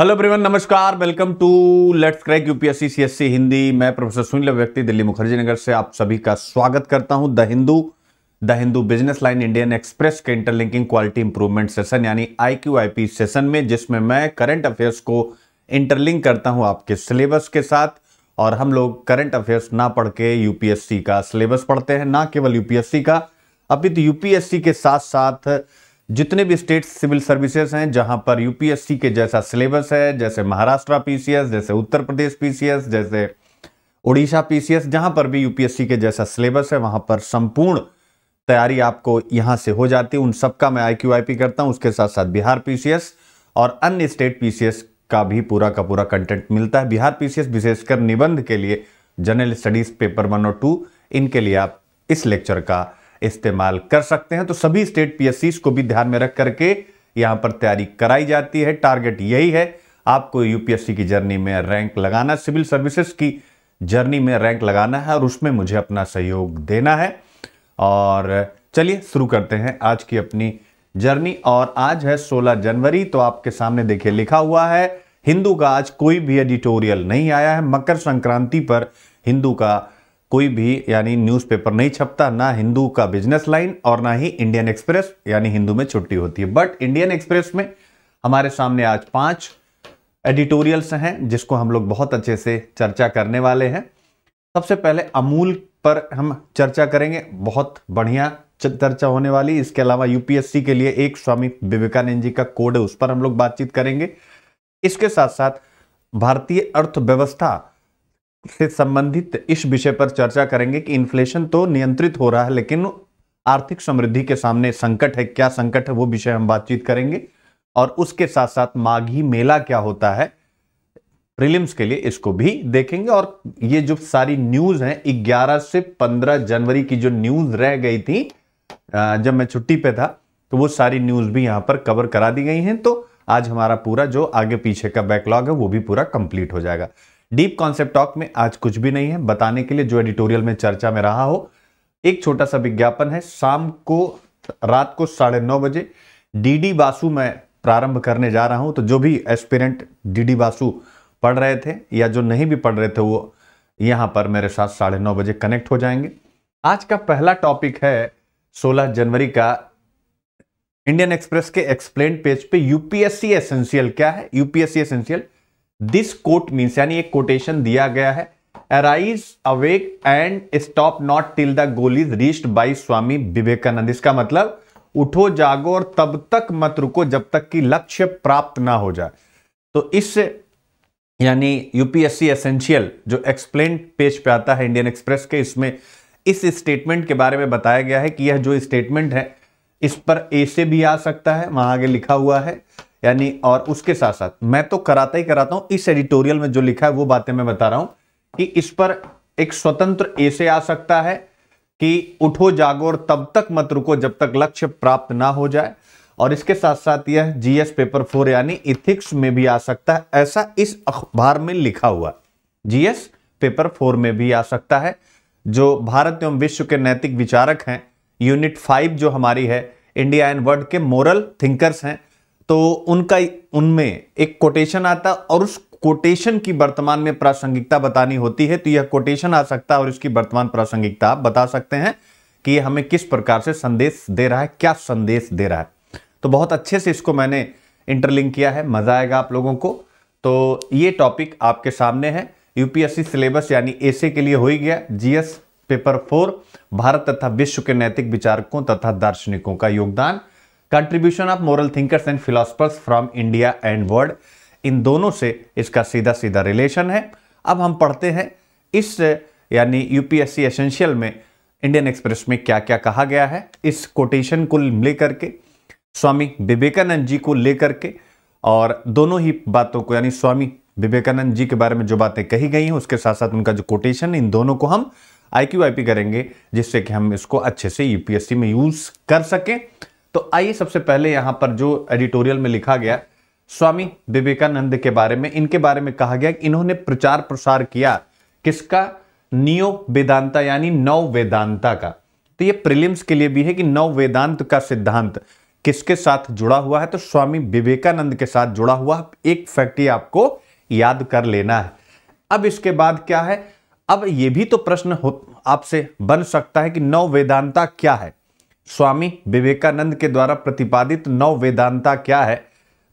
Hello everyone नमस्कार welcome to let's crack UPSC CSC Hindi मैं professor Sunil व्यक्ति दिल्ली मुखर्जी नगर से आप सभी का स्वागत करता हूं the Hindu the Hindu business line Indian express के इंटरलिंकिंग क्वालिटी इंप्रूवमेंट सेशन यानी आईक्यूआईपी सेशन में जिसमें मैं करंट अफेयर्स को इंटरलिंक करता हूँ आपके सिलेबस के साथ और हम लोग करंट अफेयर्स ना पढ़ के यूपीएससी का सिलेबस पढ़ते हैं ना केवल यूपीएससी का अभी तो यूपीएससी के साथ साथ जितने भी स्टेट सिविल सर्विसेज हैं जहां पर यूपीएससी के जैसा सिलेबस है जैसे महाराष्ट्र पीसीएस जैसे उत्तर प्रदेश पीसीएस जैसे उड़ीसा पीसीएस जहां पर भी यूपीएससी के जैसा सिलेबस है वहां पर संपूर्ण तैयारी आपको यहां से हो जाती है उन सबका मैं आई करता हूं उसके साथ साथ बिहार पीसीएस और अन्य स्टेट पीसीएस का भी पूरा का पूरा कंटेंट मिलता है बिहार पीसीएस विशेषकर निबंध के लिए जनरल स्टडीज पेपर वन और टू इनके लिए आप इस लेक्चर का इस्तेमाल कर सकते हैं तो सभी स्टेट पीएससी को भी ध्यान में रख करके यहाँ पर तैयारी कराई जाती है टारगेट यही है आपको यूपीएससी की जर्नी में रैंक लगाना सिविल सर्विसेज की जर्नी में रैंक लगाना है और उसमें मुझे अपना सहयोग देना है और चलिए शुरू करते हैं आज की अपनी जर्नी और आज है 16 जनवरी तो आपके सामने देखिए लिखा हुआ है हिंदू का आज कोई भी एडिटोरियल नहीं आया है मकर संक्रांति पर हिंदू का कोई भी यानी न्यूज़पेपर नहीं छपता ना हिंदू का बिजनेस लाइन और ना ही इंडियन एक्सप्रेस यानी हिंदू में छुट्टी होती है बट इंडियन एक्सप्रेस में हमारे सामने आज पांच एडिटोरियल्स हैं जिसको हम लोग बहुत अच्छे से चर्चा करने वाले हैं सबसे पहले अमूल पर हम चर्चा करेंगे बहुत बढ़िया चर्चा होने वाली इसके अलावा यूपीएससी के लिए एक स्वामी विवेकानंद जी का कोड है उस पर हम लोग बातचीत करेंगे इसके साथ साथ भारतीय अर्थव्यवस्था से संबंधित इस विषय पर चर्चा करेंगे कि इन्फ्लेशन तो नियंत्रित हो रहा है लेकिन आर्थिक समृद्धि के सामने संकट है क्या संकट है वो विषय हम बातचीत करेंगे और उसके साथ साथ माघी मेला क्या होता है प्रीलिम्स के लिए इसको भी देखेंगे और ये जो सारी न्यूज है 11 से 15 जनवरी की जो न्यूज रह गई थी जब मैं छुट्टी पे था तो वो सारी न्यूज भी यहां पर कवर करा दी गई हैं तो आज हमारा पूरा जो आगे पीछे का बैकलॉग है वो भी पूरा कंप्लीट हो जाएगा डीप कॉन्सेप्ट टॉक में आज कुछ भी नहीं है बताने के लिए जो एडिटोरियल में चर्चा में रहा हो एक छोटा सा विज्ञापन है शाम को रात को साढ़े नौ बजे डीडी बासु मैं प्रारंभ करने जा रहा हूं तो जो भी एस्पिरेंट डीडी बासु पढ़ रहे थे या जो नहीं भी पढ़ रहे थे वो यहां पर मेरे साथ साढ़े नौ बजे कनेक्ट हो जाएंगे आज का पहला टॉपिक है 16 जनवरी का इंडियन एक्सप्रेस के एक्सप्लेन पेज पे यूपीएससी एसेंशियल क्या है UPSC essential this quote means यानी एक कोटेशन दिया गया है arise awake and stop not till the goal is reached by Swami Vivekananda इसका मतलब उठो जागो और तब तक मत रुको जब तक कि लक्ष्य प्राप्त ना हो जाए तो इस यानी यूपीएससी एसेंशियल जो एक्सप्लेन पेज पे आता है इंडियन एक्सप्रेस के इसमें इस स्टेटमेंट के बारे में बताया गया है कि यह जो स्टेटमेंट है इस पर ए से भी आ सकता है वहां आगे लिखा हुआ है यानी और उसके साथ साथ मैं तो कराता ही कराता हूं इस एडिटोरियल में जो लिखा है वो बातें मैं बता रहा हूं कि इस पर एक स्वतंत्र ऐसे आ सकता है कि उठो जागो और तब तक मत रुको जब तक लक्ष्य प्राप्त ना हो जाए और इसके साथ साथ यह जीएस पेपर फोर यानी इथिक्स में भी आ सकता है ऐसा इस अखबार में लिखा हुआ जीएस पेपर फोर में भी आ सकता है जो भारत एवं विश्व के नैतिक विचारक हैं यूनिट फाइव जो हमारी है इंडिया एंड वर्ल्ड के मोरल थिंकर्स हैं तो उनका उनमें एक कोटेशन आता और उस कोटेशन की वर्तमान में प्रासंगिकता बतानी होती है तो यह कोटेशन आ सकता है और इसकी वर्तमान प्रासंगिकता आप बता सकते हैं कि यह हमें किस प्रकार से संदेश दे रहा है क्या संदेश दे रहा है तो बहुत अच्छे से इसको मैंने इंटरलिंक किया है मज़ा आएगा आप लोगों को तो ये टॉपिक आपके सामने है यूपीएससी सिलेबस यानी एसे के लिए हो ही गया जीएस पेपर फोर भारत तथा विश्व के नैतिक विचारकों तथा दार्शनिकों का योगदान contribution of moral thinkers and philosophers from India and world इन दोनों से इसका सीधा सीधा रिलेशन है अब हम पढ़ते हैं इस यानी यूपीएससी एसेंशियल में इंडियन एक्सप्रेस में क्या क्या कहा गया है इस कोटेशन को लेकर के स्वामी विवेकानंद जी को लेकर के और दोनों ही बातों को यानी स्वामी विवेकानंद जी के बारे में जो बातें कही गई हैं उसके साथ साथ उनका जो कोटेशन इन दोनों को हम आई क्यू आई पी करेंगे जिससे कि हम इसको अच्छे से यूपीएससी में यूज़ कर सकें तो आइए सबसे पहले यहां पर जो एडिटोरियल में लिखा गया स्वामी विवेकानंद के बारे में इनके बारे में कहा गया कि इन्होंने प्रचार प्रसार किया किसका नियो वेदांता यानी नव वेदांता का तो ये प्रिलिम्स के लिए भी है कि नव वेदांत का सिद्धांत किसके साथ जुड़ा हुआ है तो स्वामी विवेकानंद के साथ जुड़ा हुआ एक फैक्ट ये आपको याद कर लेना है अब इसके बाद क्या है अब ये भी तो प्रश्न आपसे बन सकता है कि नव वेदांता क्या है स्वामी विवेकानंद के द्वारा प्रतिपादित नव वेदांता क्या है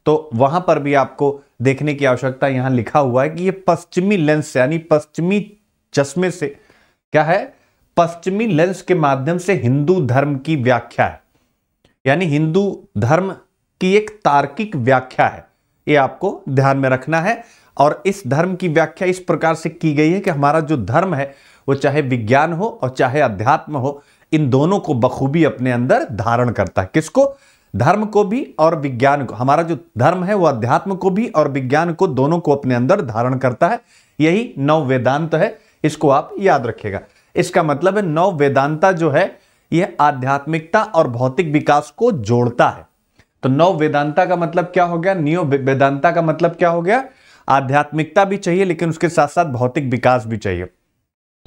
तो वहां पर भी आपको देखने की आवश्यकता यहां लिखा हुआ है कि ये पश्चिमी लेंस यानी पश्चिमी चश्मे से क्या है पश्चिमी लेंस के माध्यम से हिंदू धर्म की व्याख्या है यानी हिंदू धर्म की एक तार्किक व्याख्या है ये आपको ध्यान में रखना है और इस धर्म की व्याख्या इस प्रकार से की गई है कि हमारा जो धर्म है वो चाहे विज्ञान हो और चाहे अध्यात्म हो इन दोनों को बखूबी अपने अंदर धारण करता है किसको धर्म को भी और विज्ञान को हमारा जो धर्म है वो अध्यात्म को भी और विज्ञान को दोनों को अपने अंदर धारण करता है यही नव वेदांत है इसको आप याद रखेगा इसका मतलब है नव वेदांता जो है यह आध्यात्मिकता और भौतिक विकास को जोड़ता है तो नव वेदांता का मतलब क्या हो गया नियो वेदांता का मतलब क्या हो गया आध्यात्मिकता भी चाहिए लेकिन उसके साथ साथ भौतिक विकास भी चाहिए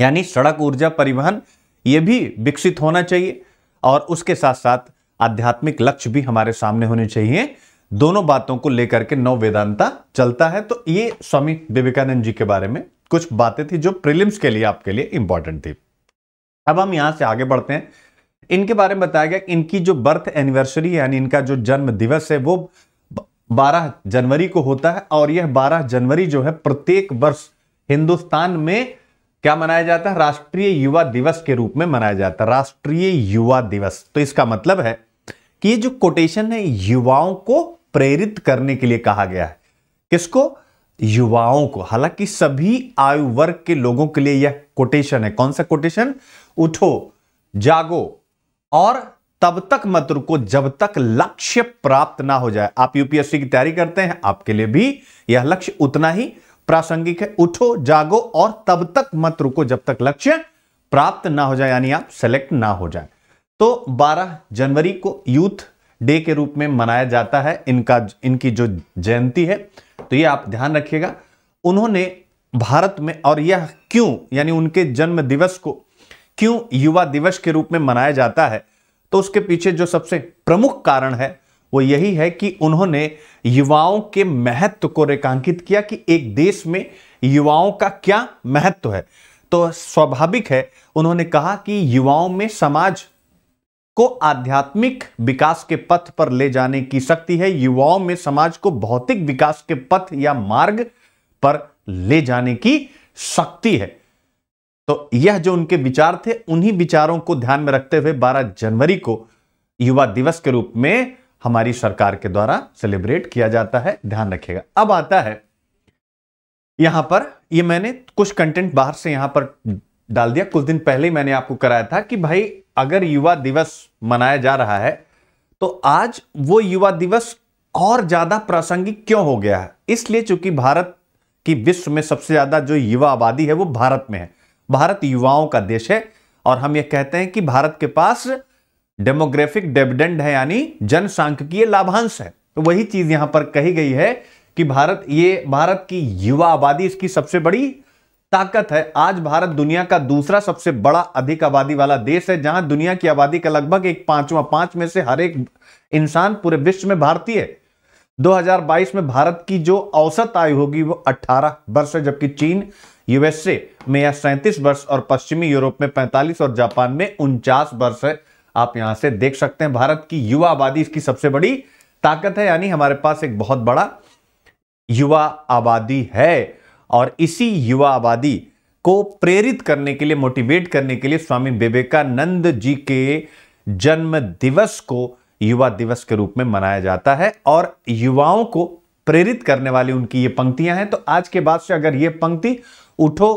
यानी सड़क ऊर्जा परिवहन ये भी विकसित होना चाहिए और उसके साथ साथ आध्यात्मिक लक्ष्य भी हमारे सामने होने चाहिए दोनों बातों को लेकर के नव वेदांता चलता है तो ये स्वामी विवेकानंद जी के बारे में कुछ बातें थी जो प्रिलिम्स के लिए आपके लिए इंपॉर्टेंट थी अब हम यहां से आगे बढ़ते हैं इनके बारे में बताया गया इनकी जो बर्थ एनिवर्सरी यानी इनका जो जन्म दिवस है वो 12 जनवरी को होता है और यह 12 जनवरी जो है प्रत्येक वर्ष हिंदुस्तान में क्या मनाया जाता है राष्ट्रीय युवा दिवस के रूप में मनाया जाता है राष्ट्रीय युवा दिवस तो इसका मतलब है कि ये जो कोटेशन है युवाओं को प्रेरित करने के लिए कहा गया है किसको युवाओं को हालांकि सभी आयु वर्ग के लोगों के लिए यह कोटेशन है कौन सा कोटेशन उठो जागो और तब तक मत रुको जब तक लक्ष्य प्राप्त ना हो जाए आप यूपीएससी की तैयारी करते हैं आपके लिए भी यह लक्ष्य उतना ही प्रासंगिक है उठो जागो और तब तक मत रुको जब तक लक्ष्य प्राप्त ना हो जाए यानी आप सेलेक्ट ना हो जाए तो 12 जनवरी को यूथ डे के रूप में मनाया जाता है इनका इनकी जो जयंती है तो ये आप ध्यान रखिएगा उन्होंने भारत में और यह क्यों यानी उनके जन्म दिवस को क्यों युवा दिवस के रूप में मनाया जाता है तो उसके पीछे जो सबसे प्रमुख कारण है वो यही है कि उन्होंने युवाओं के महत्व को रेखांकित किया कि एक देश में युवाओं का क्या महत्व है तो स्वाभाविक है उन्होंने कहा कि युवाओं में समाज को आध्यात्मिक विकास के पथ पर ले जाने की शक्ति है युवाओं में समाज को भौतिक विकास के पथ या मार्ग पर ले जाने की शक्ति है तो यह जो उनके विचार थे उन्हीं विचारों को ध्यान में रखते हुए 12 जनवरी को युवा दिवस के रूप में हमारी सरकार के द्वारा सेलिब्रेट किया जाता है ध्यान रखिएगा अब आता है यहां पर ये मैंने कुछ कंटेंट बाहर से यहां पर डाल दिया कुछ दिन पहले ही मैंने आपको कराया था कि भाई अगर युवा दिवस मनाया जा रहा है तो आज वो युवा दिवस और ज्यादा प्रासंगिक क्यों हो गया है इसलिए चूंकि भारत की विश्व में सबसे ज्यादा जो युवा आबादी है वो भारत में है भारत युवाओं का देश है और हम ये कहते हैं कि भारत के पास डेमोग्राफिक डेविडेंड है यानी जनसांख्यिकीय लाभांश है तो वही चीज यहां पर कही गई है कि भारत ये भारत की युवा आबादी इसकी सबसे बड़ी ताकत है आज भारत दुनिया का दूसरा सबसे बड़ा अधिक आबादी वाला देश है जहां दुनिया की आबादी का लगभग एक पांचवा पांच में से हर एक इंसान पूरे विश्व में भारतीय है 2022 में भारत की जो औसत आयु होगी वो 18 वर्ष है जबकि चीन यूएसए में या सैंतीस वर्ष और पश्चिमी यूरोप में 45 और जापान में उनचास वर्ष है आप यहां से देख सकते हैं भारत की युवा आबादी इसकी सबसे बड़ी ताकत है यानी हमारे पास एक बहुत बड़ा युवा आबादी है और इसी युवा आबादी को प्रेरित करने के लिए मोटिवेट करने के लिए स्वामी विवेकानंद जी के जन्म दिवस को युवा दिवस के रूप में मनाया जाता है और युवाओं को प्रेरित करने वाली उनकी ये पंक्तियां हैं तो आज के बाद से अगर ये पंक्ति उठो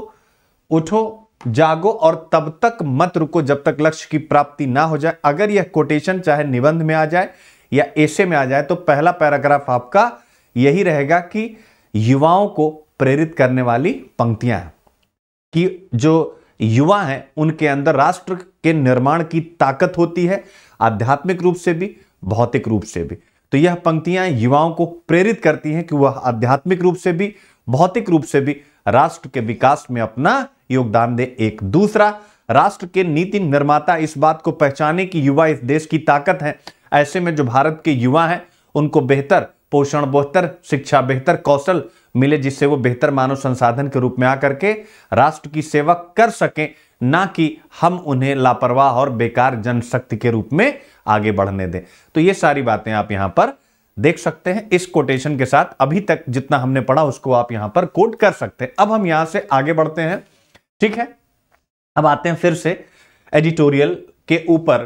उठो जागो और तब तक मत रुको जब तक लक्ष्य की प्राप्ति ना हो जाए अगर यह कोटेशन चाहे निबंध में आ जाए या ऐसे में आ जाए तो पहला पैराग्राफ आपका यही रहेगा कि युवाओं को प्रेरित करने वाली पंक्तियां कि जो युवा हैं उनके अंदर राष्ट्र के निर्माण की ताकत होती है आध्यात्मिक रूप से भी भौतिक रूप से भी तो यह पंक्तियां युवाओं को प्रेरित करती हैं कि वह आध्यात्मिक रूप से भी भौतिक रूप से भी राष्ट्र के विकास में अपना योगदान दे एक दूसरा राष्ट्र के नीति निर्माता इस बात को पहचाने कि युवा इस देश की ताकत है ऐसे में जो भारत के युवा हैं उनको बेहतर पोषण बेहतर शिक्षा बेहतर कौशल मिले जिससे वो बेहतर मानव संसाधन के रूप में आकर के राष्ट्र की सेवा कर सकें ना कि हम उन्हें लापरवाह और बेकार जनशक्ति के रूप में आगे बढ़ने दें तो ये सारी बातें आप यहां पर देख सकते हैं इस कोटेशन के साथ अभी तक जितना हमने पढ़ा उसको आप यहां पर कोट कर सकते हैं अब हम यहां से आगे बढ़ते हैं ठीक है अब आते हैं फिर से एडिटोरियल के ऊपर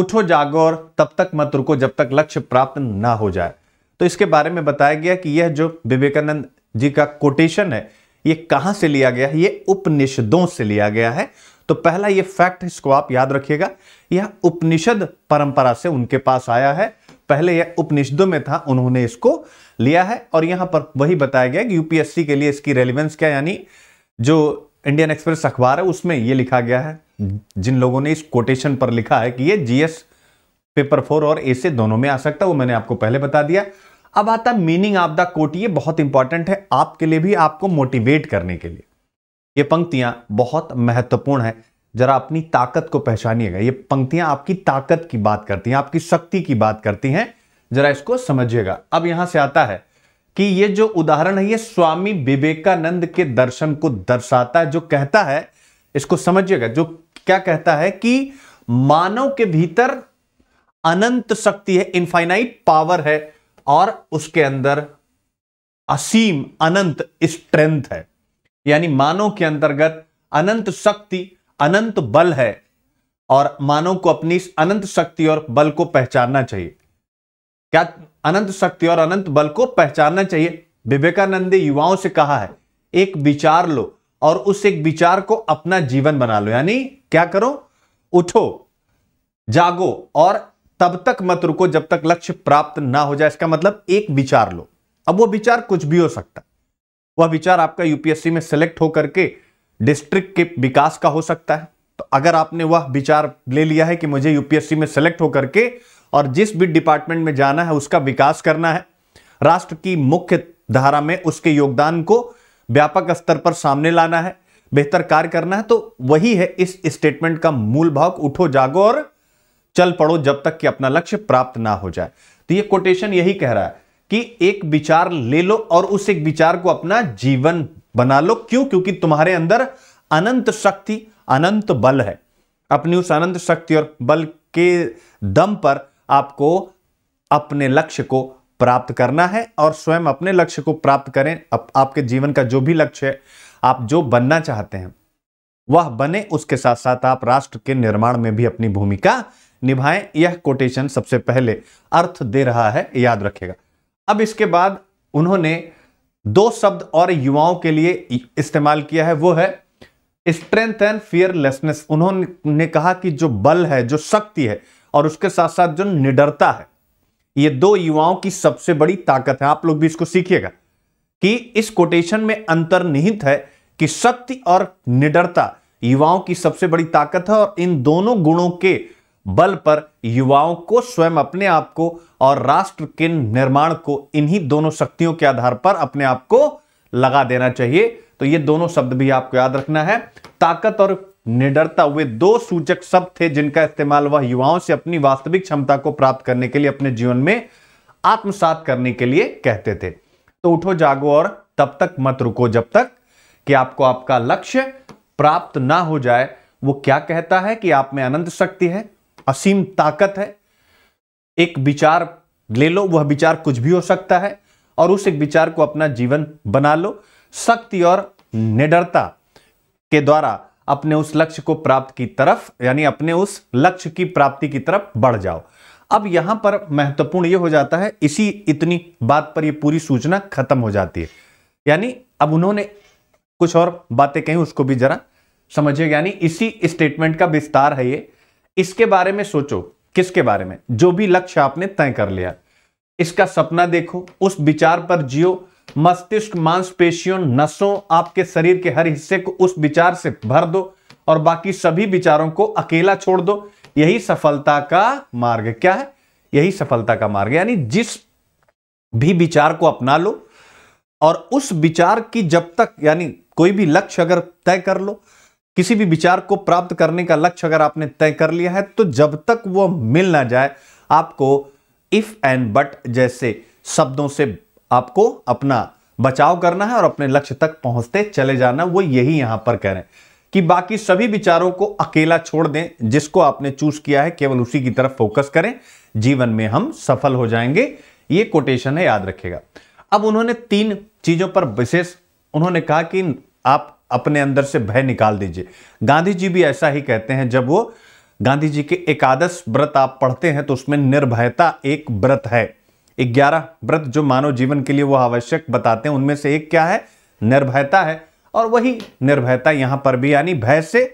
उठो जागो और तब तक मत रुको जब तक लक्ष्य प्राप्त ना हो जाए तो इसके बारे में बताया गया कि यह जो विवेकानंद जी का कोटेशन है यह कहां से लिया गया है यह उपनिषदों से लिया गया है तो पहला यह फैक्ट इसको आप याद रखिएगा यह उपनिषद परंपरा से उनके पास आया है पहले यह उपनिषदों में था उन्होंने इसको लिया है और यहां पर वही बताया गया कि यूपीएससी के लिए इसकी रेलिवेंस क्या यानी जो इंडियन एक्सप्रेस अखबार है उसमें ये लिखा गया है जिन लोगों ने इस कोटेशन पर लिखा है कि ये जीएस पेपर फोर और ए से दोनों में आ सकता है वो मैंने आपको पहले बता दिया अब आता मीनिंग ऑफ द कोट ये बहुत इंपॉर्टेंट है आपके लिए भी आपको मोटिवेट करने के लिए ये पंक्तियां बहुत महत्वपूर्ण है जरा अपनी ताकत को पहचानिएगा ये पंक्तियां आपकी ताकत की बात करती हैं आपकी शक्ति की बात करती हैं जरा इसको समझिएगा अब यहां से आता है कि ये जो उदाहरण है ये स्वामी विवेकानंद के दर्शन को दर्शाता है जो कहता है इसको समझिएगा जो क्या कहता है कि मानव के भीतर अनंत शक्ति है इनफाइनाइट पावर है और उसके अंदर असीम अनंत स्ट्रेंथ है यानी मानव के अंतर्गत अनंत शक्ति अनंत बल है और मानव को अपनी इस अनंत शक्ति और बल को पहचानना चाहिए क्या अनंत शक्ति और अनंत बल को पहचानना चाहिए विवेकानंद युवाओं से कहा है एक विचार लो और उस एक विचार को अपना जीवन बना लो यानी क्या करो उठो जागो और तब तक मत रुको जब तक लक्ष्य प्राप्त ना हो जाए इसका मतलब एक विचार लो अब वो विचार कुछ भी हो सकता वह विचार आपका यूपीएससी में सिलेक्ट होकर के डिस्ट्रिक्ट के विकास का हो सकता है तो अगर आपने वह विचार ले लिया है कि मुझे यूपीएससी में सिलेक्ट होकर के और जिस भी डिपार्टमेंट में जाना है उसका विकास करना है राष्ट्र की मुख्य धारा में उसके योगदान को व्यापक स्तर पर सामने लाना है बेहतर कार्य करना है तो वही है इस स्टेटमेंट का मूल भाव उठो जागो और चल पड़ो जब तक कि अपना लक्ष्य प्राप्त ना हो जाए तो ये कोटेशन यही कह रहा है कि एक विचार ले लो और उस एक विचार को अपना जीवन बना लो क्यों क्योंकि तुम्हारे अंदर अनंत शक्ति अनंत बल है अपनी उस अनंत शक्ति और बल के दम पर आपको अपने लक्ष्य को प्राप्त करना है और स्वयं अपने लक्ष्य को प्राप्त करें अप, आपके जीवन का जो भी लक्ष्य है आप जो बनना चाहते हैं वह बने उसके साथ साथ आप राष्ट्र के निर्माण में भी अपनी भूमिका निभाएं यह कोटेशन सबसे पहले अर्थ दे रहा है याद रखेगा अब इसके बाद उन्होंने दो शब्द और युवाओं के लिए इस्तेमाल किया है वो है स्ट्रेंथ एंड फियरलेसनेस उन्होंने कहा कि जो बल है जो शक्ति है और उसके साथ साथ जो निडरता है ये दो युवाओं की सबसे बड़ी ताकत है आप लोग भी इसको सीखिएगा कि इस कोटेशन में अंतर निहित है कि शक्ति और निडरता युवाओं की सबसे बड़ी ताकत है और इन दोनों गुणों के बल पर युवाओं को स्वयं अपने आप को और राष्ट्र के निर्माण को इन्हीं दोनों शक्तियों के आधार पर अपने आप को लगा देना चाहिए तो ये दोनों शब्द भी आपको याद रखना है ताकत और निडरता हुए दो सूचक शब्द थे जिनका इस्तेमाल वह युवाओं से अपनी वास्तविक क्षमता को प्राप्त करने के लिए अपने जीवन में आत्मसात करने के लिए कहते थे तो उठो जागो और तब तक मत रुको जब तक कि आपको आपका लक्ष्य प्राप्त ना हो जाए वो क्या कहता है कि आप में अनंत शक्ति है असीम ताकत है एक विचार ले लो वह विचार कुछ भी हो सकता है और उस एक विचार को अपना जीवन बना लो शक्ति और निडरता के द्वारा अपने उस लक्ष्य को प्राप्त की तरफ यानी अपने उस लक्ष्य की प्राप्ति की तरफ बढ़ जाओ अब यहां पर महत्वपूर्ण यह हो जाता है इसी इतनी बात पर यह पूरी सूचना खत्म हो जाती है यानी अब उन्होंने कुछ और बातें कही उसको भी जरा समझिए यानी इसी स्टेटमेंट का विस्तार है ये इसके बारे में सोचो किसके बारे में जो भी लक्ष्य आपने तय कर लिया इसका सपना देखो उस विचार पर जियो मस्तिष्क मांसपेशियों नसों आपके शरीर के हर हिस्से को उस विचार से भर दो और बाकी सभी विचारों को अकेला छोड़ दो यही सफलता का मार्ग क्या है यही सफलता का मार्ग यानी जिस भी विचार को अपना लो और उस विचार की जब तक यानी कोई भी लक्ष्य अगर तय कर लो किसी भी विचार को प्राप्त करने का लक्ष्य अगर आपने तय कर लिया है तो जब तक वह मिल ना जाए आपको इफ एंड बट जैसे शब्दों से आपको अपना बचाव करना है और अपने लक्ष्य तक पहुंचते चले जाना वो यही यहां पर कह रहे हैं कि बाकी सभी विचारों को अकेला छोड़ दें जिसको आपने चूज किया है केवल उसी की तरफ फोकस करें जीवन में हम सफल हो जाएंगे ये कोटेशन है याद रखेगा अब उन्होंने तीन चीजों पर विशेष उन्होंने कहा कि आप अपने अंदर से भय निकाल दीजिए गांधी जी भी ऐसा ही कहते हैं जब वो गांधी जी के एकादश व्रत आप पढ़ते हैं तो उसमें निर्भयता एक व्रत है ग्यारह व्रत जो मानव जीवन के लिए वो आवश्यक बताते हैं उनमें से एक क्या है निर्भयता है और वही निर्भयता यहां पर भी यानी भय से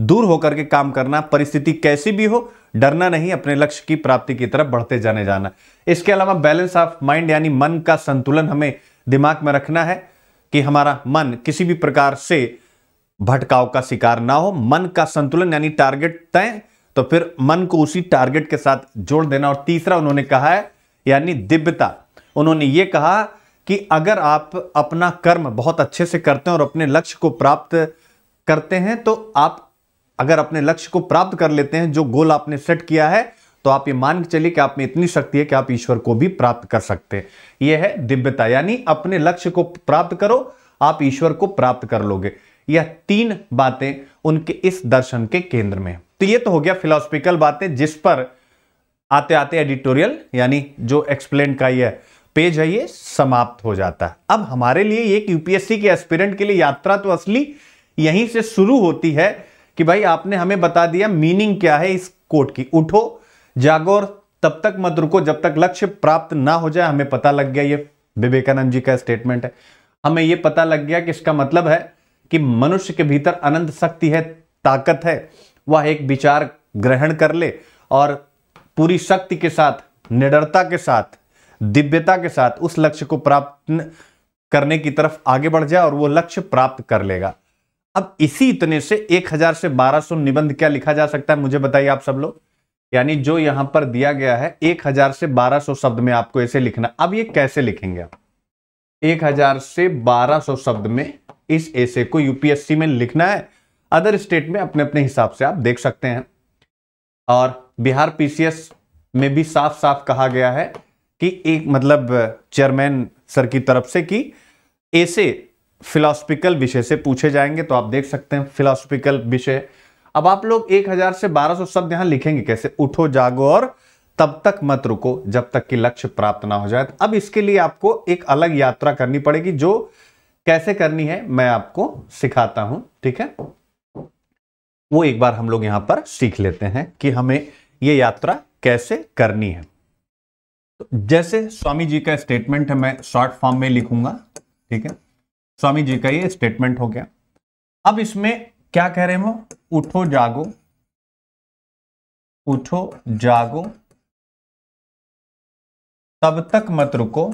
दूर होकर के काम करना परिस्थिति कैसी भी हो डरना नहीं अपने लक्ष्य की प्राप्ति की तरफ बढ़ते जाने जाना इसके अलावा बैलेंस ऑफ माइंड यानी मन का संतुलन हमें दिमाग में रखना है कि हमारा मन किसी भी प्रकार से भटकाव का शिकार ना हो मन का संतुलन यानी टारगेट तय तो फिर मन को उसी टारगेट के साथ जोड़ देना और तीसरा उन्होंने कहा है यानी दिव्यता उन्होंने ये कहा कि अगर आप अपना कर्म बहुत अच्छे से करते हैं और अपने लक्ष्य को प्राप्त करते हैं तो आप अगर अपने लक्ष्य को प्राप्त कर लेते हैं जो गोल आपने सेट किया है तो आप ये मान के चलिए कि आप में इतनी शक्ति है कि आप ईश्वर को भी प्राप्त कर सकते हैं यह है दिव्यता यानी अपने लक्ष्य को प्राप्त करो आप ईश्वर को प्राप्त कर लोगे यह तीन बातें उनके इस दर्शन के केंद्र में तो ये तो हो गया फिलोसफिकल बातें जिस पर आते आते एडिटोरियल यानी जो एक्सप्लेन का ये पेज है ये समाप्त हो जाता है अब हमारे लिए एक यूपीएससी के एस्पिरेंट के लिए यात्रा तो असली यहीं से शुरू होती है कि भाई आपने हमें बता दिया मीनिंग क्या है इस कोट की उठो जागो और तब तक मत रुको जब तक लक्ष्य प्राप्त ना हो जाए हमें पता लग गया ये विवेकानंद जी का स्टेटमेंट है हमें ये पता लग गया कि इसका मतलब है कि मनुष्य के भीतर अनंत शक्ति है ताकत है वह एक विचार ग्रहण कर ले और पूरी शक्ति के साथ निडरता के साथ दिव्यता के साथ उस लक्ष्य को प्राप्त करने की तरफ आगे बढ़ जाए और वो लक्ष्य प्राप्त कर लेगा अब इसी इतने से 1000 से 1200 निबंध क्या लिखा जा सकता है मुझे बताइए आप सब लोग यानी जो यहां पर दिया गया है 1000 से 1200 शब्द में आपको ऐसे लिखना अब ये कैसे लिखेंगे आप एक से बारह शब्द में इस ऐसे को यूपीएससी में लिखना है अदर स्टेट में अपने अपने हिसाब से आप देख सकते हैं और बिहार पीसीएस में भी साफ साफ कहा गया है कि एक मतलब चेयरमैन सर की तरफ से कि ऐसे फिलोसफिकल विषय से पूछे जाएंगे तो आप देख सकते हैं फिलोसफिकल विषय अब आप लोग 1000 से 1200 शब्द यहां लिखेंगे कैसे उठो जागो और तब तक मत रुको जब तक कि लक्ष्य प्राप्त ना हो जाए अब इसके लिए आपको एक अलग यात्रा करनी पड़ेगी जो कैसे करनी है मैं आपको सिखाता हूं ठीक है वो एक बार हम लोग यहां पर सीख लेते हैं कि हमें ये यात्रा कैसे करनी है तो जैसे स्वामी जी का स्टेटमेंट है मैं शॉर्ट फॉर्म में लिखूंगा ठीक है स्वामी जी का ये स्टेटमेंट हो गया अब इसमें क्या कह रहे हैं वो उठो जागो उठो जागो तब तक मत रुको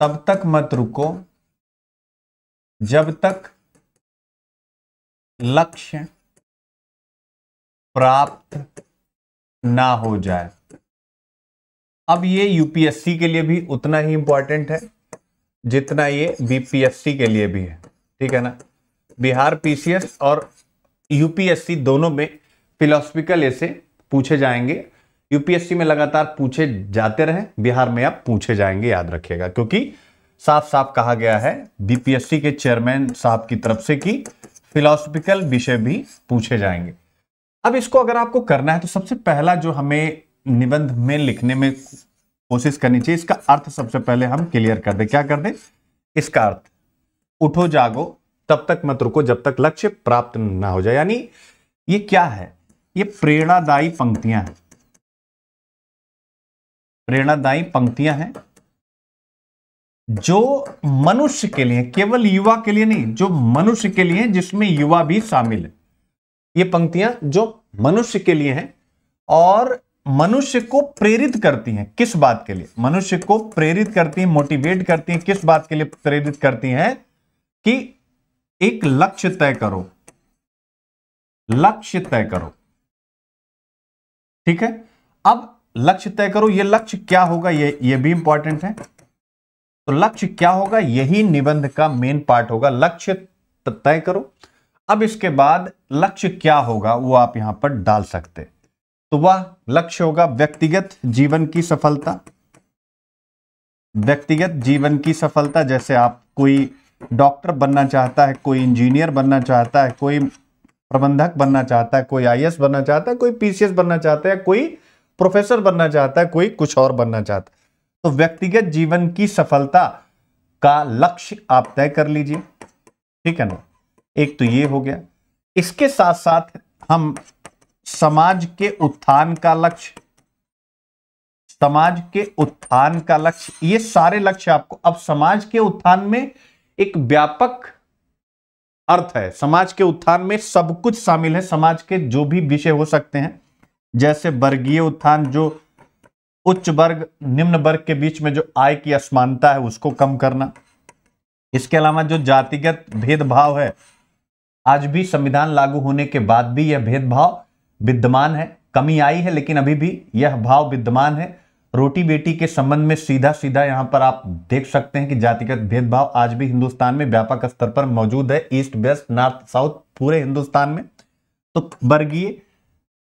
तब तक मत रुको जब तक लक्ष्य प्राप्त ना हो जाए अब ये यूपीएससी के लिए भी उतना ही इंपॉर्टेंट है जितना ये बीपीएससी के लिए भी है ठीक है ना बिहार पीसीएस और यूपीएससी दोनों में फिलोसफिकल ऐसे पूछे जाएंगे यूपीएससी में लगातार पूछे जाते रहे बिहार में अब पूछे जाएंगे याद रखिएगा क्योंकि साफ साफ कहा गया है बीपीएससी के चेयरमैन साहब की तरफ से कि फिलोसफिकल विषय भी पूछे जाएंगे अब इसको अगर आपको करना है तो सबसे पहला जो हमें निबंध में लिखने में कोशिश करनी चाहिए इसका अर्थ सबसे पहले हम क्लियर कर दें क्या कर दें इसका अर्थ उठो जागो तब तक मत रुको जब तक लक्ष्य प्राप्त ना हो जाए यानी ये क्या है ये प्रेरणादायी पंक्तियां हैं प्रेरणादायी पंक्तियां हैं जो मनुष्य के लिए केवल युवा के लिए नहीं जो मनुष्य के लिए जिसमें युवा भी शामिल है ये पंक्तियां जो मनुष्य के लिए हैं और मनुष्य को प्रेरित करती हैं किस बात के लिए मनुष्य को प्रेरित करती हैं मोटिवेट करती हैं किस बात के लिए प्रेरित करती हैं कि एक लक्ष्य तय करो लक्ष्य तय करो ठीक है अब लक्ष्य तय करो ये लक्ष्य क्या होगा ये ये भी इंपॉर्टेंट है तो लक्ष्य क्या होगा यही निबंध का मेन पार्ट होगा लक्ष्य तय करो अब इसके बाद लक्ष्य क्या होगा वो आप यहां पर डाल सकते तो वह लक्ष्य होगा व्यक्तिगत जीवन की सफलता व्यक्तिगत जीवन की सफलता जैसे आप कोई डॉक्टर बनना चाहता है कोई इंजीनियर बनना चाहता है कोई प्रबंधक बनना चाहता है कोई आई बनना चाहता है कोई पीसीएस बनना चाहता है कोई प्रोफेसर बनना चाहता है कोई कुछ और बनना चाहता है तो व्यक्तिगत जीवन की सफलता का लक्ष्य आप तय कर लीजिए ठीक है ना एक तो ये हो गया इसके साथ साथ हम समाज के उत्थान का लक्ष्य समाज के उत्थान का लक्ष्य ये सारे लक्ष्य आपको अब समाज के उत्थान में एक व्यापक अर्थ है समाज के उत्थान में सब कुछ शामिल है समाज के जो भी विषय हो सकते हैं जैसे वर्गीय उत्थान जो उच्च वर्ग निम्न वर्ग के बीच में जो आय की असमानता है उसको कम करना इसके अलावा जो जातिगत भेदभाव है आज भी संविधान लागू होने के बाद भी यह भेदभाव विद्यमान है कमी आई है लेकिन अभी भी यह भाव विद्यमान है रोटी बेटी के संबंध में सीधा सीधा यहाँ पर आप देख सकते हैं कि जातिगत भेदभाव आज भी हिंदुस्तान में व्यापक स्तर पर मौजूद है ईस्ट वेस्ट नॉर्थ साउथ पूरे हिंदुस्तान में तो वर्गीय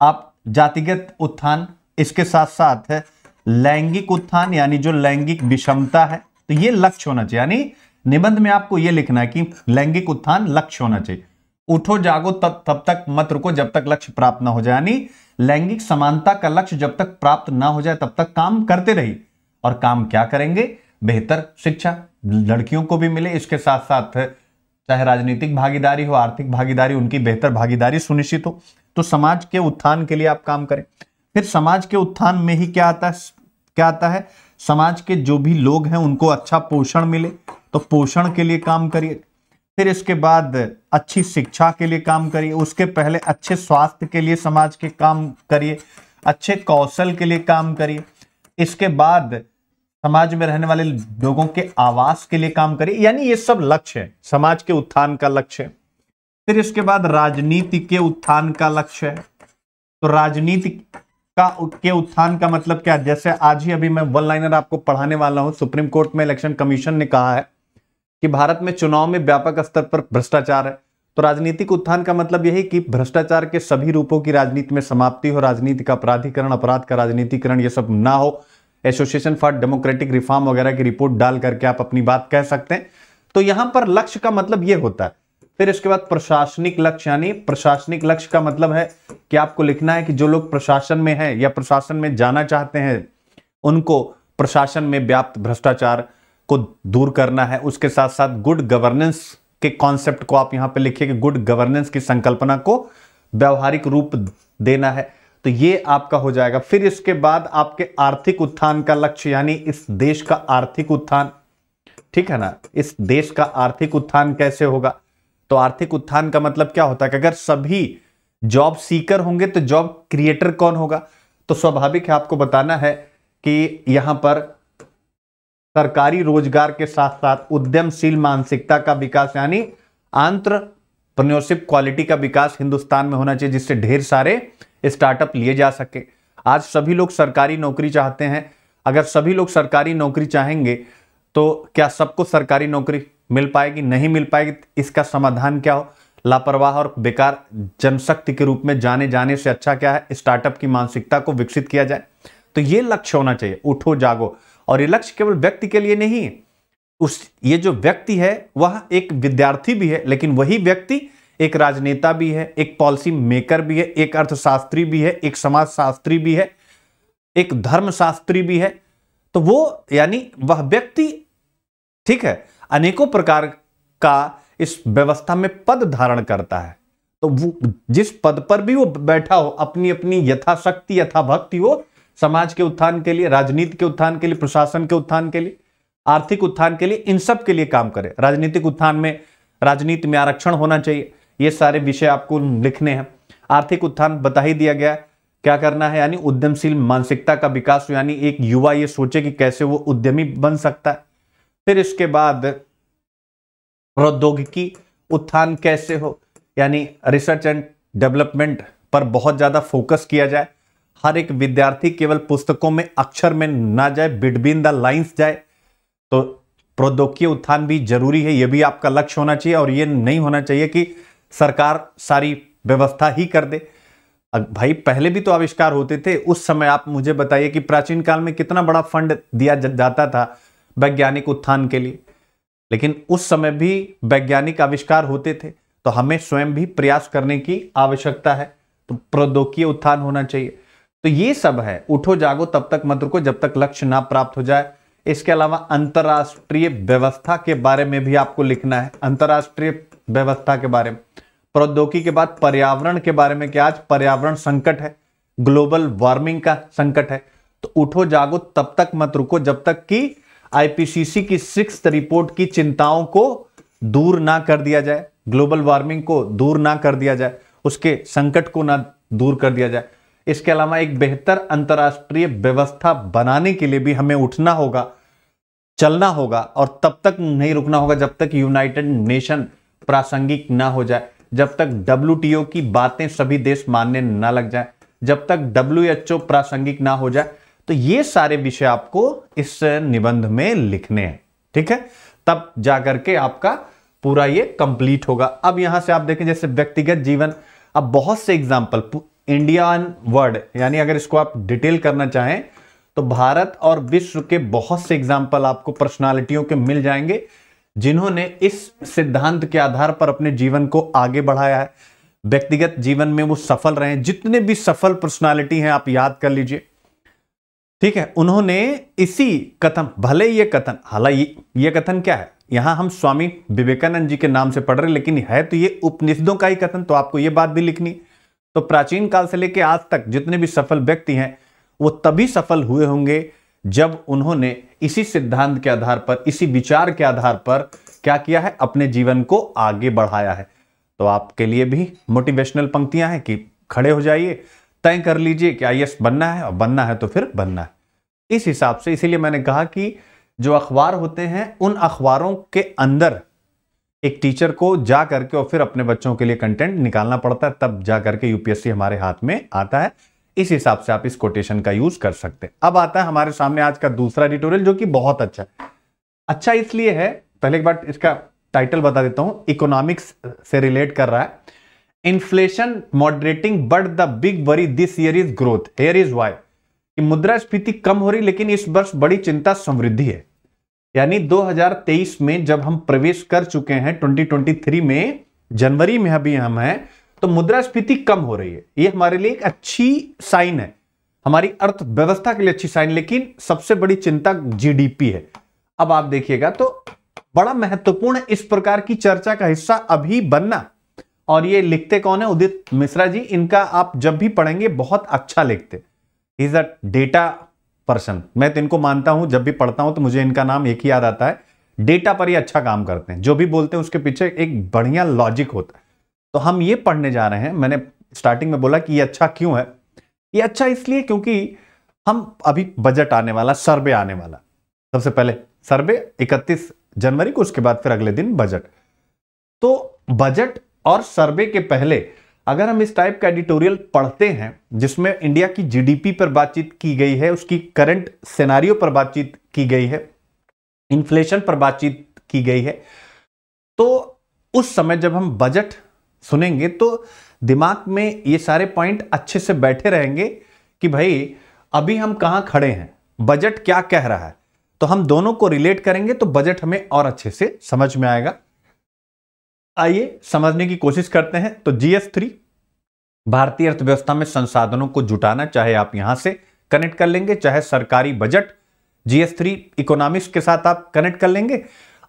आप जातिगत उत्थान इसके साथ साथ है लैंगिक उत्थान यानी जो लैंगिक विषमता है तो ये लक्ष्य होना चाहिए यानी निबंध में आपको ये लिखना है कि लैंगिक उत्थान लक्ष्य होना चाहिए उठो जागो तब तब तक मत रुको जब तक लक्ष्य प्राप्त ना हो जाए यानी लैंगिक समानता का लक्ष्य जब तक प्राप्त ना हो जाए तब तक काम करते रहिए और काम क्या करेंगे बेहतर शिक्षा लड़कियों को भी मिले इसके साथ साथ चाहे राजनीतिक भागीदारी हो आर्थिक भागीदारी उनकी बेहतर भागीदारी सुनिश्चित हो तो समाज के उत्थान के लिए आप काम करें फिर समाज के उत्थान में ही क्या आता है क्या आता है समाज के जो भी लोग हैं उनको अच्छा पोषण मिले तो पोषण के लिए काम करिए फिर इसके बाद अच्छी शिक्षा के लिए काम करिए उसके पहले अच्छे स्वास्थ्य के लिए समाज के काम करिए अच्छे कौशल के लिए काम करिए इसके बाद समाज में रहने वाले लोगों के आवास के लिए काम करिए यानी ये सब लक्ष्य है समाज के उत्थान का लक्ष्य है फिर इसके बाद राजनीति के उत्थान का लक्ष्य है तो राजनीति का के उत्थान का मतलब क्या जैसे आज ही अभी मैं वन लाइनर आपको पढ़ाने वाला हूं सुप्रीम कोर्ट में इलेक्शन कमीशन ने कहा है कि भारत में चुनाव में व्यापक स्तर पर भ्रष्टाचार है तो राजनीतिक उत्थान का मतलब यही कि भ्रष्टाचार के सभी रूपों की राजनीति में समाप्ति हो राजनीति का अपराधीकरण अपराध का राजनीतिकरण ये सब ना हो एसोसिएशन फॉर डेमोक्रेटिक रिफॉर्म वगैरह की रिपोर्ट डाल करके आप अपनी बात कह सकते हैं तो यहां पर लक्ष्य का मतलब ये होता है फिर इसके बाद प्रशासनिक लक्ष्य यानी प्रशासनिक लक्ष्य का मतलब है कि आपको लिखना है कि जो लोग प्रशासन में है या प्रशासन में जाना चाहते हैं उनको प्रशासन में व्याप्त भ्रष्टाचार को दूर करना है उसके साथ साथ गुड गवर्नेंस के कॉन्सेप्ट को आप यहां पे लिखिए कि गुड गवर्नेंस की संकल्पना को व्यवहारिक रूप देना है तो ये आपका हो जाएगा फिर इसके बाद आपके आर्थिक उत्थान का लक्ष्य यानी इस देश का आर्थिक उत्थान ठीक है ना इस देश का आर्थिक उत्थान कैसे होगा तो आर्थिक उत्थान का मतलब क्या होता है कि अगर सभी जॉब सीकर होंगे तो जॉब क्रिएटर कौन होगा तो स्वाभाविक है आपको बताना है कि यहां पर सरकारी रोजगार के साथ साथ उद्यमशील मानसिकता का विकास यानी आंट्रप्रन्योरशिप क्वालिटी का विकास हिंदुस्तान में होना चाहिए जिससे ढेर सारे स्टार्टअप लिए जा सके आज सभी लोग सरकारी नौकरी चाहते हैं अगर सभी लोग सरकारी नौकरी चाहेंगे तो क्या सबको सरकारी नौकरी मिल पाएगी नहीं मिल पाएगी इसका समाधान क्या हो लापरवाह और बेकार जनशक्ति के रूप में जाने जाने से अच्छा क्या है स्टार्टअप की मानसिकता को विकसित किया जाए तो ये लक्ष्य होना चाहिए उठो जागो और ये लक्ष्य केवल व्यक्ति के लिए नहीं उस ये जो व्यक्ति है वह एक विद्यार्थी भी है लेकिन वही व्यक्ति एक राजनेता भी है एक पॉलिसी मेकर भी है एक अर्थशास्त्री भी है एक समाजशास्त्री भी है एक धर्मशास्त्री भी है तो वो यानी वह व्यक्ति ठीक है अनेकों प्रकार का इस व्यवस्था में पद धारण करता है तो वो जिस पद पर भी वो बैठा हो अपनी अपनी यथाशक्ति यथा भक्ति हो समाज के उत्थान के लिए राजनीति के उत्थान के लिए प्रशासन के उत्थान के लिए आर्थिक उत्थान के लिए इन सब के लिए काम करें राजनीतिक उत्थान में राजनीति में आरक्षण होना चाहिए ये सारे विषय आपको लिखने हैं आर्थिक उत्थान बता ही दिया गया क्या करना है यानी उद्यमशील मानसिकता का विकास यानी एक युवा ये सोचे कि कैसे वो उद्यमी बन सकता है फिर इसके बाद प्रौद्योगिकी उत्थान कैसे हो यानी रिसर्च एंड डेवलपमेंट पर बहुत ज़्यादा फोकस किया जाए हर एक विद्यार्थी केवल पुस्तकों में अक्षर में ना जाए बिटवीन द लाइंस जाए तो प्रौद्योगिकी उत्थान भी जरूरी है यह भी आपका लक्ष्य होना चाहिए और ये नहीं होना चाहिए कि सरकार सारी व्यवस्था ही कर दे भाई पहले भी तो आविष्कार होते थे उस समय आप मुझे बताइए कि प्राचीन काल में कितना बड़ा फंड दिया जाता था वैज्ञानिक उत्थान के लिए लेकिन उस समय भी वैज्ञानिक आविष्कार होते थे तो हमें स्वयं भी प्रयास करने की आवश्यकता है तो प्रौद्योगिकी उत्थान होना चाहिए तो ये सब है उठो जागो तब तक मत रुको जब तक लक्ष्य ना प्राप्त हो जाए इसके अलावा अंतरराष्ट्रीय व्यवस्था के बारे में भी आपको लिखना है अंतरराष्ट्रीय व्यवस्था के बारे में प्रौद्योगिकी के बाद पर्यावरण के बारे में क्या आज पर्यावरण संकट है ग्लोबल वार्मिंग का संकट है तो उठो जागो तब तक मत रुको जब तक कि आईपीसीसी की सिक्स रिपोर्ट की चिंताओं को दूर ना कर दिया जाए ग्लोबल वार्मिंग को दूर ना कर दिया जाए उसके संकट को ना दूर कर दिया जाए इसके अलावा एक बेहतर अंतर्राष्ट्रीय व्यवस्था बनाने के लिए भी हमें उठना होगा चलना होगा और तब तक नहीं रुकना होगा जब तक यूनाइटेड नेशन प्रासंगिक ना हो जाए जब तक डब्ल्यू की बातें सभी देश मानने ना लग जाए जब तक डब्ल्यू प्रासंगिक ना हो जाए तो ये सारे विषय आपको इस निबंध में लिखने हैं ठीक है तब जाकर के आपका पूरा ये कंप्लीट होगा अब यहां से आप देखें जैसे व्यक्तिगत जीवन अब बहुत से एग्जाम्पल इंडियन वर्ड यानी अगर इसको आप डिटेल करना चाहें तो भारत और विश्व के बहुत से एग्जाम्पल आपको पर्सनालिटियों के मिल जाएंगे जिन्होंने इस सिद्धांत के आधार पर अपने जीवन को आगे बढ़ाया है व्यक्तिगत जीवन में वो सफल रहे जितने भी सफल पर्सनालिटी हैं आप याद कर लीजिए ठीक है उन्होंने इसी कथन भले ये कथन हालांकि ये कथन क्या है यहां हम स्वामी विवेकानंद जी के नाम से पढ़ रहे लेकिन है तो ये उपनिषदों का ही कथन तो आपको ये बात भी लिखनी तो प्राचीन काल से लेकर आज तक जितने भी सफल व्यक्ति हैं वो तभी सफल हुए होंगे जब उन्होंने इसी सिद्धांत के आधार पर इसी विचार के आधार पर क्या किया है अपने जीवन को आगे बढ़ाया है तो आपके लिए भी मोटिवेशनल पंक्तियां हैं कि खड़े हो जाइए तय कर लीजिए कि आई बनना है और बनना है तो फिर बनना है इस हिसाब से इसीलिए मैंने कहा कि जो अखबार होते हैं उन अखबारों के अंदर एक टीचर को जा करके और फिर अपने बच्चों के लिए कंटेंट निकालना पड़ता है तब जा करके यूपीएससी हमारे हाथ में आता है इस हिसाब से आप इस कोटेशन का यूज कर सकते हैं अब आता है हमारे सामने आज का दूसरा एडिटोरियल जो कि बहुत अच्छा है अच्छा इसलिए है पहले एक बार इसका टाइटल बता देता हूं इकोनॉमिक्स से रिलेट कर रहा है inflation moderating but the big worry this year is growth here is why मुद्रास्फीति कम हो रही लेकिन इस वर्ष बड़ी चिंता समृद्धि है यानी 2023 में जब हम प्रवेश कर चुके हैं 2023 में जनवरी में अभी हम हैं तो मुद्रास्फीति कम हो रही है ये हमारे लिए एक अच्छी साइन है हमारी अर्थव्यवस्था के लिए अच्छी साइन लेकिन सबसे बड़ी चिंता जीडीपी है अब आप देखिएगा तो बड़ा महत्वपूर्ण इस प्रकार की चर्चा का हिस्सा अभी बनना और ये लिखते कौन है उदित मिश्रा जी इनका आप जब भी पढ़ेंगे बहुत अच्छा लिखते इज अ डेटा पर्सन मैं तो इनको मानता हूं जब भी पढ़ता हूं तो मुझे इनका नाम एक ही याद आता है डेटा पर ये अच्छा काम करते हैं जो भी बोलते हैं उसके पीछे एक बढ़िया लॉजिक होता है तो हम ये पढ़ने जा रहे हैं मैंने स्टार्टिंग में बोला कि ये अच्छा क्यों है ये अच्छा इसलिए क्योंकि हम अभी बजट आने वाला सर्वे आने वाला सबसे पहले सर्वे 31 जनवरी को उसके बाद फिर अगले दिन बजट तो बजट और सर्वे के पहले अगर हम इस टाइप का एडिटोरियल पढ़ते हैं जिसमें इंडिया की जीडीपी पर बातचीत की गई है उसकी करंट सेनारियों पर बातचीत की गई है इन्फ्लेशन पर बातचीत की गई है तो उस समय जब हम बजट सुनेंगे तो दिमाग में ये सारे पॉइंट अच्छे से बैठे रहेंगे कि भाई अभी हम कहाँ खड़े हैं बजट क्या कह रहा है तो हम दोनों को रिलेट करेंगे तो बजट हमें और अच्छे से समझ में आएगा आइए समझने की कोशिश करते हैं तो जीएस थ्री भारतीय अर्थव्यवस्था में संसाधनों को जुटाना चाहे आप यहां से कनेक्ट कर लेंगे चाहे सरकारी बजट जीएस थ्री इकोनॉमिक्स के साथ आप कनेक्ट कर लेंगे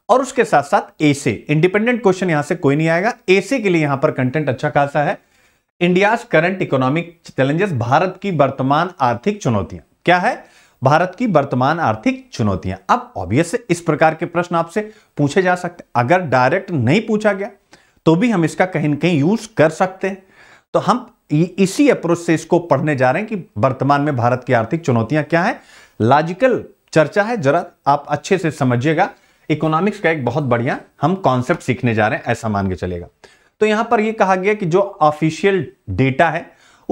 और उसके साथ साथ एसे इंडिपेंडेंट क्वेश्चन यहां से कोई नहीं आएगा एसे के लिए यहां पर कंटेंट अच्छा खासा है India's current economic challenges Bharat की वर्तमान आर्थिक चुनौतियां क्या है भारत की वर्तमान आर्थिक चुनौतियां अब ऑब्वियस इस प्रकार के प्रश्न आपसे पूछे जा सकते अगर डायरेक्ट नहीं पूछा गया तो भी हम इसका कहीं ना कहीं यूज कर सकते हैं तो हम इसी अप्रोच से इसको पढ़ने जा रहे हैं कि वर्तमान में भारत की आर्थिक चुनौतियां क्या है लॉजिकल चर्चा है जरा आप अच्छे से समझिएगा इकोनॉमिक्स का एक बहुत बढ़िया हम कॉन्सेप्ट सीखने जा रहे हैं ऐसा मान के चलेगा तो यहां पर यह कहा गया कि जो ऑफिशियल डेटा है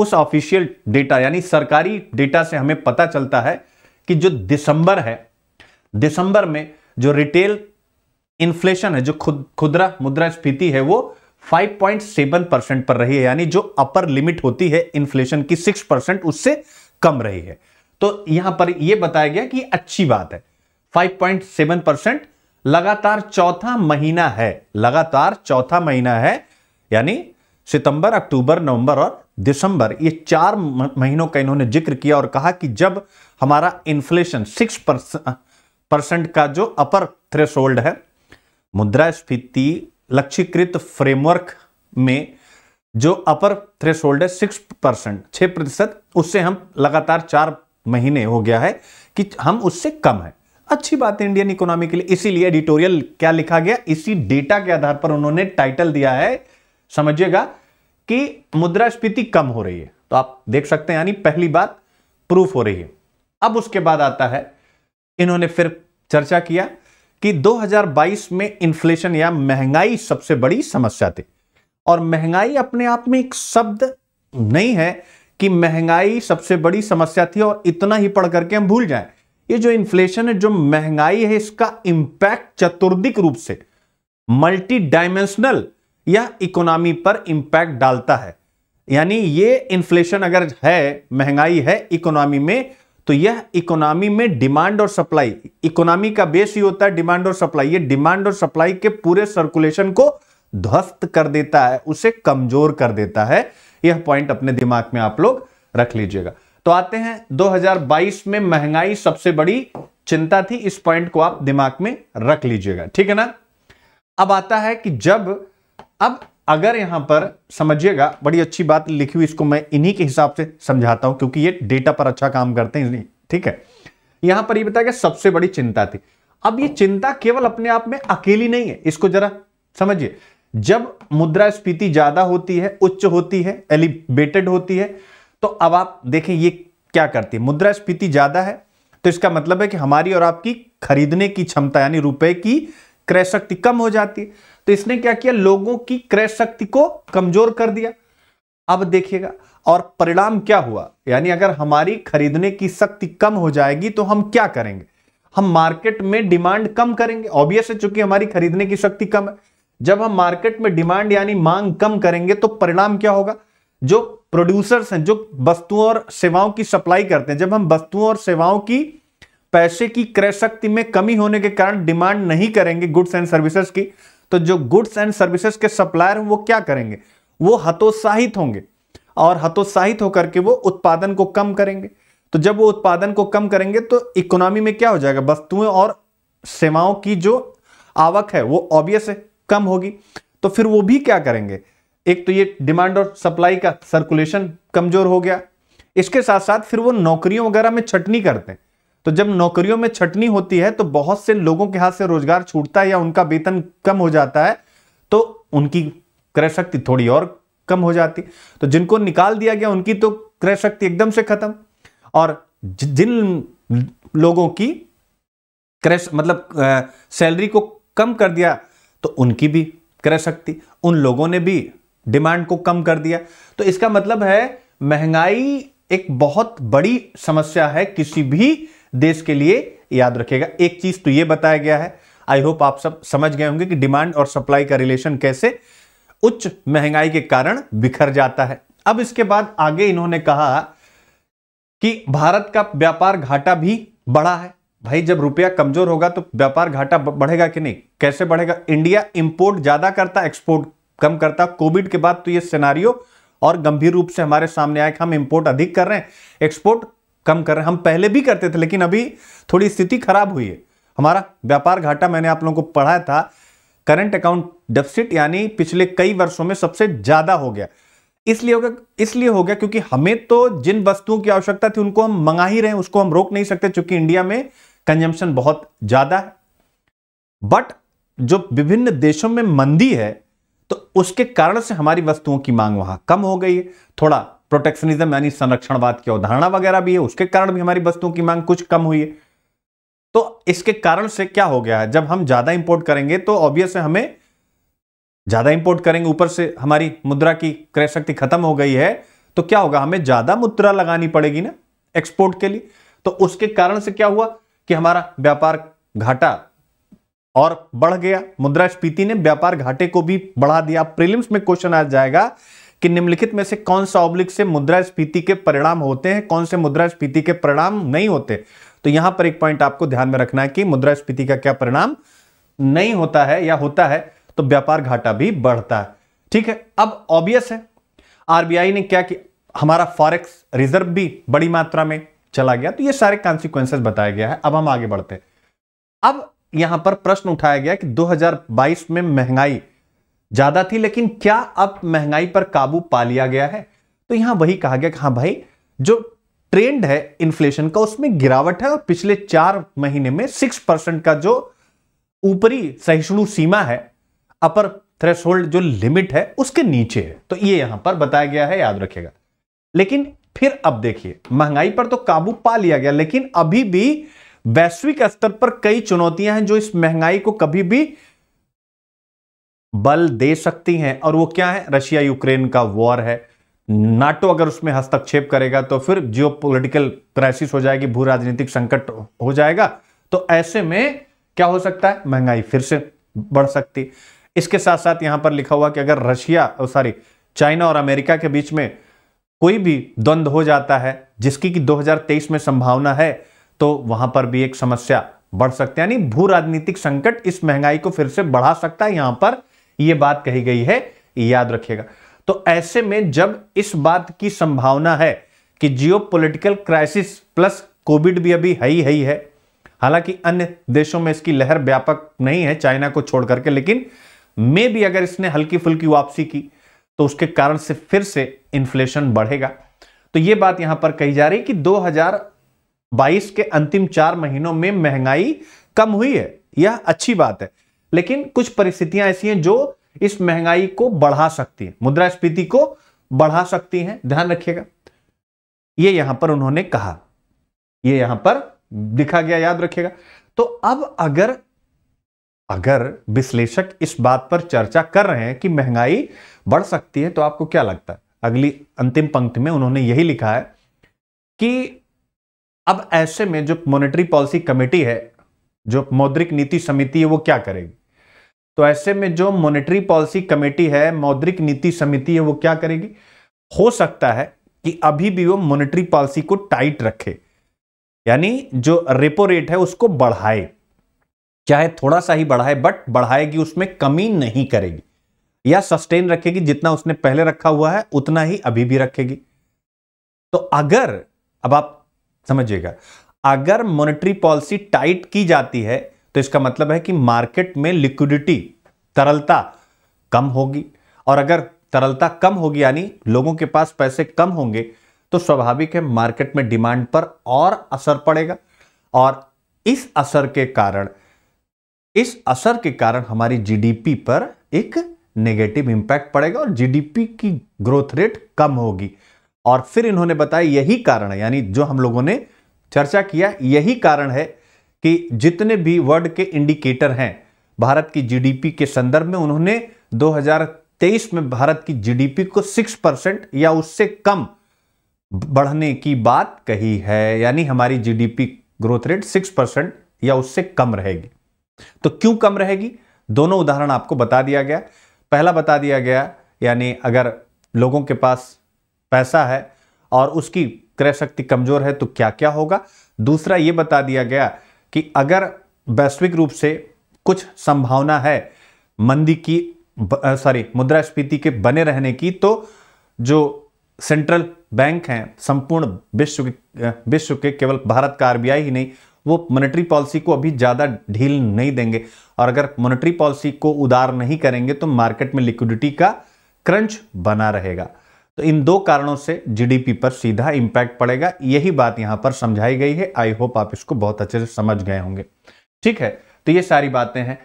उस ऑफिशियल डेटा यानी सरकारी डेटा से हमें पता चलता है कि जो दिसंबर है दिसंबर में जो रिटेल इन्फ्लेशन है जो खुद खुदरा मुद्रा स्फीति है वो 5.7 परसेंट पर रही है यानी जो अपर लिमिट होती है इन्फ्लेशन की 6 परसेंट उससे कम रही है तो यहां पर यह बताया गया कि अच्छी बात है 5.7 परसेंट लगातार चौथा महीना है लगातार चौथा महीना है यानी सितंबर अक्टूबर नवंबर और दिसंबर ये चार महीनों का इन्होंने जिक्र किया और कहा कि जब हमारा इन्फ्लेशन सिक्स परसेंट का जो अपर थ्रेशोल्ड है मुद्रास्फीति लक्ष्यकृत फ्रेमवर्क में जो अपर होल्ड है सिक्स परसेंट छः प्रतिशत उससे हम लगातार चार महीने हो गया है कि हम उससे कम है अच्छी बात है इंडियन इकोनॉमी के लिए इसीलिए एडिटोरियल क्या लिखा गया इसी डेटा के आधार पर उन्होंने टाइटल दिया है समझिएगा कि मुद्रास्फीति कम हो रही है तो आप देख सकते हैं यानी पहली बात प्रूफ हो रही है अब उसके बाद आता है इन्होंने फिर चर्चा किया कि 2022 में इन्फ्लेशन या महंगाई सबसे बड़ी समस्या थी और महंगाई अपने आप में एक शब्द नहीं है कि महंगाई सबसे बड़ी समस्या थी और इतना ही पढ़ करके हम भूल जाएं ये जो इन्फ्लेशन है जो महंगाई है इसका इंपैक्ट चतुर्दिक रूप से मल्टी डायमेंशनल या इकोनॉमी पर इंपैक्ट डालता है यानी ये इन्फ्लेशन अगर है महंगाई है इकोनॉमी में तो यह इकोनॉमी में डिमांड और सप्लाई इकोनॉमी का बेस ही होता है डिमांड और सप्लाई ये डिमांड और सप्लाई के पूरे सर्कुलेशन को ध्वस्त कर देता है उसे कमजोर कर देता है यह पॉइंट अपने दिमाग में आप लोग रख लीजिएगा तो आते हैं 2022 में महंगाई सबसे बड़ी चिंता थी इस पॉइंट को आप दिमाग में रख लीजिएगा ठीक है ना अब आता है कि जब अब अगर यहां पर समझिएगा बड़ी अच्छी बात लिखी हुई इसको मैं इन्हीं के हिसाब से समझाता हूं क्योंकि ये डेटा पर अच्छा काम करते हैं ठीक है यहां पर ये बताया गया सबसे बड़ी चिंता थी अब ये चिंता केवल अपने आप में अकेली नहीं है इसको जरा समझिए जब मुद्रास्फीति ज्यादा होती है उच्च होती है एलिवेटेड होती है तो अब आप देखें ये क्या करती है मुद्रास्फीति ज्यादा है तो इसका मतलब है कि हमारी और आपकी खरीदने की क्षमता यानी रुपए की क्रय शक्ति कम हो जाती है तो इसने क्या किया लोगों की क्रय शक्ति को कमजोर कर दिया अब देखिएगा और परिणाम क्या हुआ यानी अगर हमारी खरीदने की शक्ति कम हो जाएगी तो हम क्या करेंगे हम मार्केट में डिमांड कम करेंगे ऑब्वियस है चूंकि हमारी खरीदने की शक्ति कम है जब हम मार्केट में डिमांड यानी मांग कम करेंगे तो परिणाम क्या होगा जो प्रोड्यूसर्स हैं जो वस्तुओं और सेवाओं की सप्लाई करते हैं जब हम वस्तुओं और सेवाओं की पैसे की क्रय शक्ति में कमी होने के कारण डिमांड नहीं करेंगे गुड्स एंड सर्विसेज की तो जो गुड्स एंड सर्विसेज के सप्लायर हैं वो क्या करेंगे वो हतोत्साहित होंगे और हतोत्साहित होकर के वो उत्पादन को कम करेंगे तो जब वो उत्पादन को कम करेंगे तो इकोनॉमी में क्या हो जाएगा वस्तुएं और सेवाओं की जो आवक है वो ऑब्वियस है कम होगी तो फिर वो भी क्या करेंगे एक तो ये डिमांड और सप्लाई का सर्कुलेशन कमजोर हो गया इसके साथ साथ फिर वो नौकरियों वगैरह में छटनी करते हैं तो जब नौकरियों में छटनी होती है तो बहुत से लोगों के हाथ से रोजगार छूटता है या उनका वेतन कम हो जाता है तो उनकी क्रय शक्ति थोड़ी और कम हो जाती तो जिनको निकाल दिया गया उनकी तो क्रय शक्ति एकदम से खत्म और जिन लोगों की क्रय मतलब सैलरी को कम कर दिया तो उनकी भी क्रय शक्ति उन लोगों ने भी डिमांड को कम कर दिया तो इसका मतलब है महंगाई एक बहुत बड़ी समस्या है किसी भी देश के लिए याद रखेगा एक चीज तो यह बताया गया है आई होप आप सब समझ गए होंगे कि डिमांड और सप्लाई का रिलेशन कैसे उच्च महंगाई के कारण बिखर जाता है अब इसके बाद आगे इन्होंने कहा कि भारत का व्यापार घाटा भी बढ़ा है भाई जब रुपया कमजोर होगा तो व्यापार घाटा बढ़ेगा कि नहीं कैसे बढ़ेगा इंडिया इंपोर्ट ज्यादा करता एक्सपोर्ट कम करता कोविड के बाद तो यह सिनारियो और गंभीर रूप से हमारे सामने आया कि हम इंपोर्ट अधिक कर रहे हैं एक्सपोर्ट कम कर रहे हैं हम पहले भी करते थे लेकिन अभी थोड़ी स्थिति खराब हुई है हमारा व्यापार घाटा मैंने आप लोगों को पढ़ाया था करंट अकाउंट डेफिसिट यानी पिछले कई वर्षों में सबसे ज़्यादा हो गया इसलिए हो गया इसलिए हो गया क्योंकि हमें तो जिन वस्तुओं की आवश्यकता थी उनको हम मंगा ही रहे हैं उसको हम रोक नहीं सकते चूंकि इंडिया में कंजम्पशन बहुत ज़्यादा है बट जो विभिन्न देशों में मंदी है तो उसके कारण से हमारी वस्तुओं की मांग वहां कम हो गई है थोड़ा प्रोटेक्शनिज्म यानी संरक्षणवाद की अवधारणा वगैरह भी है उसके कारण भी हमारी वस्तुओं की मांग कुछ कम हुई है तो इसके कारण से क्या हो गया है जब हम ज्यादा इंपोर्ट करेंगे तो ऑब्वियस है हमें ज्यादा इंपोर्ट करेंगे ऊपर से हमारी मुद्रा की क्रय शक्ति खत्म हो गई है तो क्या होगा हमें ज्यादा मुद्रा लगानी पड़ेगी ना एक्सपोर्ट के लिए तो उसके कारण से क्या हुआ कि हमारा व्यापार घाटा और बढ़ गया मुद्रास्फीति ने व्यापार घाटे को भी बढ़ा दिया प्रीलिम्स में क्वेश्चन आ जाएगा कि निम्नलिखित में से कौन सा ऑब्लिक से मुद्रास्फीति के परिणाम होते हैं कौन से मुद्रास्फीति के परिणाम नहीं होते तो यहां पर एक पॉइंट आपको ध्यान में रखना है कि मुद्रास्फीति का क्या परिणाम नहीं होता है या होता है तो व्यापार घाटा भी बढ़ता है ठीक है अब ऑब्वियस है आरबीआई ने क्या कि हमारा फॉरेक्स रिजर्व भी बड़ी मात्रा में चला गया तो ये सारे कॉन्सिक्वेंसेस बताया गया है अब हम आगे बढ़ते हैं अब यहां पर प्रश्न उठाया गया कि 2022 में महंगाई ज्यादा थी लेकिन क्या अब महंगाई पर काबू पा लिया गया है तो यहां वही कहा गया कि हाँ भाई जो ट्रेंड है इन्फ्लेशन का उसमें गिरावट है और पिछले चार महीने में सिक्स परसेंट का जो ऊपरी सहिष्णु सीमा है अपर थ्रेश जो लिमिट है उसके नीचे है तो ये यहां पर बताया गया है याद रखेगा लेकिन फिर अब देखिए महंगाई पर तो काबू पा लिया गया लेकिन अभी भी वैश्विक स्तर पर कई चुनौतियां हैं जो इस महंगाई को कभी भी बल दे सकती हैं और वो क्या है रशिया यूक्रेन का वॉर है नाटो अगर उसमें हस्तक्षेप करेगा तो फिर जियो पोलिटिकल क्राइसिस हो जाएगी भू राजनीतिक संकट हो जाएगा तो ऐसे में क्या हो सकता है महंगाई फिर से बढ़ सकती इसके साथ साथ यहां पर लिखा हुआ कि अगर रशिया सॉरी चाइना और अमेरिका के बीच में कोई भी द्वंद हो जाता है जिसकी कि 2023 में संभावना है तो वहां पर भी एक समस्या बढ़ सकती है यानी भू राजनीतिक संकट इस महंगाई को फिर से बढ़ा सकता है यहां पर ये बात कही गई है याद रखिएगा तो ऐसे में जब इस बात की संभावना है कि geopolitical crisis plus Covid भी अभी है ही है, है। हालांकि अन्य देशों में इसकी लहर व्यापक नहीं है चाइना को छोड़ करके लेकिन मे भी अगर इसने हल्की फुल्की वापसी की तो उसके कारण से फिर से इन्फ्लेशन बढ़ेगा तो यह बात यहां पर कही जा रही कि 2022 के अंतिम चार महीनों में महंगाई कम हुई है यह अच्छी बात है लेकिन कुछ परिस्थितियां ऐसी हैं जो इस महंगाई को बढ़ा सकती है मुद्रास्फीति को बढ़ा सकती हैं ध्यान रखिएगा ये यहां पर उन्होंने कहा ये यहां पर लिखा गया याद रखिएगा तो अब अगर अगर विश्लेषक इस बात पर चर्चा कर रहे हैं कि महंगाई बढ़ सकती है तो आपको क्या लगता है अगली अंतिम पंक्ति में उन्होंने यही लिखा है कि अब ऐसे में जो मॉनेटरी पॉलिसी कमेटी है जो मौद्रिक नीति समिति है वो क्या करेगी तो ऐसे में जो मॉनेटरी पॉलिसी कमेटी है मौद्रिक नीति समिति है वो क्या करेगी हो सकता है कि अभी भी वो मॉनेटरी पॉलिसी को टाइट रखे यानी जो रेपो रेट है उसको बढ़ाए चाहे थोड़ा सा ही बढ़ाए बट बढ़ाएगी उसमें कमी नहीं करेगी या सस्टेन रखेगी जितना उसने पहले रखा हुआ है उतना ही अभी भी रखेगी तो अगर अब आप समझिएगा अगर मॉनेटरी पॉलिसी टाइट की जाती है तो इसका मतलब है कि मार्केट में लिक्विडिटी तरलता कम होगी और अगर तरलता कम होगी यानी लोगों के पास पैसे कम होंगे तो स्वाभाविक है मार्केट में डिमांड पर और असर पड़ेगा और इस असर के कारण इस असर के कारण हमारी जीडीपी पर एक नेगेटिव इंपैक्ट पड़ेगा और जीडीपी की ग्रोथ रेट कम होगी और फिर इन्होंने बताया यही कारण है यानी जो हम लोगों ने चर्चा किया यही कारण है कि जितने भी वर्ल्ड के इंडिकेटर हैं भारत की जीडीपी के संदर्भ में उन्होंने 2023 में भारत की जीडीपी को 6 परसेंट या उससे कम बढ़ने की बात कही है यानी हमारी जीडीपी ग्रोथ रेट 6 परसेंट या उससे कम रहेगी तो क्यों कम रहेगी दोनों उदाहरण आपको बता दिया गया पहला बता दिया गया यानी अगर लोगों के पास पैसा है और उसकी क्रय शक्ति कमजोर है तो क्या क्या होगा दूसरा ये बता दिया गया कि अगर वैश्विक रूप से कुछ संभावना है मंदी की सॉरी मुद्रास्फीति के बने रहने की तो जो सेंट्रल बैंक हैं संपूर्ण विश्व विश्व के केवल भारत का आरबीआई ही नहीं वो मॉनेटरी पॉलिसी को अभी ज़्यादा ढील नहीं देंगे और अगर मॉनेटरी पॉलिसी को उदार नहीं करेंगे तो मार्केट में लिक्विडिटी का क्रंच बना रहेगा तो इन दो कारणों से जीडीपी पर सीधा इंपैक्ट पड़ेगा यही बात यहां पर समझाई गई है आई होप आप इसको बहुत अच्छे से समझ गए होंगे ठीक है तो ये सारी बातें हैं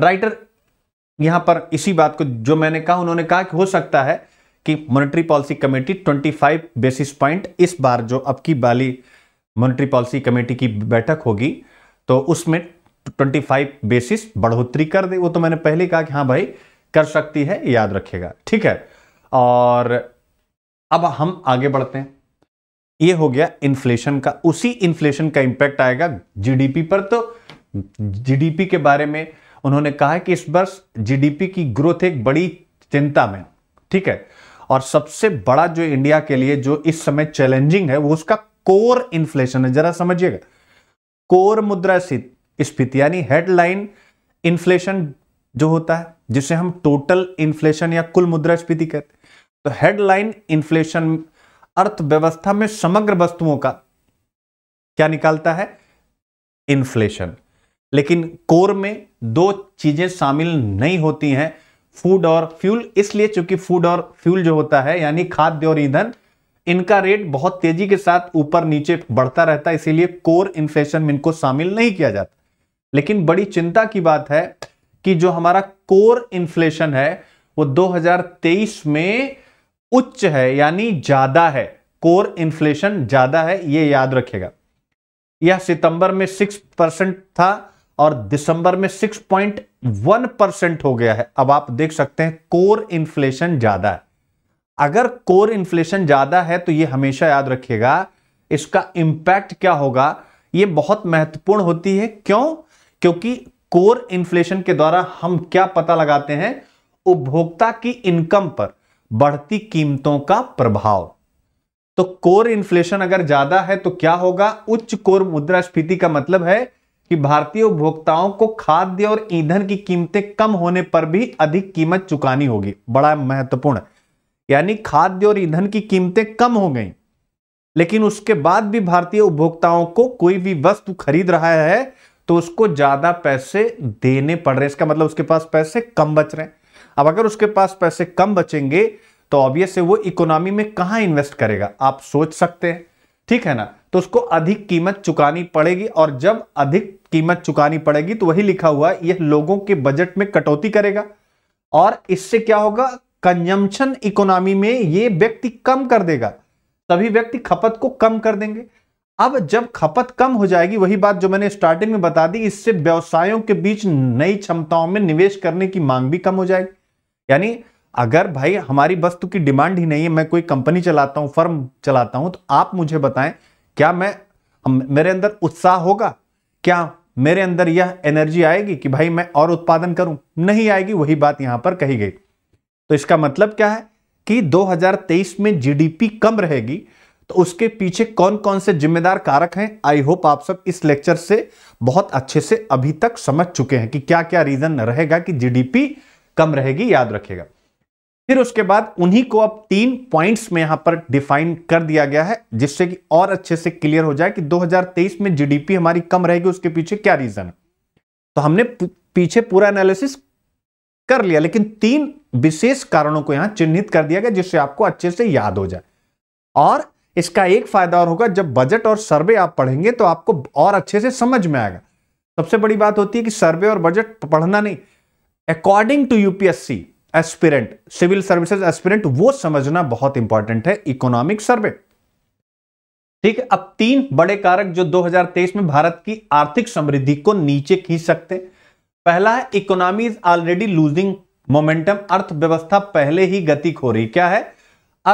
राइटर यहां पर इसी बात को जो मैंने कहा उन्होंने कहा कि हो सकता है कि monetary policy committee 25 basis point इस बार जो अब की बाली मॉनेटरी पॉलिसी कमेटी की बैठक होगी तो उसमें 25 बेसिस बढ़ोतरी कर दे वो तो मैंने पहले कहा कि हाँ भाई कर सकती है याद रखेगा ठीक है और अब हम आगे बढ़ते हैं ये हो गया इन्फ्लेशन का उसी इन्फ्लेशन का इंपैक्ट आएगा जीडीपी पर तो जीडीपी के बारे में उन्होंने कहा है कि इस वर्ष जीडीपी की ग्रोथ एक बड़ी चिंता में ठीक है और सबसे बड़ा जो इंडिया के लिए जो इस समय चैलेंजिंग है वो उसका कोर इन्फ्लेशन है जरा समझिएगा कोर मुद्रा स्फीति यानी हेडलाइन इन्फ्लेशन जो होता है जिसे हम टोटल इन्फ्लेशन या कुल मुद्रास्फीति कहते हैं तो हेडलाइन इन्फ्लेशन अर्थव्यवस्था में समग्र वस्तुओं का क्या निकालता है इन्फ्लेशन लेकिन कोर में दो चीजें शामिल नहीं होती हैं फूड और फ्यूल इसलिए चूंकि फूड और फ्यूल जो होता है यानी खाद्य और ईंधन इनका रेट बहुत तेजी के साथ ऊपर नीचे बढ़ता रहता है इसीलिए कोर इन्फ्लेशन में इनको शामिल नहीं किया जाता लेकिन बड़ी चिंता की बात है कि जो हमारा कोर इन्फ्लेशन है वो 2023 में उच्च है यानी ज्यादा है कोर इन्फ्लेशन ज्यादा है यह याद रखेगा यह सितंबर में सिक्स परसेंट था और दिसंबर में सिक्स पॉइंट वन परसेंट हो गया है अब आप देख सकते हैं कोर इन्फ्लेशन ज्यादा है अगर कोर इन्फ्लेशन ज्यादा है तो यह हमेशा याद रखिएगा इसका इंपैक्ट क्या होगा यह बहुत महत्वपूर्ण होती है क्यों क्योंकि कोर इन्फ्लेशन के द्वारा हम क्या पता लगाते हैं उपभोक्ता की इनकम पर बढ़ती कीमतों का प्रभाव तो कोर इन्फ्लेशन अगर ज्यादा है तो क्या होगा उच्च कोर मुद्रास्फीति का मतलब है कि भारतीय उपभोक्ताओं को खाद्य और ईंधन की कीमतें कम होने पर भी अधिक कीमत चुकानी होगी बड़ा महत्वपूर्ण यानी खाद्य और ईंधन की कीमतें कम हो गई लेकिन उसके बाद भी भारतीय उपभोक्ताओं को कोई भी वस्तु खरीद रहा है तो उसको ज्यादा पैसे देने पड़ रहे हैं इसका मतलब उसके पास पैसे कम बच रहे हैं अब अगर उसके पास पैसे कम बचेंगे तो ऑब्वियस वो इकोनॉमी में कहाँ इन्वेस्ट करेगा आप सोच सकते हैं ठीक है ना तो उसको अधिक कीमत चुकानी पड़ेगी और जब अधिक कीमत चुकानी पड़ेगी तो वही लिखा हुआ यह लोगों के बजट में कटौती करेगा और इससे क्या होगा कंजम्पशन इकोनॉमी में ये व्यक्ति कम कर देगा तभी व्यक्ति खपत को कम कर देंगे अब जब खपत कम हो जाएगी वही बात जो मैंने स्टार्टिंग में बता दी इससे व्यवसायों के बीच नई क्षमताओं में निवेश करने की मांग भी कम हो जाएगी यानी अगर भाई हमारी वस्तु की डिमांड ही नहीं है मैं कोई कंपनी चलाता हूं फर्म चलाता हूं तो आप मुझे बताएं क्या मैं मेरे अंदर उत्साह होगा क्या मेरे अंदर यह एनर्जी आएगी कि भाई मैं और उत्पादन करूं नहीं आएगी वही बात यहां पर कही गई तो इसका मतलब क्या है कि 2023 में जीडीपी कम रहेगी तो उसके पीछे कौन कौन से जिम्मेदार कारक हैं आई होप आप सब इस लेक्चर से बहुत अच्छे से अभी तक समझ चुके हैं कि क्या क्या रीजन रहेगा कि जीडीपी कम रहेगी याद रखेगा फिर उसके बाद उन्हीं को अब तीन पॉइंट्स में यहां पर डिफाइन कर दिया गया है जिससे कि और अच्छे से क्लियर हो जाए कि 2023 में जीडीपी हमारी कम रहेगी उसके पीछे क्या रीजन है तो हमने पीछे पूरा एनालिसिस कर लिया लेकिन तीन विशेष कारणों को यहां चिन्हित कर दिया गया जिससे आपको अच्छे से याद हो जाए और इसका एक फायदा और होगा जब बजट और सर्वे आप पढ़ेंगे तो आपको और अच्छे से समझ में आएगा सबसे बड़ी बात होती है कि सर्वे और बजट पढ़ना नहीं according to UPSC aspirant civil services aspirant वो समझना बहुत इंपॉर्टेंट है इकोनॉमिक सर्वे ठीक है अब तीन बड़े कारक जो 2023 में भारत की आर्थिक समृद्धि को नीचे खींच सकते हैं पहला है economy is already losing momentum अर्थव्यवस्था पहले ही गति खो रही क्या है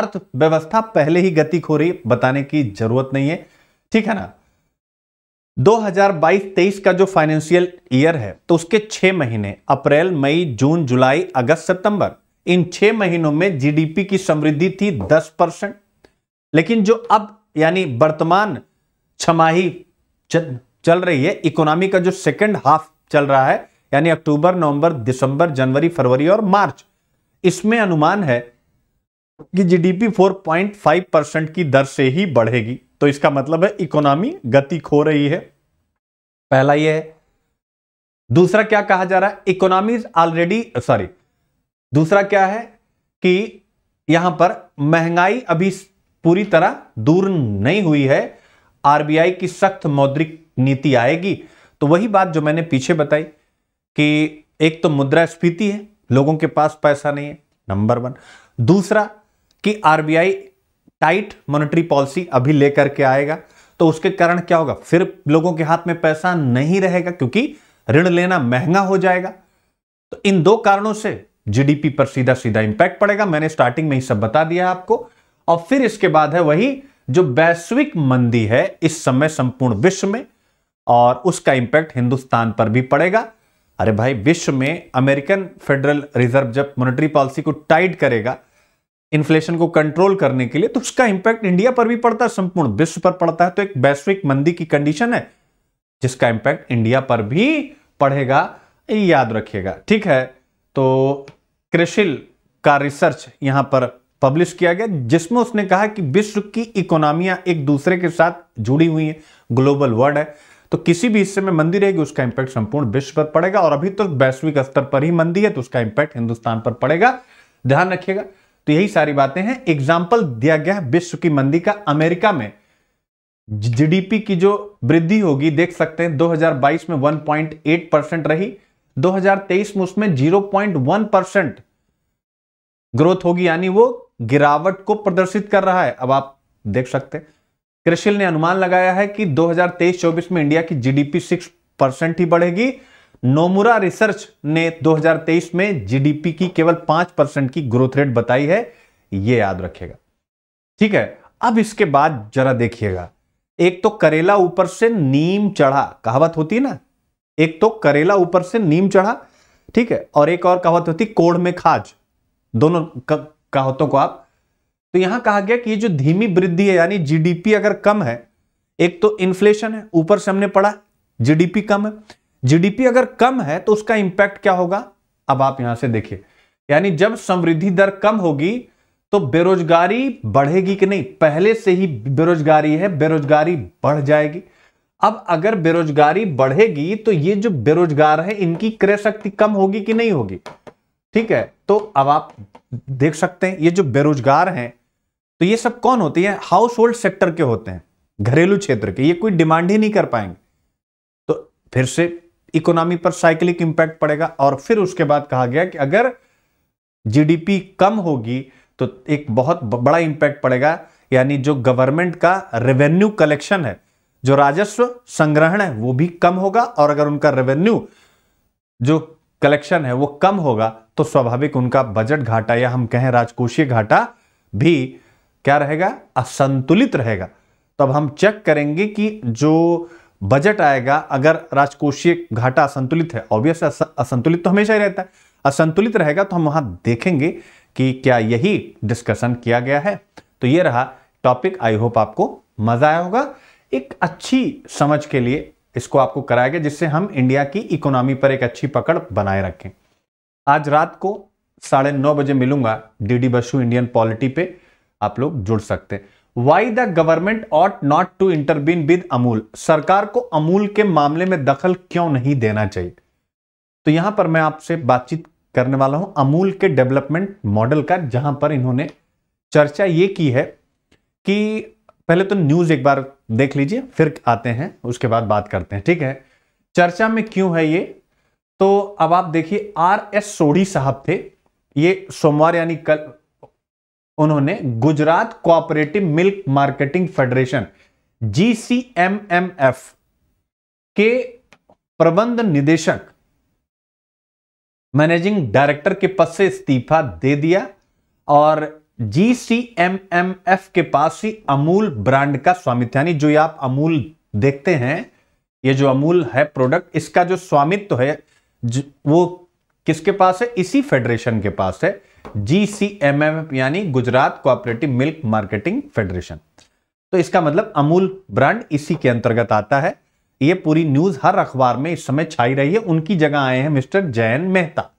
अर्थव्यवस्था पहले ही गति खो रही बताने की जरूरत नहीं है ठीक है ना 2022-23 का जो फाइनेंशियल ईयर है तो उसके छह महीने अप्रैल मई जून जुलाई अगस्त सितंबर इन छह महीनों में जीडीपी की समृद्धि थी 10 परसेंट लेकिन जो अब यानी वर्तमान छमाही चल रही है इकोनॉमी का जो सेकंड हाफ चल रहा है यानी अक्टूबर नवंबर दिसंबर जनवरी फरवरी और मार्च इसमें अनुमान है कि जीडीपी 4.5 परसेंट की दर से ही बढ़ेगी तो इसका मतलब है इकोनॉमी गति खो रही है पहला यह है दूसरा क्या कहा जा रहा है इकोनॉमी ऑलरेडी सॉरी दूसरा क्या है कि यहां पर महंगाई अभी पूरी तरह दूर नहीं हुई है आरबीआई की सख्त मौद्रिक नीति आएगी तो वही बात जो मैंने पीछे बताई कि एक तो मुद्रास्फीति है लोगों के पास पैसा नहीं है नंबर वन दूसरा कि आरबीआई टाइट मॉनेटरी पॉलिसी अभी लेकर के आएगा तो उसके कारण क्या होगा फिर लोगों के हाथ में पैसा नहीं रहेगा क्योंकि ऋण लेना महंगा हो जाएगा तो इन दो कारणों से जीडीपी पर सीधा सीधा इंपैक्ट पड़ेगा मैंने स्टार्टिंग में ही सब बता दिया आपको और फिर इसके बाद है वही जो वैश्विक मंदी है इस समय संपूर्ण विश्व में और उसका इंपैक्ट हिंदुस्तान पर भी पड़ेगा अरे भाई विश्व में अमेरिकन फेडरल रिजर्व जब मॉनेटरी पॉलिसी को टाइट करेगा इन्फ्लेशन को कंट्रोल करने के लिए तो उसका इंपैक्ट इंडिया पर भी पड़ता है संपूर्ण विश्व पर पड़ता है तो एक वैश्विक मंदी की कंडीशन है जिसका इंपैक्ट इंडिया पर भी पड़ेगा याद रखिएगा ठीक है तो क्रिशिल का रिसर्च यहां पर पब्लिश किया गया जिसमें उसने कहा कि विश्व की इकोनॉमियां एक दूसरे के साथ जुड़ी हुई है ग्लोबल वर्ल्ड है तो किसी भी हिस्से में मंदी रहेगी उसका इंपैक्ट संपूर्ण विश्व पर पड़ेगा और अभी तो वैश्विक स्तर पर ही मंदी है तो उसका इंपैक्ट हिंदुस्तान पर पड़ेगा ध्यान रखिएगा तो यही सारी बातें हैं एग्जाम्पल दिया गया विश्व की मंदी का अमेरिका में जीडीपी की जो वृद्धि होगी देख सकते हैं 2022 में 1.8 परसेंट रही 2023 में उसमें 0.1 परसेंट ग्रोथ होगी यानी वो गिरावट को प्रदर्शित कर रहा है अब आप देख सकते हैं क्रिशिल ने अनुमान लगाया है कि 2023-24 में इंडिया की जीडीपी 6 परसेंट ही बढ़ेगी नोमुरा रिसर्च ने 2023 में जीडीपी की केवल पांच परसेंट की ग्रोथ रेट बताई है ये याद रखेगा ठीक है अब इसके बाद जरा देखिएगा एक तो करेला ऊपर से नीम चढ़ा कहावत होती है ना एक तो करेला ऊपर से नीम चढ़ा ठीक है और एक और कहावत होती कोढ़ में खाज दोनों कहावतों को आप तो यहां कहा गया कि ये जो धीमी वृद्धि है यानी जीडीपी अगर कम है एक तो इन्फ्लेशन है ऊपर से हमने पढ़ा जीडीपी कम है जीडीपी अगर कम है तो उसका इंपैक्ट क्या होगा अब आप यहां से देखिए यानी जब समृद्धि दर कम होगी तो बेरोजगारी बढ़ेगी कि नहीं पहले से ही बेरोजगारी है बेरोजगारी बढ़ जाएगी अब अगर बेरोजगारी बढ़ेगी तो ये जो बेरोजगार है इनकी क्रय शक्ति कम होगी कि नहीं होगी ठीक है तो अब आप देख सकते हैं ये जो बेरोजगार हैं तो ये सब कौन होते हैं हाउस होल्ड सेक्टर के होते हैं घरेलू क्षेत्र के ये कोई डिमांड ही नहीं कर पाएंगे तो फिर से इकोनॉमी पर साइक्लिक इंपैक्ट पड़ेगा और फिर उसके बाद कहा गया कि अगर जीडीपी कम होगी तो एक बहुत बड़ा इंपैक्ट पड़ेगा यानी जो गवर्नमेंट का रेवेन्यू कलेक्शन है जो राजस्व संग्रहण है वो भी कम होगा और अगर उनका रेवेन्यू जो कलेक्शन है वो कम होगा तो स्वाभाविक उनका बजट घाटा या हम कहें राजकोषीय घाटा भी क्या रहेगा असंतुलित रहेगा तो अब हम चेक करेंगे कि जो बजट आएगा अगर राजकोषीय घाटा असंतुलित है ऑब्वियस असंतुलित तो हमेशा ही रहता है असंतुलित रहेगा तो हम वहां देखेंगे कि क्या यही डिस्कशन किया गया है तो ये रहा टॉपिक आई होप आपको मजा आया होगा एक अच्छी समझ के लिए इसको आपको कराया गया जिससे हम इंडिया की इकोनॉमी पर एक अच्छी पकड़ बनाए रखें आज रात को साढ़े नौ बजे मिलूंगा डीडी बसु इंडियन पॉलिटी पे आप लोग जुड़ सकते हैं why the government ought not to intervene with Amul सरकार को अमूल के मामले में दखल क्यों नहीं देना चाहिए तो यहां पर मैं आपसे बातचीत करने वाला हूं अमूल के डेवलपमेंट मॉडल का जहां पर इन्होंने चर्चा ये की है कि पहले तो न्यूज एक बार देख लीजिए फिर आते हैं उसके बाद बात करते हैं ठीक है चर्चा में क्यों है ये तो अब आप देखिए आर एस सोढ़ी साहब थे ये सोमवार यानी कल उन्होंने Gujarat cooperative milk marketing federation GCMMF के प्रबंध निदेशक मैनेजिंग डायरेक्टर के पद से इस्तीफा दे दिया और जीसीएमएमएफ के पास ही अमूल ब्रांड का स्वामित्व यानी जो आप अमूल देखते हैं ये जो अमूल है प्रोडक्ट इसका जो स्वामित्व है वो किसके पास है इसी फेडरेशन के पास है जीसीएमएमएफ यानी Gujarat cooperative milk marketing federation तो इसका मतलब अमूल ब्रांड इसी के अंतर्गत आता है ये पूरी न्यूज हर अखबार में इस समय छाई रही है उनकी जगह आए हैं मिस्टर जयन मेहता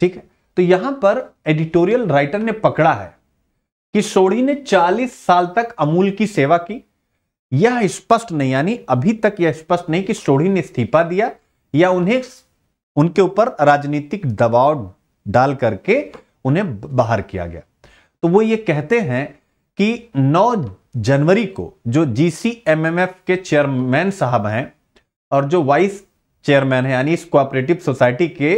ठीक है तो यहां पर एडिटोरियल राइटर ने पकड़ा है कि सोढ़ी ने 40 साल तक अमूल की सेवा की यह स्पष्ट नहीं यानी अभी तक यह स्पष्ट नहीं कि सोढ़ी ने इस्तीफा दिया या उन्हें उनके ऊपर राजनीतिक दबाव डाल करके उन्हें बाहर किया गया तो वो ये कहते हैं कि 9 जनवरी को जो जीसीएमएमएफ के चेयरमैन साहब हैं और जो वाइस चेयरमैन है यानी इस कोऑपरेटिव सोसाइटी के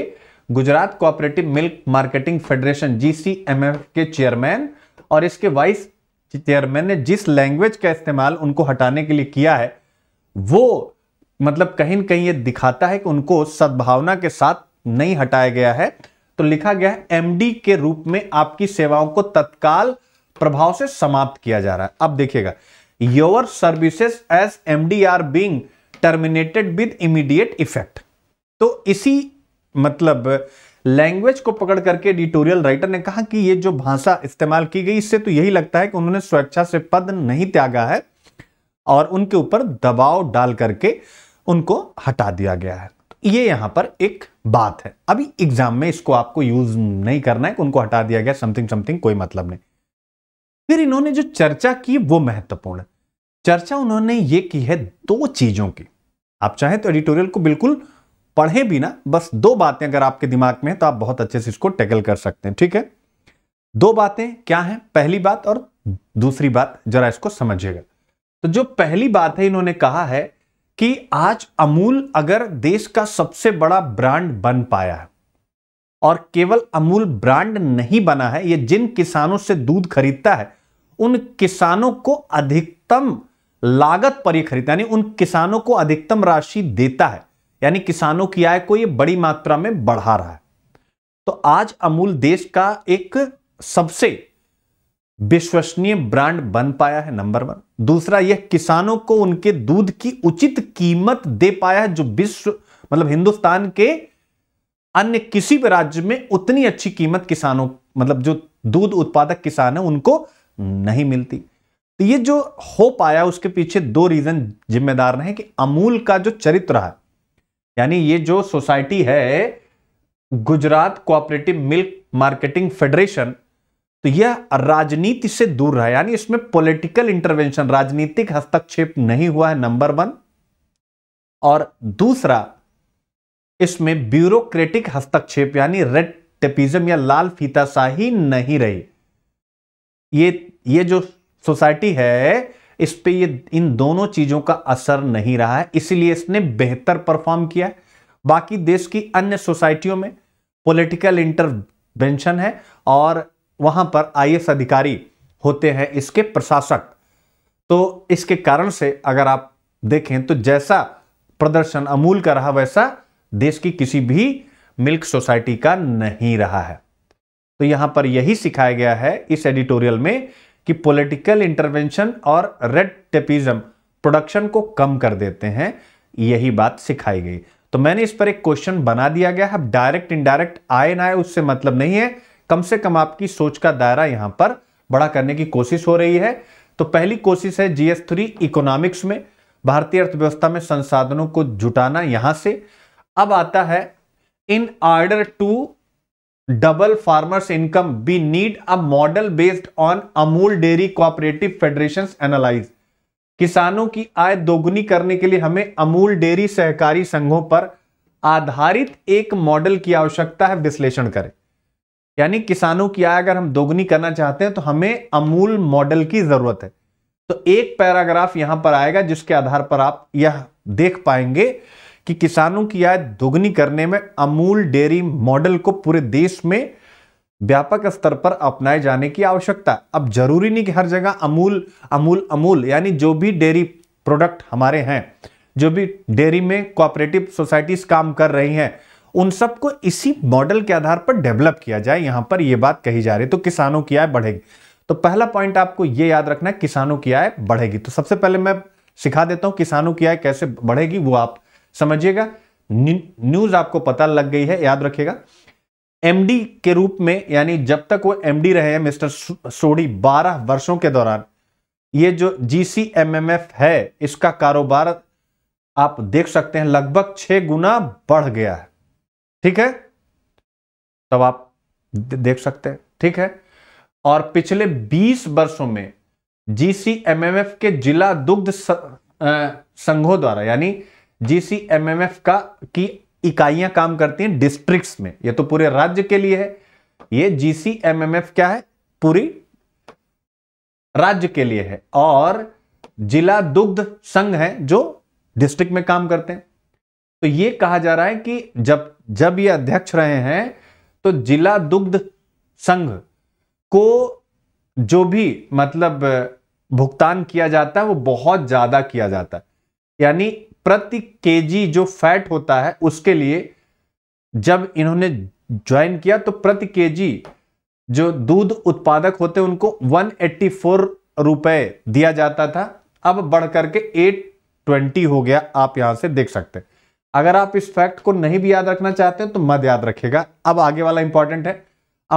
Gujarat cooperative milk marketing federation GCMF के चेयरमैन और इसके वाइस चेयरमैन ने जिस लैंग्वेज का इस्तेमाल उनको हटाने के लिए किया है वो मतलब कहीं ना कहीं ये दिखाता है कि उनको सद्भावना के साथ नहीं हटाया गया है तो लिखा गया है एमडी के रूप में आपकी सेवाओं को तत्काल प्रभाव से समाप्त किया जा रहा है अब देखिएगा your services as MD are being terminated with immediate effect तो इसी मतलब लैंग्वेज को पकड़ करके एडिटोरियल राइटर ने कहा कि ये जो भाषा इस्तेमाल की गई इससे तो यही लगता है कि उन्होंने स्वेच्छा से पद नहीं त्यागा है और उनके ऊपर दबाव डाल करके उनको हटा दिया गया है ये यहां पर एक बात है अभी एग्जाम में इसको आपको यूज नहीं करना है उनको हटा दिया गया समथिंग समथिंग कोई मतलब नहीं फिर इन्होंने जो चर्चा की वो महत्वपूर्ण चर्चा उन्होंने ये की है दो चीजों की आप चाहें तो एडिटोरियल को बिल्कुल पढ़े भी ना बस दो बातें अगर आपके दिमाग में है तो आप बहुत अच्छे से इसको टैकल कर सकते हैं ठीक है दो बातें क्या हैं पहली बात और दूसरी बात जरा इसको समझिएगा तो जो पहली बात है इन्होंने कहा है कि आज अमूल अगर देश का सबसे बड़ा ब्रांड बन पाया है और केवल अमूल ब्रांड नहीं बना है ये जिन किसानों से दूध खरीदता है उन किसानों को अधिकतम लागत पर ही खरीदता यानी उन किसानों को अधिकतम राशि देता है यानी किसानों की आय को ये बड़ी मात्रा में बढ़ा रहा है तो आज अमूल देश का एक सबसे विश्वसनीय ब्रांड बन पाया है नंबर वन दूसरा यह किसानों को उनके दूध की उचित कीमत दे पाया जो विश्व मतलब हिंदुस्तान के अन्य किसी भी राज्य में उतनी अच्छी कीमत किसानों मतलब जो दूध उत्पादक किसान है उनको नहीं मिलती तो ये जो हो पाया उसके पीछे दो रीजन जिम्मेदार रहे कि अमूल का जो चरित्र है यानी ये जो सोसाइटी है Gujarat cooperative milk marketing federation तो यह राजनीति से दूर रहा यानी इसमें पॉलिटिकल इंटरवेंशन राजनीतिक हस्तक्षेप नहीं हुआ है नंबर वन और दूसरा इसमें ब्यूरोक्रेटिक हस्तक्षेप यानी रेड टेपिज्म या लाल फीताशाही नहीं रही ये ये जो सोसाइटी है इस पे ये इन दोनों चीजों का असर नहीं रहा है इसलिए इसने बेहतर परफॉर्म किया बाकी देश की अन्य सोसाइटियों में पॉलिटिकल इंटरवेंशन है और वहां पर आई अधिकारी होते हैं इसके प्रशासक तो इसके कारण से अगर आप देखें तो जैसा प्रदर्शन अमूल का रहा वैसा देश की किसी भी मिल्क सोसाइटी का नहीं रहा है तो यहां पर यही सिखाया गया है इस एडिटोरियल में कि पॉलिटिकल इंटरवेंशन और रेड टेपिज्म प्रोडक्शन को कम कर देते हैं यही बात सिखाई गई तो मैंने इस पर एक क्वेश्चन बना दिया गया है डायरेक्ट इनडायरेक्ट आए ना आए उससे मतलब नहीं है कम से कम आपकी सोच का दायरा यहां पर बड़ा करने की कोशिश हो रही है तो पहली कोशिश है जीएस थ्री इकोनॉमिक्स में भारतीय अर्थव्यवस्था में संसाधनों को जुटाना यहां से अब आता है in order to double farmers income we need a model based on Amul dairy cooperative federation analyse किसानों की आय दोगुनी करने के लिए हमें अमूल डेयरी सहकारी संघों पर आधारित एक मॉडल की आवश्यकता है विश्लेषण करें यानी किसानों की आय अगर हम दोगुनी करना चाहते हैं तो हमें अमूल मॉडल की जरूरत है तो एक पैराग्राफ यहां पर आएगा जिसके आधार पर आप यह देख पाएंगे कि किसानों की आय दोगुनी करने में अमूल डेयरी मॉडल को पूरे देश में व्यापक स्तर पर अपनाए जाने की आवश्यकता अब जरूरी नहीं कि हर जगह अमूल अमूल अमूल यानी जो भी डेयरी प्रोडक्ट हमारे हैं जो भी डेयरी में कोऑपरेटिव सोसाइटीज काम कर रही हैं उन सबको इसी मॉडल के आधार पर डेवलप किया जाए यहां पर यह बात कही जा रही है तो किसानों की आय बढ़ेगी तो पहला पॉइंट आपको यह याद रखना है किसानों की आय बढ़ेगी तो सबसे पहले मैं सिखा देता हूं किसानों की आय कैसे बढ़ेगी वो आप समझिएगा न्यूज आपको पता लग गई है याद रखिएगा एमडी के रूप में यानी जब तक वो एमडी रहे हैं मिस्टर सोडी 12 वर्षों के दौरान ये जो जीसीएमएमएफ है इसका कारोबार आप देख सकते हैं लगभग छह गुना बढ़ गया है ठीक है तब आप देख सकते हैं ठीक है और पिछले 20 वर्षों में जीसीएमएमएफ के जिला दुग्ध संघों द्वारा यानी जीसीएमएमएफ का की इकाइयां काम करती हैं डिस्ट्रिक्ट्स में ये तो पूरे राज्य के लिए है ये जीसीएमएमएफ क्या है पूरी राज्य के लिए है और जिला दुग्ध संघ है जो डिस्ट्रिक्ट में काम करते हैं तो ये कहा जा रहा है कि जब जब ये अध्यक्ष रहे हैं तो जिला दुग्ध संघ को जो भी मतलब भुगतान किया जाता है वो बहुत ज्यादा किया जाता है यानी प्रति केजी जो फैट होता है उसके लिए जब इन्होंने ज्वाइन किया तो प्रति केजी जो दूध उत्पादक होते उनको 184 रुपए दिया जाता था अब बढ़कर के 820 हो गया आप यहां से देख सकते हैं अगर आप इस फैक्ट को नहीं भी याद रखना चाहते हैं तो मत याद रखेगा अब आगे वाला इंपॉर्टेंट है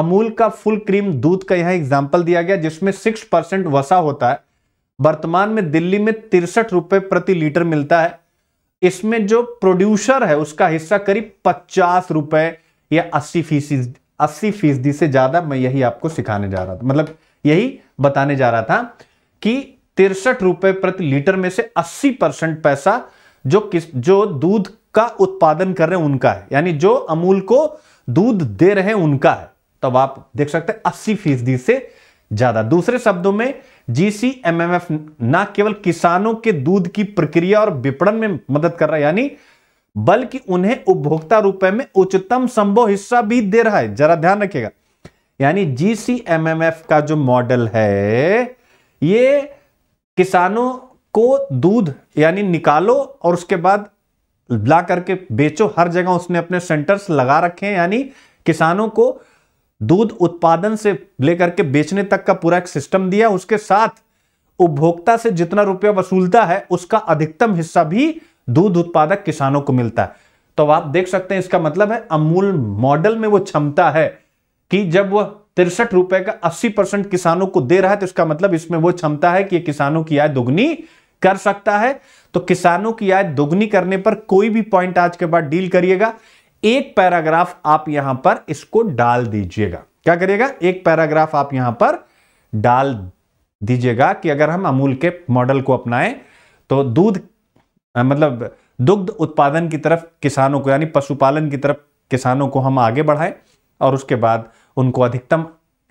अमूल का फुल क्रीम दूध का यहां एग्जाम्पल दिया गया जिसमें सिक्स परसेंट वसा होता है वर्तमान में दिल्ली में तिरसठ रुपए प्रति लीटर मिलता है इसमें जो प्रोड्यूसर है उसका हिस्सा करीब पचास रुपए या अस्सी फीसदी अस्सी फीसदी से ज्यादा मैं यही आपको सिखाने जा रहा था मतलब यही बताने जा रहा था कि तिरसठ रुपए प्रति लीटर में से अस्सी परसेंट पैसा जो किस जो दूध का उत्पादन कर रहे हैं उनका है यानी जो अमूल को दूध दे रहे हैं उनका है तब आप देख सकते हैं अस्सी फीसदी से ज्यादा दूसरे शब्दों में जीसीएमएमएफ न केवल किसानों के दूध की प्रक्रिया और विपणन में मदद कर रहा है यानी बल्कि उन्हें उपभोक्ता रुपए में उच्चतम संभव हिस्सा भी दे रहा है जरा ध्यान रखिएगा यानी जीसीएमएमएफ का जो मॉडल है ये किसानों को दूध यानी निकालो और उसके बाद ला करके बेचो हर जगह उसने अपने सेंटर्स लगा रखे हैं यानी किसानों को दूध उत्पादन से लेकर के बेचने तक का पूरा एक सिस्टम दिया उसके साथ उपभोक्ता से जितना रुपया वसूलता है उसका अधिकतम हिस्सा भी दूध उत्पादक किसानों को मिलता है तो आप देख सकते हैं इसका मतलब है अमूल मॉडल में वो क्षमता है कि जब वह तिरसठ रुपए का 80 परसेंट किसानों को दे रहा है तो इसका मतलब इसमें वो क्षमता है कि किसानों की आय दुगनी कर सकता है तो किसानों की आय दोगुनी करने पर कोई भी पॉइंट आज के बाद डील करिएगा एक पैराग्राफ आप यहां पर इसको डाल दीजिएगा क्या करिएगा एक पैराग्राफ आप यहां पर डाल दीजिएगा कि अगर हम अमूल के मॉडल को अपनाएं तो दूध मतलब दुग्ध उत्पादन की तरफ किसानों को यानी पशुपालन की तरफ किसानों को हम आगे बढ़ाएं और उसके बाद उनको अधिकतम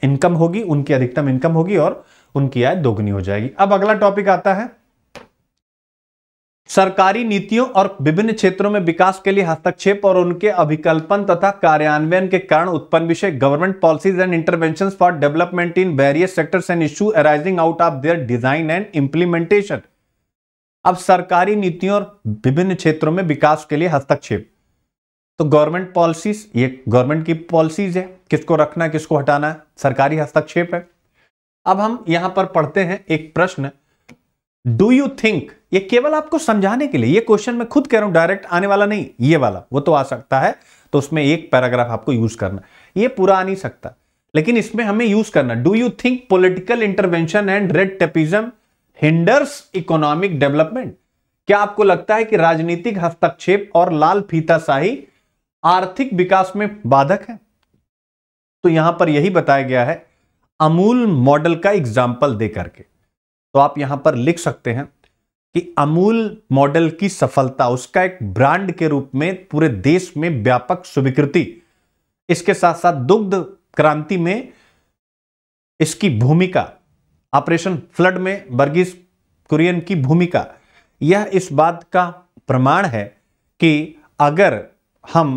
इनकम होगी उनकी अधिकतम इनकम होगी और उनकी आय दोगुनी हो जाएगी अब अगला टॉपिक आता है सरकारी नीतियों और विभिन्न क्षेत्रों में विकास के लिए हस्तक्षेप और उनके अभिकल्पन तथा कार्यान्वयन के कारण उत्पन्न विषय government policies and intervention for development in various sectors and issue arising out of their design and implementation अब सरकारी नीतियों और विभिन्न क्षेत्रों में विकास के लिए हस्तक्षेप तो गवर्नमेंट पॉलिसीज ये गवर्नमेंट की पॉलिसीज है किसको रखना है किसको हटाना है सरकारी हस्तक्षेप है अब हम यहां पर पढ़ते हैं एक प्रश्न डू यू थिंक ये केवल आपको समझाने के लिए ये क्वेश्चन मैं खुद कह रहा हूं डायरेक्ट आने वाला नहीं ये वाला वो तो आ सकता है तो उसमें एक पैराग्राफ आपको यूज करना ये पूरा आ नहीं सकता लेकिन इसमें हमें यूज करना do you think political intervention and red tapism hinders economic development क्या आपको लगता है कि राजनीतिक हस्तक्षेप और लाल फीताशाही आर्थिक विकास में बाधक है तो यहां पर यही बताया गया है अमूल मॉडल का एग्जाम्पल देकर के तो आप यहां पर लिख सकते हैं कि अमूल मॉडल की सफलता उसका एक ब्रांड के रूप में पूरे देश में व्यापक स्वीकृति इसके साथ साथ दुग्ध क्रांति में इसकी भूमिका ऑपरेशन फ्लड में वर्गीज कुरियन की भूमिका यह इस बात का प्रमाण है कि अगर हम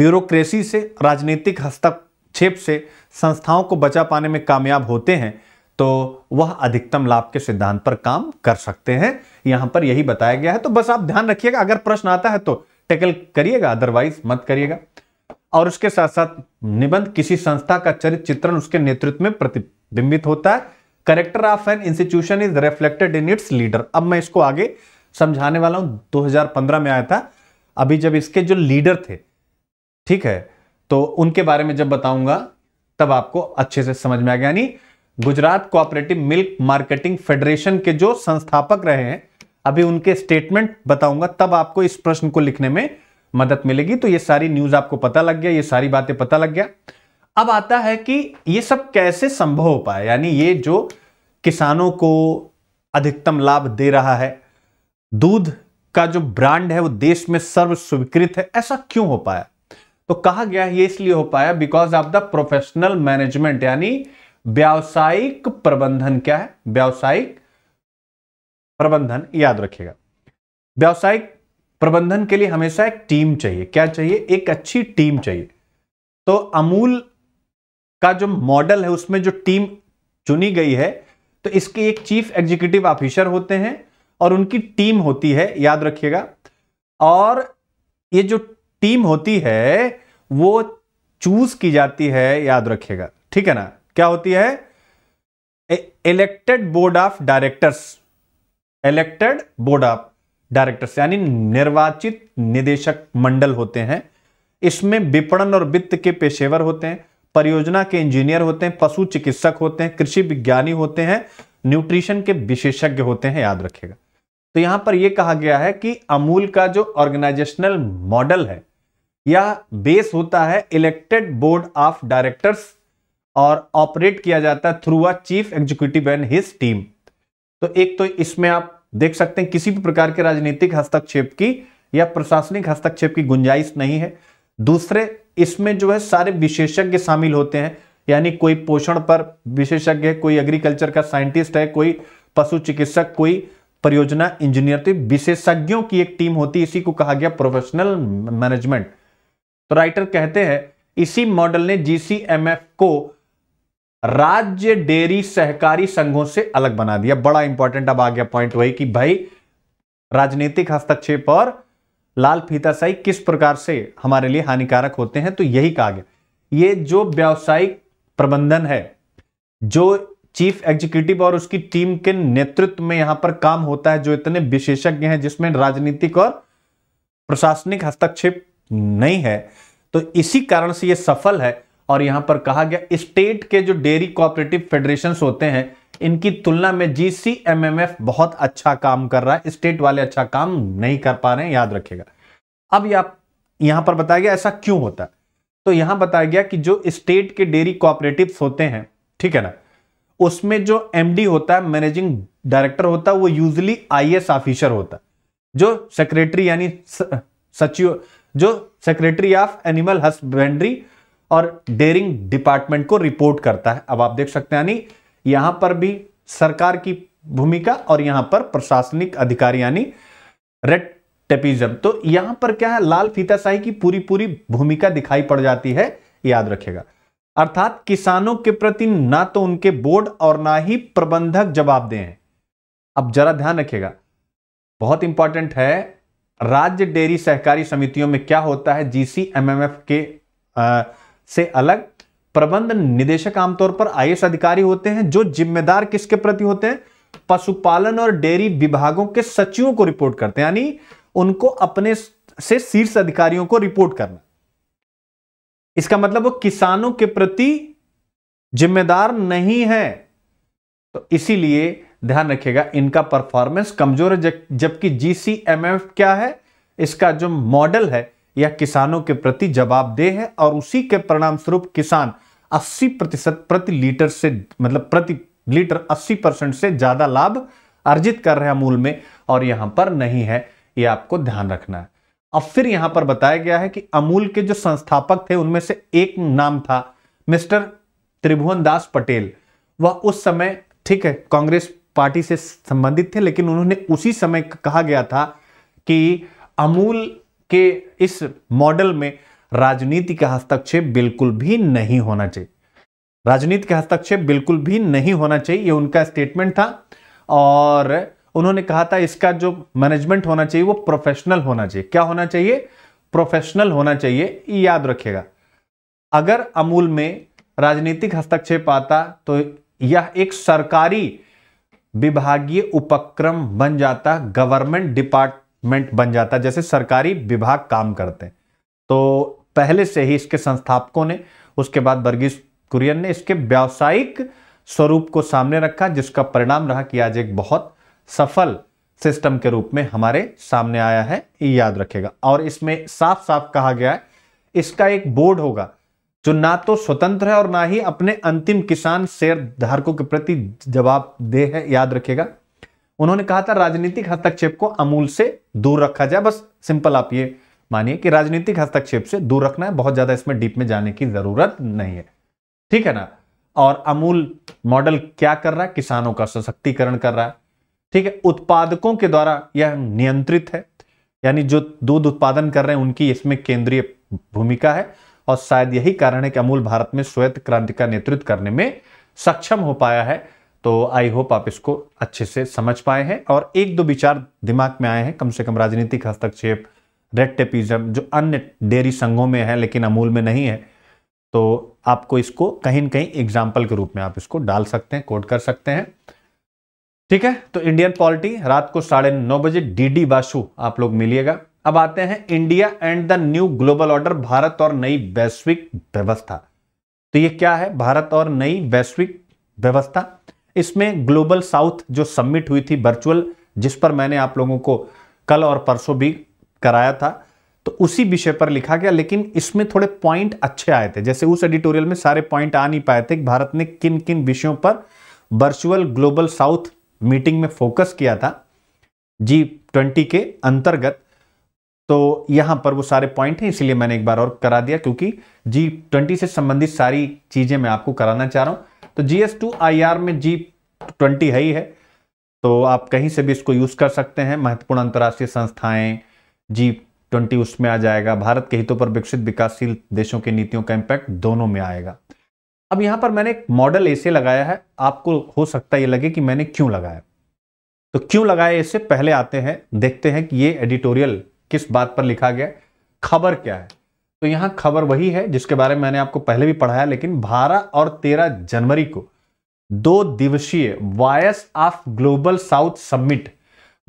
ब्यूरोक्रेसी से राजनीतिक हस्तक्षेप से संस्थाओं को बचा पाने में कामयाब होते हैं तो वह अधिकतम लाभ के सिद्धांत पर काम कर सकते हैं यहां पर यही बताया गया है तो बस आप ध्यान रखिएगा अगर प्रश्न आता है तो टेकल करिएगा अदरवाइज मत करिएगा और उसके साथ साथ निबंध किसी संस्था का चरित्र चित्रण उसके नेतृत्व में प्रतिबिंबित होता है character of an institution is reflected in its leader अब मैं इसको आगे समझाने वाला हूं 2015 में आया था अभी जब इसके जो लीडर थे ठीक है तो उनके बारे में जब बताऊंगा तब आपको अच्छे से समझ में आ गया यानी Gujarat cooperative milk marketing federation के जो संस्थापक रहे हैं अभी उनके स्टेटमेंट बताऊंगा तब आपको इस प्रश्न को लिखने में मदद मिलेगी तो ये सारी न्यूज आपको पता लग गया ये सारी बातें पता लग गया अब आता है कि ये सब कैसे संभव हो पाए यानी ये जो किसानों को अधिकतम लाभ दे रहा है दूध का जो ब्रांड है वो देश में सर्व स्वीकृत है ऐसा क्यों हो पाया तो कहा गया ये इसलिए हो पाया because of the professional management यानी व्यावसायिक प्रबंधन क्या है व्यावसायिक प्रबंधन याद रखिएगा व्यावसायिक प्रबंधन के लिए हमेशा एक टीम चाहिए क्या चाहिए एक अच्छी टीम चाहिए तो अमूल का जो मॉडल है उसमें जो टीम चुनी गई है तो इसके एक चीफ एग्जीक्यूटिव ऑफिसर होते हैं और उनकी टीम होती है याद रखिएगा और ये जो टीम होती है वो चूज की जाती है याद रखिएगा ठीक है ना क्या होती है elected board of directors elected board of directors यानी निर्वाचित निदेशक मंडल होते हैं इसमें विपणन और वित्त के पेशेवर होते हैं परियोजना के इंजीनियर होते हैं पशु चिकित्सक होते हैं कृषि विज्ञानी होते हैं न्यूट्रिशन के विशेषज्ञ होते हैं याद रखेगा तो यहां पर यह कहा गया है कि अमूल का जो ऑर्गेनाइजेशनल मॉडल है यह बेस होता है इलेक्टेड बोर्ड ऑफ डायरेक्टर्स और ऑपरेट किया जाता है through a chief executive and his team तो एक तो इसमें आप देख सकते हैं किसी भी प्रकार के राजनीतिक हस्तक्षेप की या प्रशासनिक हस्तक्षेप की गुंजाइश नहीं है दूसरे इसमें जो है सारे विशेषज्ञ शामिल होते हैं यानी कोई पोषण पर विशेषज्ञ है कोई एग्रीकल्चर का साइंटिस्ट है कोई पशु चिकित्सक कोई परियोजना इंजीनियर तो विशेषज्ञों की एक टीम होती है इसी को कहा गया प्रोफेशनल मैनेजमेंट तो राइटर कहते हैं इसी मॉडल ने जीसीएमएफ को राज्य डेयरी सहकारी संघों से अलग बना दिया बड़ा इंपॉर्टेंट अब आ गया पॉइंट वही कि भाई राजनीतिक हस्तक्षेप और लाल फीताशाही किस प्रकार से हमारे लिए हानिकारक होते हैं तो यही कहा गया ये जो व्यावसायिक प्रबंधन है जो चीफ एग्जीक्यूटिव और उसकी टीम के नेतृत्व में यहां पर काम होता है जो इतने विशेषज्ञ हैं जिसमें राजनीतिक और प्रशासनिक हस्तक्षेप नहीं है तो इसी कारण से यह सफल है और यहां पर कहा गया स्टेट के जो डेयरी कोऑपरेटिव फेडरेशन होते हैं इनकी तुलना में जीसीएमएमएफ बहुत अच्छा काम कर रहा है स्टेट वाले अच्छा काम नहीं कर पा रहे हैं याद रखेगा अब या, यहां पर बताया गया ऐसा क्यों होता है तो यहां बताया गया कि जो स्टेट के डेयरी कोऑपरेटिव होते हैं ठीक है ना उसमें जो एमडी होता है मैनेजिंग डायरेक्टर होता है वो यूजली एस ऑफिसर होता है जो सेक्रेटरी यानी सचिव जो सेक्रेटरी ऑफ एनिमल हस्बेंड्री और डेयरिंग डिपार्टमेंट को रिपोर्ट करता है अब आप देख सकते हैं यानी यहां पर भी सरकार की भूमिका और यहां पर प्रशासनिक अधिकारी यानी रेड टेपिज्म तो यहां पर क्या है लाल फीताशाही की पूरी पूरी भूमिका दिखाई पड़ जाती है याद रखेगा अर्थात किसानों के प्रति ना तो उनके बोर्ड और ना ही प्रबंधक जवाब हैं अब जरा ध्यान रखिएगा बहुत इंपॉर्टेंट है राज्य डेयरी सहकारी समितियों में क्या होता है जीसीएमएमएफ के आ, से अलग प्रबंध निदेशक आमतौर पर आई अधिकारी होते हैं जो जिम्मेदार किसके प्रति होते हैं पशुपालन और डेयरी विभागों के सचिवों को रिपोर्ट करते हैं यानी उनको अपने से शीर्ष अधिकारियों को रिपोर्ट करना इसका मतलब वो किसानों के प्रति जिम्मेदार नहीं है तो इसीलिए ध्यान रखिएगा इनका परफॉर्मेंस कमजोर है जबकि जीसीएमएफ क्या है इसका जो मॉडल है या किसानों के प्रति जवाबदेह है और उसी के परिणाम स्वरूप किसान 80 प्रतिशत प्रति लीटर से मतलब प्रति लीटर 80 परसेंट से ज़्यादा लाभ अर्जित कर रहे हैं मूल में और यहां पर नहीं है यह आपको ध्यान रखना है अब फिर यहां पर बताया गया है कि अमूल के जो संस्थापक थे उनमें से एक नाम था मिस्टर त्रिभुवन दास पटेल वह उस समय ठीक है कांग्रेस पार्टी से संबंधित थे लेकिन उन्होंने उसी समय कहा गया था कि अमूल के इस मॉडल में राजनीति का हस्तक्षेप बिल्कुल भी नहीं होना चाहिए राजनीति का हस्तक्षेप बिल्कुल भी नहीं होना चाहिए यह उनका स्टेटमेंट था और उन्होंने कहा था इसका जो मैनेजमेंट होना चाहिए वो प्रोफेशनल होना चाहिए क्या होना चाहिए प्रोफेशनल होना चाहिए याद रखिएगा अगर अमूल में राजनीतिक हस्तक्षेप आता तो यह एक सरकारी विभागीय उपक्रम बन जाता गवर्नमेंट डिपार्ट डिपार्टमेंट बन जाता है जैसे सरकारी विभाग काम करते हैं तो पहले से ही इसके संस्थापकों ने उसके बाद वर्गीज कुरियन ने इसके व्यावसायिक स्वरूप को सामने रखा जिसका परिणाम रहा कि आज एक बहुत सफल सिस्टम के रूप में हमारे सामने आया है याद रखेगा और इसमें साफ साफ कहा गया है इसका एक बोर्ड होगा जो ना तो स्वतंत्र है और ना ही अपने अंतिम किसान शेयर धारकों के प्रति जवाबदेह है याद रखेगा उन्होंने कहा था राजनीतिक हस्तक्षेप को अमूल से दूर रखा जाए बस सिंपल आप ये मानिए कि राजनीतिक हस्तक्षेप से दूर रखना है बहुत ज्यादा इसमें डीप में जाने की जरूरत नहीं है ठीक है ना और अमूल मॉडल क्या कर रहा है किसानों का सशक्तिकरण कर रहा है ठीक है उत्पादकों के द्वारा यह नियंत्रित है यानी जो दूध उत्पादन कर रहे हैं उनकी इसमें केंद्रीय भूमिका है और शायद यही कारण है कि अमूल भारत में श्वेत क्रांति का नेतृत्व करने में सक्षम हो पाया है तो आई होप आप इसको अच्छे से समझ पाए हैं और एक दो विचार दिमाग में आए हैं कम से कम राजनीतिक हस्तक्षेप रेड टेपिज्म जो अन्य डेयरी संघों में है लेकिन अमूल में नहीं है तो आपको इसको कहीं न कहीं एग्जाम्पल के रूप में आप इसको डाल सकते हैं कोट कर सकते हैं ठीक है तो इंडियन पॉलिटी रात को साढ़े नौ बजे डीडी बासु आप लोग मिलिएगा अब आते हैं India and the new global order Bharat और नई वैश्विक व्यवस्था तो ये क्या है भारत और नई वैश्विक व्यवस्था इसमें ग्लोबल साउथ जो सबमिट हुई थी वर्चुअल जिस पर मैंने आप लोगों को कल और परसों भी कराया था तो उसी विषय पर लिखा गया लेकिन इसमें थोड़े पॉइंट अच्छे आए थे जैसे उस एडिटोरियल में सारे पॉइंट आ नहीं पाए थे भारत ने किन किन विषयों पर वर्चुअल ग्लोबल साउथ मीटिंग में फोकस किया था जी ट्वेंटी के अंतर्गत तो यहां पर वो सारे पॉइंट हैं इसलिए मैंने एक बार और करा दिया क्योंकि जी ट्वेंटी से संबंधित सारी चीजें मैं आपको कराना चाह रहा हूं तो G S two I R में जी ट्वेंटी है ही है तो आप कहीं से भी इसको यूज़ कर सकते हैं महत्वपूर्ण अंतर्राष्ट्रीय संस्थाएं जी ट्वेंटी उसमें आ जाएगा भारत के हितों पर विकसित विकासशील देशों की नीतियों का इम्पैक्ट दोनों में आएगा अब यहां पर मैंने एक मॉडल ऐसे लगाया है आपको हो सकता है ये लगे कि मैंने क्यों लगाया तो क्यों लगाया इससे पहले आते हैं देखते हैं कि ये एडिटोरियल किस बात पर लिखा गया खबर क्या है तो यहां खबर वही है जिसके बारे में मैंने आपको पहले भी पढ़ाया लेकिन बारह और तेरह जनवरी को दो दिवसीय voice of global south summit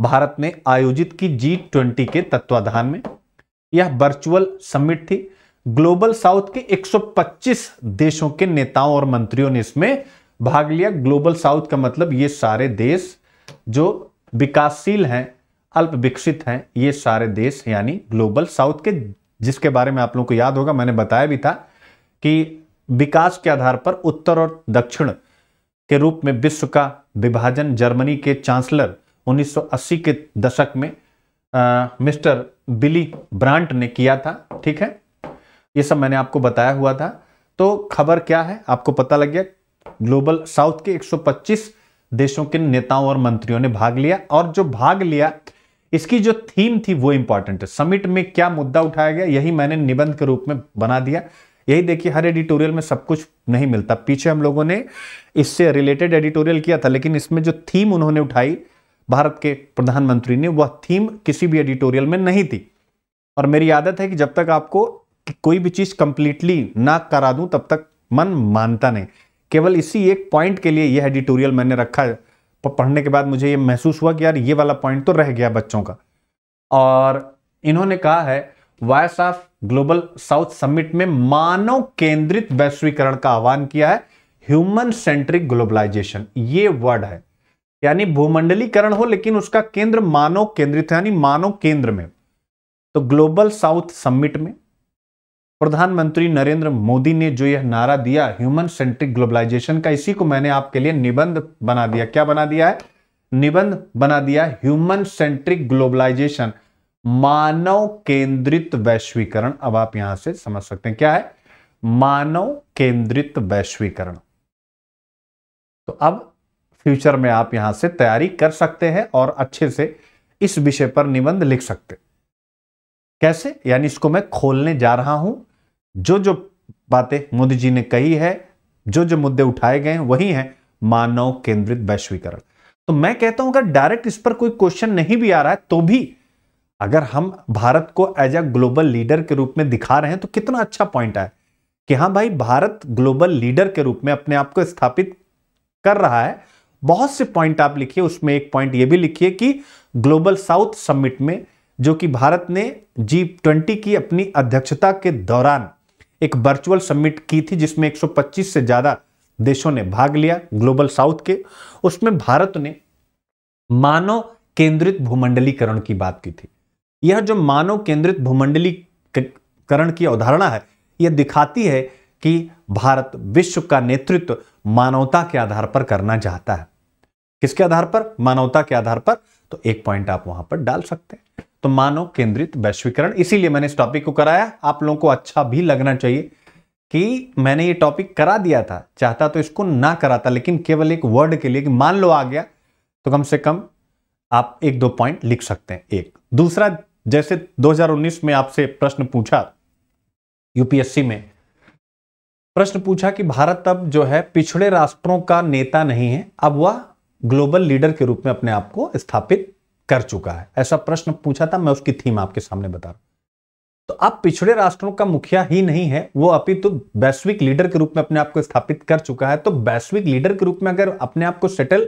Bharat ने आयोजित की जी ट्वेंटी के तत्वाधान में यह वर्चुअल समिट थी ग्लोबल साउथ के 125 देशों के नेताओं और मंत्रियों ने इसमें भाग लिया ग्लोबल साउथ का मतलब ये सारे देश जो विकासशील हैं अल्प विकसित हैं ये सारे देश यानी ग्लोबल साउथ के जिसके बारे में आप लोगों को याद होगा मैंने बताया भी था कि विकास के आधार पर उत्तर और दक्षिण के रूप में विश्व का विभाजन जर्मनी के चांसलर 1980 के दशक में आ, मिस्टर बिली ब्रांट ने किया था ठीक है ये सब मैंने आपको बताया हुआ था तो खबर क्या है आपको पता लग गया ग्लोबल साउथ के 125 देशों के नेताओं और मंत्रियों ने भाग लिया और जो भाग लिया इसकी जो थीम थी वो इंपॉर्टेंट है समिट में क्या मुद्दा उठाया गया यही मैंने निबंध के रूप में बना दिया यही देखिए हर एडिटोरियल में सब कुछ नहीं मिलता पीछे हम लोगों ने इससे रिलेटेड एडिटोरियल किया था लेकिन इसमें जो थीम उन्होंने उठाई भारत के प्रधानमंत्री ने वह थीम किसी भी एडिटोरियल में नहीं थी और मेरी आदत है कि जब तक आपको कोई भी चीज़ कंप्लीटली ना करा दूं तब तक मन मानता नहीं केवल इसी एक पॉइंट के लिए यह एडिटोरियल मैंने रखा है पढ़ने के बाद मुझे ये महसूस हुआ कि यार ये वाला पॉइंट तो रह गया बच्चों का और इन्होंने कहा है voice of global south summit में मानव केंद्रित वैश्वीकरण का आह्वान किया है ह्यूमन सेंट्रिक ग्लोबलाइजेशन ये वर्ड है यानी भूमंडलीकरण हो लेकिन उसका केंद्र मानव केंद्रित यानी मानव केंद्र में तो ग्लोबल साउथ समिट में प्रधानमंत्री नरेंद्र मोदी ने जो यह नारा दिया ह्यूमन सेंट्रिक ग्लोबलाइजेशन का इसी को मैंने आपके लिए निबंध बना दिया क्या बना दिया है निबंध बना दिया ह्यूमन सेंट्रिक ग्लोबलाइजेशन मानव केंद्रित वैश्वीकरण अब आप यहां से समझ सकते हैं क्या है मानव केंद्रित वैश्वीकरण तो अब फ्यूचर में आप यहां से तैयारी कर सकते हैं और अच्छे से इस विषय पर निबंध लिख सकते कैसे यानी इसको मैं खोलने जा रहा हूं जो जो बातें मोदी जी ने कही है जो जो मुद्दे उठाए गए हैं वही हैं मानव केंद्रित वैश्वीकरण तो मैं कहता हूं अगर डायरेक्ट इस पर कोई क्वेश्चन नहीं भी आ रहा है तो भी अगर हम भारत को एज ए ग्लोबल लीडर के रूप में दिखा रहे हैं तो कितना अच्छा पॉइंट है कि हाँ भाई भारत ग्लोबल लीडर के रूप में अपने आप को स्थापित कर रहा है बहुत से पॉइंट आप लिखिए उसमें एक पॉइंट यह भी लिखिए कि ग्लोबल साउथ समिट में जो कि भारत ने जी ट्वेंटी की अपनी अध्यक्षता के दौरान एक वर्चुअल समिट की थी जिसमें 125 से ज़्यादा देशों ने भाग लिया ग्लोबल साउथ के उसमें भारत ने मानव केंद्रित भूमंडलीकरण की बात की थी यह जो मानव केंद्रित भूमंडलीकरण की अवधारणा है यह दिखाती है कि भारत विश्व का नेतृत्व मानवता के आधार पर करना चाहता है किसके आधार पर मानवता के आधार पर तो एक पॉइंट आप वहां पर डाल सकते हैं तो मानव केंद्रित वैश्वीकरण इसीलिए मैंने इस टॉपिक को कराया आप लोगों को अच्छा भी लगना चाहिए कि मैंने ये टॉपिक करा दिया था चाहता तो इसको ना कराता लेकिन केवल एक वर्ड के लिए कि मान लो आ गया तो कम से कम आप एक दो पॉइंट लिख सकते हैं एक दूसरा जैसे 2019 में आपसे प्रश्न पूछा यूपीएससी में प्रश्न पूछा कि भारत अब जो है पिछड़े राष्ट्रों का नेता नहीं है अब वह ग्लोबल लीडर के रूप में अपने आप को स्थापित कर चुका है ऐसा प्रश्न पूछा था मैं उसकी थीम आपके सामने बता रहा हूं तो आप पिछड़े राष्ट्रों का मुखिया ही नहीं है वो अभी तो वैश्विक लीडर के रूप में अपने आप को स्थापित कर चुका है तो वैश्विक लीडर के रूप में अगर अपने आप को सेटल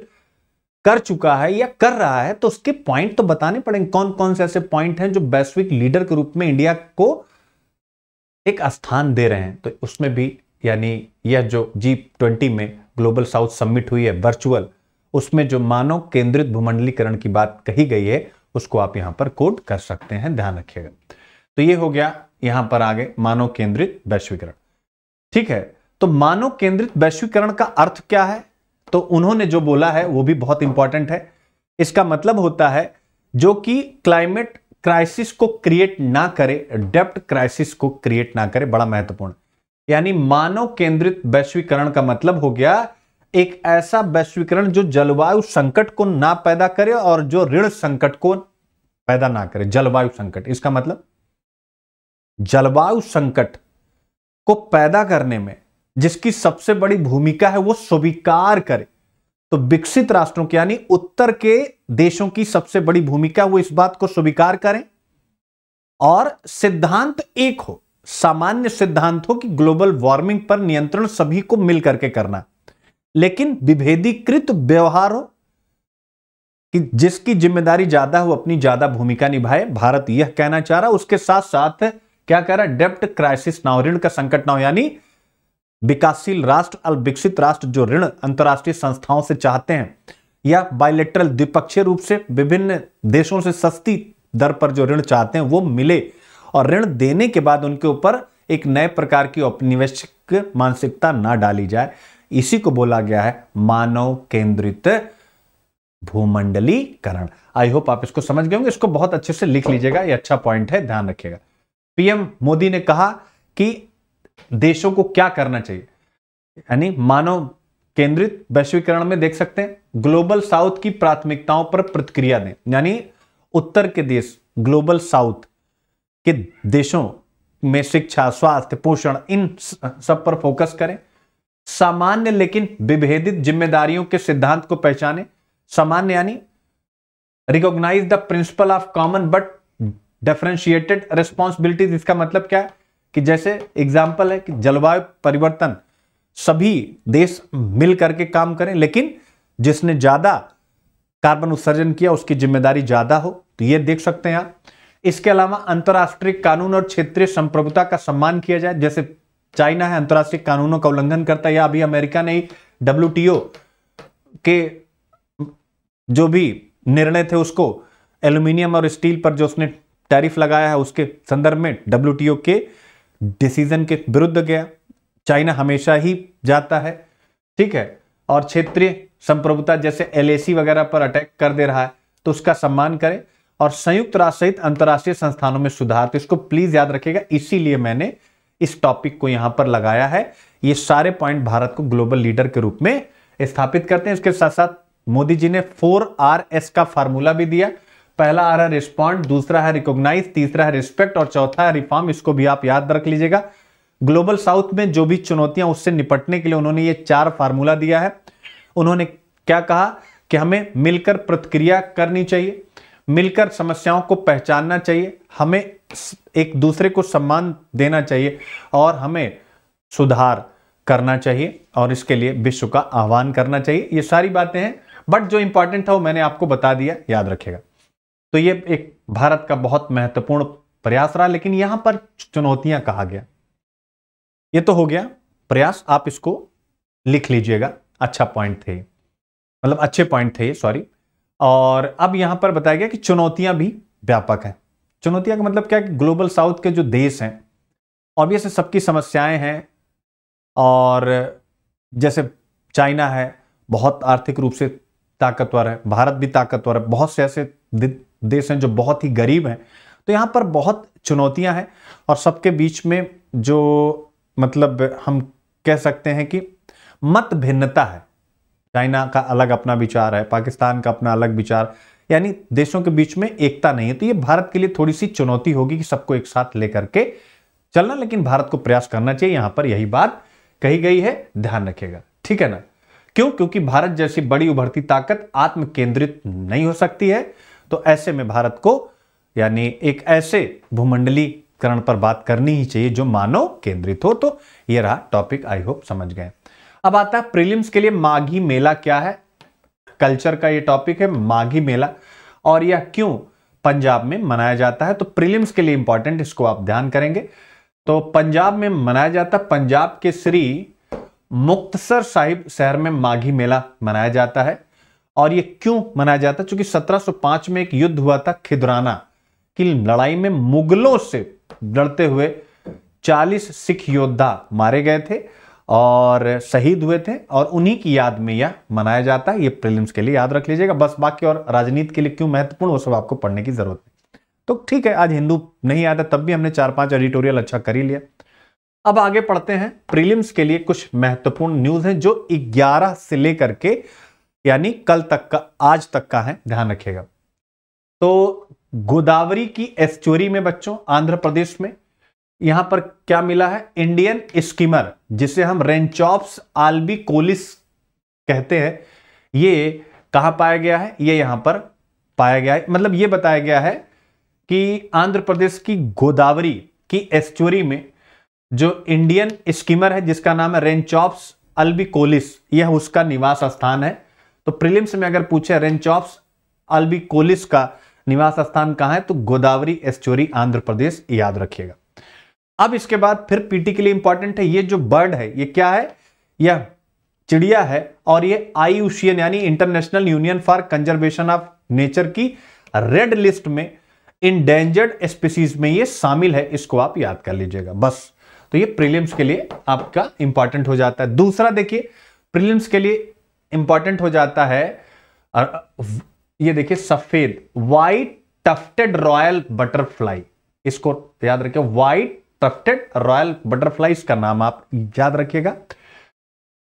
कर चुका है या कर रहा है तो उसके पॉइंट तो बताने पड़ेंगे कौन कौन से ऐसे पॉइंट हैं जो वैश्विक लीडर के रूप में इंडिया को एक स्थान दे रहे हैं तो उसमें भी यानी यह जो जी ट्वेंटी में ग्लोबल साउथ सबमिट हुई है वर्चुअल उसमें जो मानव केंद्रित भूमंडलीकरण की बात कही गई है उसको आप यहां पर कोट कर सकते हैं ध्यान रखिएगा तो ये हो गया यहां पर आगे मानव केंद्रित वैश्वीकरण ठीक है तो मानव केंद्रित वैश्वीकरण का अर्थ क्या है तो उन्होंने जो बोला है वो भी बहुत इंपॉर्टेंट है इसका मतलब होता है जो कि क्लाइमेट क्राइसिस को क्रिएट ना करे डेप्ट क्राइसिस को क्रिएट ना करे बड़ा महत्वपूर्ण यानी मानव केंद्रित वैश्वीकरण का मतलब हो गया एक ऐसा वैश्वीकरण जो जलवायु संकट को ना पैदा करे और जो ऋण संकट को पैदा ना करे जलवायु संकट इसका मतलब जलवायु संकट को पैदा करने में जिसकी सबसे बड़ी भूमिका है वो स्वीकार करे तो विकसित राष्ट्रों के यानी उत्तर के देशों की सबसे बड़ी भूमिका वो इस बात को स्वीकार करें और सिद्धांत एक हो सामान्य सिद्धांत हो कि ग्लोबल वार्मिंग पर नियंत्रण सभी को मिलकर के करना लेकिन विभेदीकृत व्यवहार हो कि जिसकी जिम्मेदारी ज्यादा हो अपनी ज्यादा भूमिका निभाए भारत यह कहना चाह रहा उसके साथ साथ क्या कह रहा डेप्ट क्राइसिस ना हो ऋण का संकट ना हो यानी विकासशील राष्ट्र अल विकसित राष्ट्र जो ऋण अंतर्राष्ट्रीय संस्थाओं से चाहते हैं या बायोलेटरल द्विपक्षीय रूप से विभिन्न देशों से सस्ती दर पर जो ऋण चाहते हैं वो मिले और ऋण देने के बाद उनके ऊपर एक नए प्रकार की औपनिवेशिक मानसिकता ना डाली जाए इसी को बोला गया है मानव केंद्रित भूमंडलीकरण आई होप आप इसको समझ गए होंगे इसको बहुत अच्छे से लिख लीजिएगा ये अच्छा पॉइंट है ध्यान रखिएगा पीएम मोदी ने कहा कि देशों को क्या करना चाहिए यानी मानव केंद्रित वैश्वीकरण में देख सकते हैं ग्लोबल साउथ की प्राथमिकताओं पर प्रतिक्रिया दें यानी उत्तर के देश ग्लोबल साउथ के देशों में शिक्षा स्वास्थ्य पोषण इन सब पर फोकस करें सामान्य लेकिन विभेदित जिम्मेदारियों के सिद्धांत को पहचाने सामान्य यानी recognise the principle of common but differentiated responsibilities इसका मतलब क्या है कि जैसे एग्जाम्पल है कि जलवायु परिवर्तन सभी देश मिल करके काम करें लेकिन जिसने ज्यादा कार्बन उत्सर्जन किया उसकी जिम्मेदारी ज्यादा हो तो ये देख सकते हैं आप इसके अलावा अंतर्राष्ट्रीय कानून और क्षेत्रीय संप्रभुता का सम्मान किया जाए जैसे चाइना है अंतर्राष्ट्रीय कानूनों का उल्लंघन करता है या अभी अमेरिका ने डब्ल्यू के जो भी निर्णय थे उसको एल्यूमिनियम और स्टील पर जो उसने टैरिफ लगाया है उसके संदर्भ में डब्ल्यू के डिसीजन के विरुद्ध गया चाइना हमेशा ही जाता है ठीक है और क्षेत्रीय संप्रभुता जैसे एल वगैरह पर अटैक कर दे रहा है तो उसका सम्मान करें और संयुक्त राष्ट्र सहित अंतर्राष्ट्रीय संस्थानों में सुधार तो इसको प्लीज याद रखिएगा इसीलिए मैंने इस टॉपिक को यहां पर लगाया है ये सारे पॉइंट भारत को ग्लोबल लीडर के रूप में स्थापित करते हैं इसके साथ साथ मोदी जी ने फोर आर एस का फार्मूला भी दिया पहला आ रहा है रिस्पॉन्ड दूसरा है रिकॉग्नाइज तीसरा है रिस्पेक्ट और चौथा है रिफॉर्म इसको भी आप याद रख लीजिएगा ग्लोबल साउथ में जो भी चुनौतियां उससे निपटने के लिए उन्होंने ये चार फार्मूला दिया है उन्होंने क्या कहा कि हमें मिलकर प्रतिक्रिया करनी चाहिए मिलकर समस्याओं को पहचानना चाहिए हमें एक दूसरे को सम्मान देना चाहिए और हमें सुधार करना चाहिए और इसके लिए विश्व का आह्वान करना चाहिए ये सारी बातें हैं बट जो इंपॉर्टेंट था वो मैंने आपको बता दिया याद रखेगा तो ये एक भारत का बहुत महत्वपूर्ण प्रयास रहा लेकिन यहां पर चुनौतियां कहा गया ये तो हो गया प्रयास आप इसको लिख लीजिएगा अच्छा पॉइंट थे मतलब अच्छे पॉइंट थे सॉरी और अब यहाँ पर बताया गया कि चुनौतियाँ भी व्यापक हैं चुनौतियाँ का मतलब क्या है ग्लोबल साउथ के जो देश हैं ऑब्वियस सबकी समस्याएं हैं और जैसे चाइना है बहुत आर्थिक रूप से ताकतवर है भारत भी ताकतवर है बहुत से ऐसे देश हैं जो बहुत ही गरीब हैं तो यहाँ पर बहुत चुनौतियाँ हैं और सबके बीच में जो मतलब हम कह सकते हैं कि मत भिन्नता है चाइना का अलग अपना विचार है पाकिस्तान का अपना अलग विचार यानी देशों के बीच में एकता नहीं है तो ये भारत के लिए थोड़ी सी चुनौती होगी कि सबको एक साथ लेकर के चलना लेकिन भारत को प्रयास करना चाहिए यहां पर यही बात कही गई है ध्यान रखिएगा ठीक है ना क्यों क्योंकि भारत जैसी बड़ी उभरती ताकत आत्म केंद्रित नहीं हो सकती है तो ऐसे में भारत को यानी एक ऐसे भूमंडलीकरण पर बात करनी ही चाहिए जो मानव केंद्रित हो तो ये रहा टॉपिक आई होप समझ गए अब आता है प्रीलिम्स के लिए माघी मेला क्या है कल्चर का ये टॉपिक है माघी मेला और यह क्यों पंजाब में मनाया जाता है तो प्रीलिम्स के लिए इंपॉर्टेंट इसको आप ध्यान करेंगे तो पंजाब में मनाया जाता है पंजाब के श्री मुक्तसर साहिब शहर में माघी मेला मनाया जाता है और ये क्यों मनाया जाता है चूंकि 1705 में एक युद्ध हुआ था खिदराना की लड़ाई में मुगलों से लड़ते हुए 40 सिख योद्धा मारे गए थे और शहीद हुए थे और उन्हीं की याद में यह मनाया जाता है ये प्रीलिम्स के लिए याद रख लीजिएगा बस बाकी और राजनीति के लिए क्यों महत्वपूर्ण वो सब आपको पढ़ने की जरूरत है तो ठीक है आज हिंदू नहीं आता तब भी हमने चार पांच एडिटोरियल अच्छा कर ही लिया अब आगे पढ़ते हैं प्रीलिम्स के लिए कुछ महत्वपूर्ण न्यूज है जो ग्यारह से लेकर के यानी कल तक का आज तक का है ध्यान रखिएगा तो गोदावरी की एस्चोरी में बच्चों आंध्र प्रदेश में यहां पर क्या मिला है इंडियन स्कीमर जिसे हम रेंचॉप्स आल्बी कोलिस कहते हैं ये कहा पाया गया है ये यहां पर पाया गया है मतलब ये बताया गया है कि आंध्र प्रदेश की गोदावरी की एस्चुरी में जो इंडियन स्कीमर है जिसका नाम है रेंचॉप्स कोलिस यह उसका निवास स्थान है तो प्रिलिम्स में अगर पूछे रेंचॉप्स कोलिस का निवास स्थान कहाँ है तो गोदावरी एस्चुरी आंध्र प्रदेश याद रखिएगा अब इसके बाद फिर पीटी के लिए इंपॉर्टेंट है ये जो बर्ड है ये क्या है यह चिड़िया है और ये आईयूसीएन यानी International Union for Conservation of Nature की रेड लिस्ट में इनडेंजर्ड स्पीसीज में ये शामिल है इसको आप याद कर लीजिएगा बस तो ये प्रीलिम्स के लिए आपका इंपॉर्टेंट हो जाता है दूसरा देखिए प्रीलिम्स के लिए इंपॉर्टेंट हो जाता है ये देखिए सफेद वाइट टफ्टेड रॉयल बटरफ्लाई इसको याद रखिए वाइट इंस्ट्रक्टेड रॉयल बटरफ्लाइज का नाम आप याद रखिएगा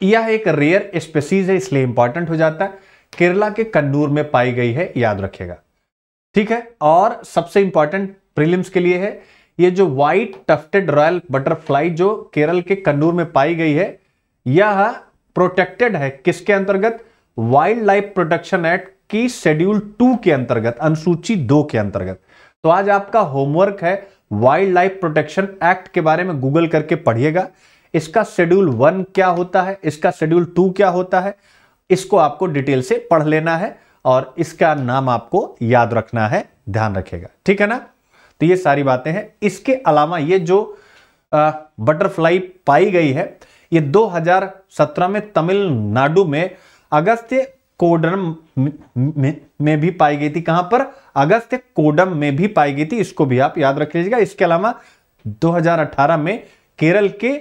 यह एक रेयर स्पेसीज है इसलिए इंपॉर्टेंट हो जाता है केरला के कन्नूर में पाई गई है याद रखिएगा ठीक है और सबसे इंपॉर्टेंट प्रीलिम्स के लिए है ये जो व्हाइट टफ्टेड रॉयल बटरफ्लाई जो केरल के कन्नूर में पाई गई है यह प्रोटेक्टेड है किसके अंतर्गत वाइल्ड लाइफ प्रोटेक्शन एक्ट की शेड्यूल टू के अंतर्गत अनुसूची दो के अंतर्गत तो आज आपका होमवर्क है वाइल्ड लाइफ प्रोटेक्शन एक्ट के बारे में गूगल करके पढ़िएगा इसका शेड्यूल वन क्या होता है इसका शेड्यूल टू क्या होता है इसको आपको डिटेल से पढ़ लेना है और इसका नाम आपको याद रखना है ध्यान रखेगा ठीक है ना तो ये सारी बातें हैं इसके अलावा ये जो बटरफ्लाई पाई गई है ये 2017 में तमिलनाडु में अगस्त कोडम में भी पाई गई थी कहां पर अगस्त कोडम में भी पाई गई थी इसको भी आप याद रख लीजिएगा इसके अलावा 2018 में केरल के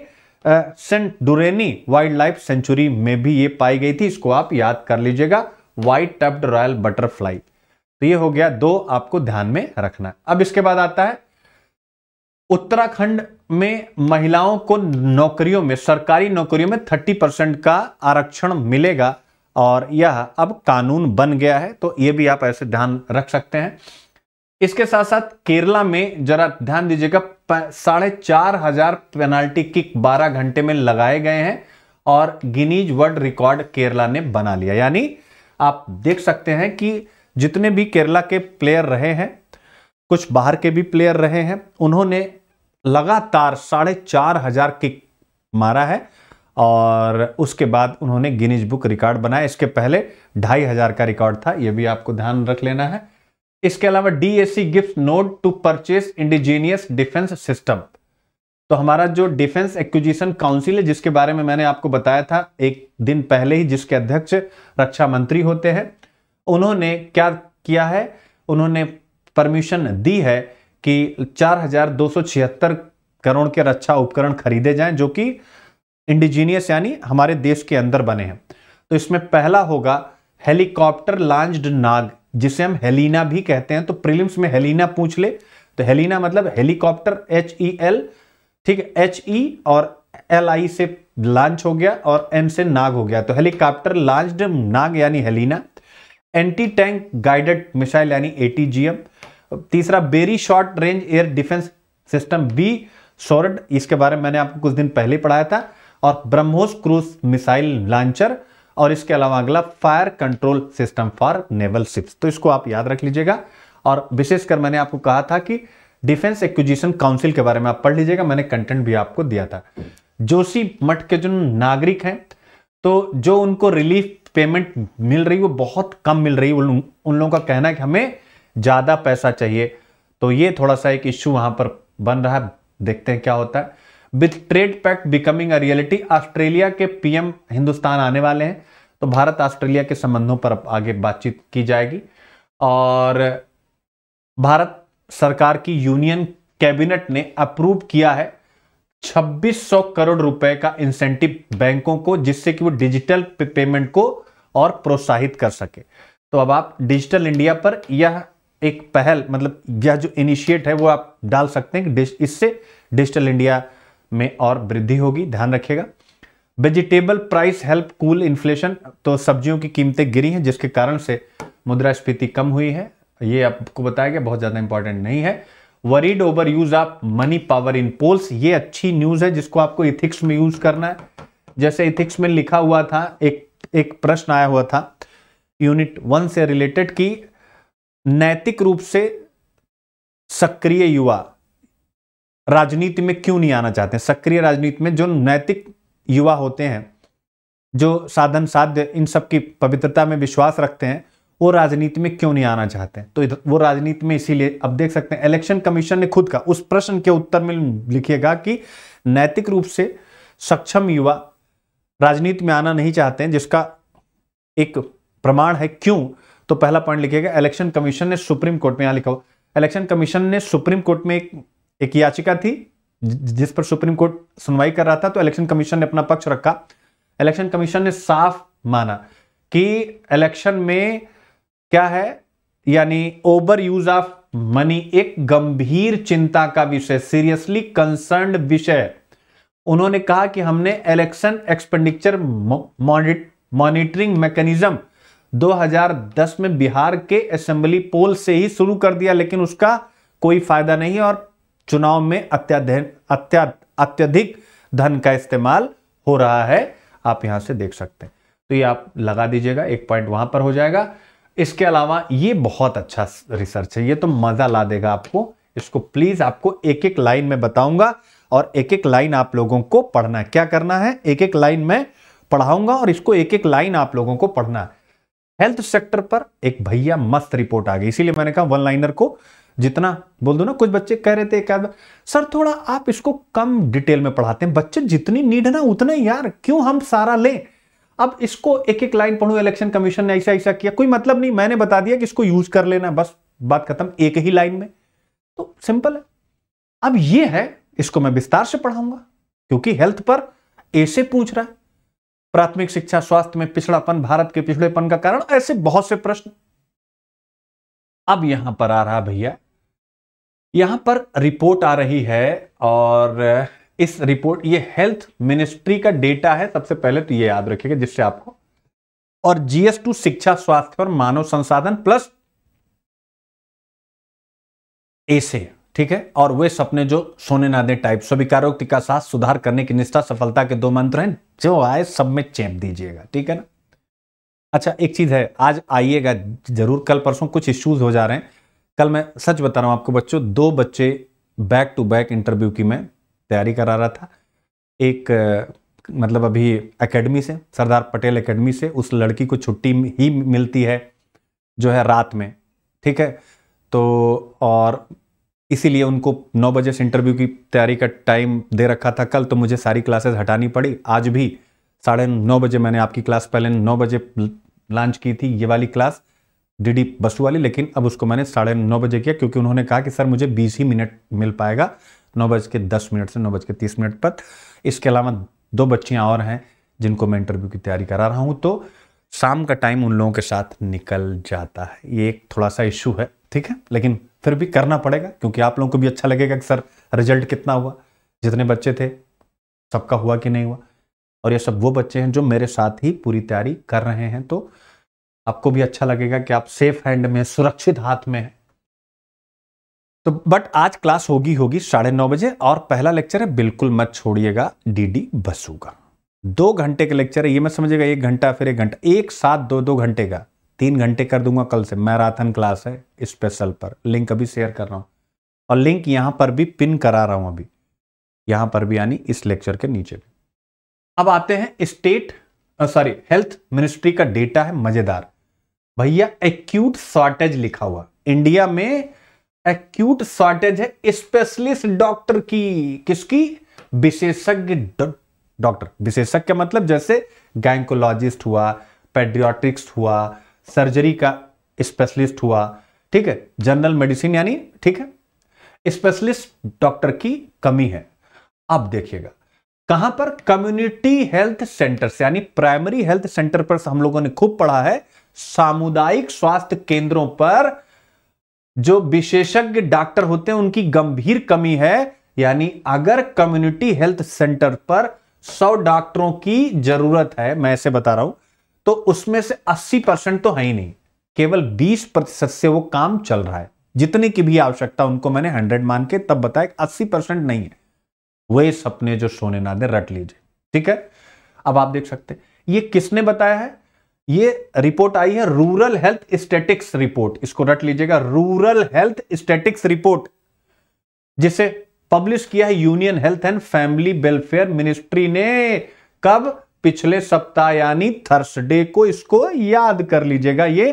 सेंट डुरेनी वाइल्ड लाइफ सेंचुरी में भी ये पाई गई थी इसको आप याद कर लीजिएगा व्हाइट टप्ड रॉयल बटरफ्लाई तो ये हो गया दो आपको ध्यान में रखना अब इसके बाद आता है उत्तराखंड में महिलाओं को नौकरियों में सरकारी नौकरियों में 30 परसेंट का आरक्षण मिलेगा और यह अब कानून बन गया है तो यह भी आप ऐसे ध्यान रख सकते हैं इसके साथ साथ केरला में जरा ध्यान दीजिएगा साढ़े चार हजार पेनाल्टी किक बारह घंटे में लगाए गए हैं और गिनीज वर्ल्ड रिकॉर्ड केरला ने बना लिया यानी आप देख सकते हैं कि जितने भी केरला के प्लेयर रहे हैं कुछ बाहर के भी प्लेयर रहे हैं उन्होंने लगातार साढ़े चार हजार किक मारा है और उसके बाद उन्होंने गिनीज बुक रिकॉर्ड बनाया इसके पहले ढाई हज़ार का रिकॉर्ड था यह भी आपको ध्यान रख लेना है इसके अलावा DSC gift note to purchase indigenous defence system तो हमारा जो डिफेंस एक्विजिशन काउंसिल है जिसके बारे में मैंने आपको बताया था एक दिन पहले ही जिसके अध्यक्ष रक्षा मंत्री होते हैं उन्होंने क्या किया है उन्होंने परमिशन दी है कि चार करोड़ के रक्षा उपकरण खरीदे जाएं जो कि इंडिजीनियस यानी हमारे देश के अंदर बने हैं तो इसमें पहला होगा हेलीकॉप्टर लॉन्च्ड नाग जिसे हम हेलीना भी कहते हैं तो प्रीलिम्स में हेलीना पूछ ले तो हेलीना मतलब हेलीकॉप्टर एच ई एल ठीक है एच ई e और एल आई से लॉन्च हो गया और एन से नाग हो गया तो हेलीकॉप्टर लॉन्च्ड नाग यानी Helina anti tank guided missile यानी एटीजीएम तीसरा very short range air defence system बी सोरड इसके बारे में मैंने आपको कुछ दिन पहले पढ़ाया था और ब्रह्मोस क्रूज मिसाइल लॉन्चर और इसके अलावा अगला fire control system for naval ships तो इसको आप याद रख लीजिएगा और विशेषकर मैंने आपको कहा था कि डिफेंस एक्विजिशन काउंसिल के बारे में आप पढ़ लीजिएगा मैंने कंटेंट भी आपको दिया था जोशी मठ के जो नागरिक हैं तो जो उनको रिलीफ पेमेंट मिल रही वो बहुत कम मिल रही उन, उन लोगों का कहना है कि हमें ज़्यादा पैसा चाहिए तो ये थोड़ा सा एक इश्यू वहाँ पर बन रहा है देखते हैं क्या होता है with trade pact becoming a reality Australia के पीएम हिंदुस्तान आने वाले हैं तो भारत ऑस्ट्रेलिया के संबंधों पर आगे बातचीत की जाएगी और भारत सरकार की यूनियन कैबिनेट ने अप्रूव किया है 2600 करोड़ रुपए का इंसेंटिव बैंकों को जिससे कि वो डिजिटल पे पेमेंट को और प्रोत्साहित कर सके तो अब आप डिजिटल इंडिया पर यह एक पहल मतलब यह जो इनिशिएट है वो आप डाल सकते हैं इससे डिजिटल इंडिया में और वृद्धि होगी ध्यान रखिएगा vegetable price help cool inflation तो सब्जियों की कीमतें गिरी हैं जिसके कारण से मुद्रास्फीति कम हुई है ये आपको बताया गया बहुत ज़्यादा इंपॉर्टेंट नहीं है worried over use of money power in polls ये अच्छी न्यूज़ है जिसको आपको इथिक्स में यूज करना है जैसे इथिक्स में लिखा हुआ था एक एक प्रश्न आया हुआ था यूनिट वन से रिलेटेड कि नैतिक रूप से सक्रिय युवा राजनीति में क्यों नहीं आना चाहते सक्रिय राजनीति में जो नैतिक युवा होते हैं जो साधन साध्य इन सब की पवित्रता में विश्वास रखते हैं वो राजनीति में क्यों नहीं आना चाहते हैं तो वो राजनीति में इसीलिए अब देख सकते हैं इलेक्शन कमीशन ने खुद का उस प्रश्न के उत्तर में लिखिएगा कि नैतिक रूप से सक्षम युवा राजनीति में आना नहीं चाहते हैं जिसका एक प्रमाण है क्यों तो पहला पॉइंट लिखिएगा इलेक्शन कमीशन ने सुप्रीम कोर्ट में यहां लिखा हो इलेक्शन कमीशन ने सुप्रीम कोर्ट में एक एक याचिका थी जिस पर सुप्रीम कोर्ट सुनवाई कर रहा था तो इलेक्शन कमीशन ने अपना पक्ष रखा इलेक्शन कमीशन ने साफ माना कि इलेक्शन में क्या है यानी ओवर यूज ऑफ मनी एक गंभीर चिंता का विषय सीरियसली कंसर्न विषय उन्होंने कहा कि हमने इलेक्शन एक्सपेंडिचर मॉनिटरिंग मैकेनिज्म 2010 में बिहार के असेंबली पोल से ही शुरू कर दिया लेकिन उसका कोई फायदा नहीं और चुनाव में अत्याधिक अत्यधिक धन का इस्तेमाल हो रहा है आप यहां से देख सकते हैं तो ये आप लगा दीजिएगा एक पॉइंट वहां पर हो जाएगा इसके अलावा ये बहुत अच्छा रिसर्च है ये तो मजा ला देगा आपको इसको प्लीज आपको एक एक लाइन में बताऊंगा और एक एक लाइन आप लोगों को पढ़ना क्या करना है एक एक लाइन में पढ़ाऊंगा और इसको एक एक लाइन आप लोगों को पढ़ना है हेल्थ सेक्टर पर एक भैया मस्त रिपोर्ट आ गई इसीलिए मैंने कहा वन लाइनर को जितना बोल दो ना कुछ बच्चे कह रहे थे एक आध सर थोड़ा आप इसको कम डिटेल में पढ़ाते हैं बच्चे जितनी नीड है ना उतना ही यार क्यों हम सारा लें अब इसको एक एक लाइन पढ़ू इलेक्शन कमीशन ने ऐसा ऐसा किया कोई मतलब नहीं मैंने बता दिया कि इसको यूज कर लेना बस बात खत्म एक ही लाइन में तो सिंपल है अब ये है इसको मैं विस्तार से पढ़ाऊंगा क्योंकि हेल्थ पर ऐसे पूछ रहा है प्राथमिक शिक्षा स्वास्थ्य में पिछड़ापन भारत के पिछड़ेपन का कारण ऐसे बहुत से प्रश्न अब यहां पर आ रहा भैया यहां पर रिपोर्ट आ रही है और इस रिपोर्ट ये हेल्थ मिनिस्ट्री का डेटा है सबसे पहले तो ये याद रखिएगा जिससे आपको और जीएस टू शिक्षा स्वास्थ्य और मानव संसाधन प्लस एसे ठीक है और वे सपने जो सोने ना टाइप स्वीकारोक्ति का साथ सुधार करने की निष्ठा सफलता के दो मंत्र हैं जो आए सब में चैम दीजिएगा ठीक है ना अच्छा एक चीज है आज आइएगा जरूर कल परसों कुछ इश्यूज हो जा रहे हैं कल मैं सच बता रहा हूँ आपको बच्चों दो बच्चे बैक टू बैक इंटरव्यू की मैं तैयारी करा रहा था एक मतलब अभी एकेडमी से सरदार पटेल एकेडमी से उस लड़की को छुट्टी ही मिलती है जो है रात में ठीक है तो और इसीलिए उनको 9 बजे से इंटरव्यू की तैयारी का टाइम दे रखा था कल तो मुझे सारी क्लासेस हटानी पड़ी आज भी साढ़े नौ बजे मैंने आपकी क्लास पहले नौ बजे लॉन्च की थी ये वाली क्लास डीडी बसु वाली लेकिन अब उसको मैंने साढ़े नौ बजे किया क्योंकि उन्होंने कहा कि सर मुझे बीस ही मिनट मिल पाएगा नौ बज के दस मिनट से नौ बज के तीस मिनट पर इसके अलावा दो बच्चियाँ और हैं जिनको मैं इंटरव्यू की तैयारी करा रहा हूँ तो शाम का टाइम उन लोगों के साथ निकल जाता है ये एक थोड़ा सा इशू है ठीक है लेकिन फिर भी करना पड़ेगा क्योंकि आप लोगों को भी अच्छा लगेगा कि सर रिजल्ट कितना हुआ जितने बच्चे थे सबका हुआ कि नहीं हुआ और ये सब वो बच्चे हैं जो मेरे साथ ही पूरी तैयारी कर रहे हैं तो आपको भी अच्छा लगेगा कि आप सेफ हैंड में सुरक्षित हाथ में हैं तो बट आज क्लास होगी होगी साढ़े नौ बजे और पहला लेक्चर है बिल्कुल मत छोड़िएगा डीडी बसु का दो घंटे का लेक्चर है ये मत समझेगा एक घंटा फिर एक घंटा एक साथ दो दो घंटे का तीन घंटे कर दूंगा कल से मैराथन क्लास है स्पेशल पर लिंक अभी शेयर कर रहा हूँ और लिंक यहाँ पर भी पिन करा रहा हूँ अभी यहाँ पर भी यानी इस लेक्चर के नीचे भी अब आते हैं स्टेट सॉरी हेल्थ मिनिस्ट्री का डेटा है मज़ेदार भैया एक्यूट शॉर्टेज लिखा हुआ इंडिया में एक्यूट शॉर्टेज है स्पेशलिस्ट डॉक्टर की किसकी विशेषज्ञ डॉक्टर विशेषज्ञ मतलब जैसे गैंकोलॉजिस्ट हुआ पेड्रियाट्रिक्स हुआ सर्जरी का स्पेशलिस्ट हुआ ठीक है जनरल मेडिसिन यानी ठीक है स्पेशलिस्ट डॉक्टर की कमी है अब देखिएगा कहां पर कम्युनिटी हेल्थ सेंटर यानी प्राइमरी हेल्थ सेंटर पर हम लोगों ने खूब पढ़ा है सामुदायिक स्वास्थ्य केंद्रों पर जो विशेषज्ञ डॉक्टर होते हैं उनकी गंभीर कमी है यानी अगर कम्युनिटी हेल्थ सेंटर पर 100 डॉक्टरों की जरूरत है मैं ऐसे बता रहा हूं तो उसमें से 80 परसेंट तो है ही नहीं केवल 20 प्रतिशत से वो काम चल रहा है जितने की भी आवश्यकता उनको मैंने 100 मान के तब बताया अस्सी परसेंट नहीं है वे सपने जो सोने ना दे रट लीजिए ठीक है अब आप देख सकते हैं ये किसने बताया है ये रिपोर्ट आई है रूरल हेल्थ स्टेटिक्स रिपोर्ट इसको रट लीजिएगा रूरल हेल्थ स्टेटिक्स रिपोर्ट जिसे पब्लिश किया है union health and family welfare ministry ने कब पिछले सप्ताह यानी थर्सडे को इसको याद कर लीजिएगा ये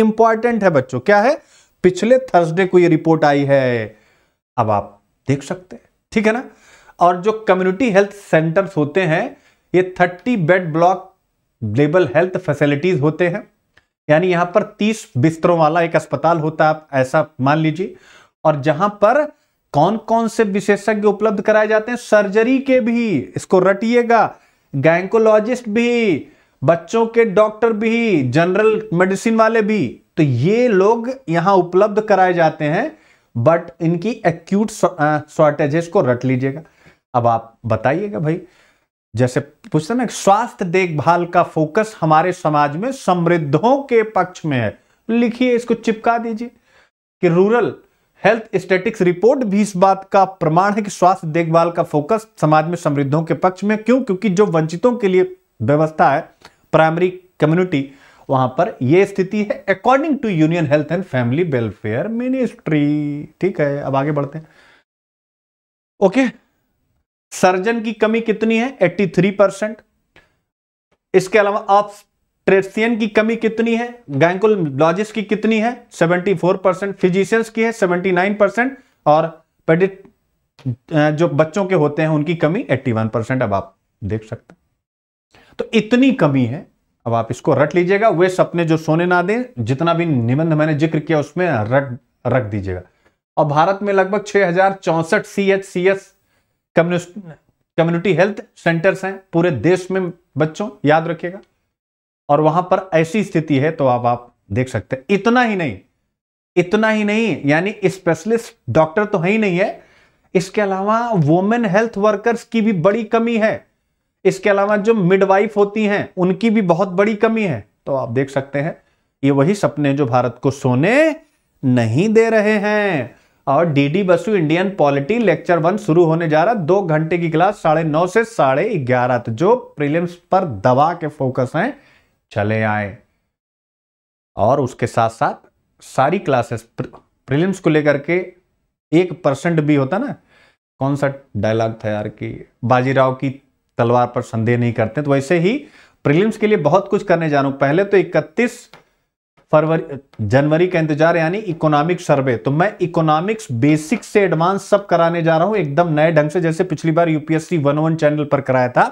इंपॉर्टेंट है बच्चों क्या है पिछले थर्सडे को ये रिपोर्ट आई है अब आप देख सकते हैं ठीक है ना और जो कम्युनिटी हेल्थ सेंटर्स होते हैं ये थर्टी बेड ब्लॉक ग्लेबल हेल्थ फैसिलिटीज होते हैं यानी यहां पर 30 बिस्तरों वाला एक अस्पताल होता है ऐसा मान लीजिए और जहां पर कौन कौन से विशेषज्ञ उपलब्ध कराए जाते हैं सर्जरी के भी इसको रटिएगा गैंकोलॉजिस्ट भी बच्चों के डॉक्टर भी जनरल मेडिसिन वाले भी तो ये लोग यहां उपलब्ध कराए जाते हैं बट इनकी एक्यूट शॉर्टेज है इसको रट लीजिएगा अब आप बताइएगा भाई जैसे पूछते ना स्वास्थ्य देखभाल का फोकस हमारे समाज में समृद्धों के पक्ष में है लिखिए इसको चिपका दीजिए कि रूरल हेल्थ स्टेटिक्स रिपोर्ट भी इस बात का प्रमाण है कि स्वास्थ्य देखभाल का फोकस समाज में समृद्धों के पक्ष में क्यों क्योंकि जो वंचितों के लिए व्यवस्था है प्राइमरी कम्युनिटी वहां पर यह स्थिति है according to union health and family welfare ministry ठीक है अब आगे बढ़ते हैं ओके okay? सर्जन की कमी कितनी है 83 परसेंट इसके अलावा आप ट्रेसियन की कमी कितनी है गैंकोलॉजिस्ट की कितनी है 74 परसेंट फिजिशियंस की है 79 परसेंट और पेडिट जो बच्चों के होते हैं उनकी कमी 81 परसेंट अब आप देख सकते तो इतनी कमी है अब आप इसको रट लीजिएगा वे सपने जो सोने ना दें जितना भी निबंध मैंने जिक्र किया उसमें रट रख दीजिएगा और भारत में लगभग छह हजार चौसठ C H C S communist community health centres हैं पूरे देश में बच्चों याद रखिएगा और वहां पर ऐसी स्थिति है तो अब आप देख सकते हैं इतना ही नहीं इतना ही नहीं यानी स्पेशलिस्ट डॉक्टर तो है ही नहीं है इसके अलावा वोमेन हेल्थ वर्कर्स की भी बड़ी कमी है इसके अलावा जो मिडवाइफ होती हैं उनकी भी बहुत बड़ी कमी है तो आप देख सकते हैं ये वही सपने जो भारत को सोने नहीं दे रहे हैं और DD Basu Indian polity lecture one शुरू होने जा रहा दो घंटे की क्लास साढ़े नौ से साढ़े ग्यारह तो जो प्रीलिम्स पर दवा के फोकस हैं चले आए और उसके साथ साथ सारी क्लासेस प्रीलिम्स को लेकर के एक परसेंट भी होता ना कौन सा डायलॉग था यार कि बाजीराव की तलवार पर संदेह नहीं करते तो वैसे ही प्रीलिम्स के लिए बहुत कुछ करने जा रहा हूँ पहले तो इकतीस फरवरी जनवरी का इंतजार यानी इकोनॉमिक सर्वे तो मैं इकोनॉमिक्स बेसिक से एडवांस सब कराने जा रहा हूं एकदम नए ढंग से जैसे पिछली बार यूपीएससी वन वन चैनल पर कराया था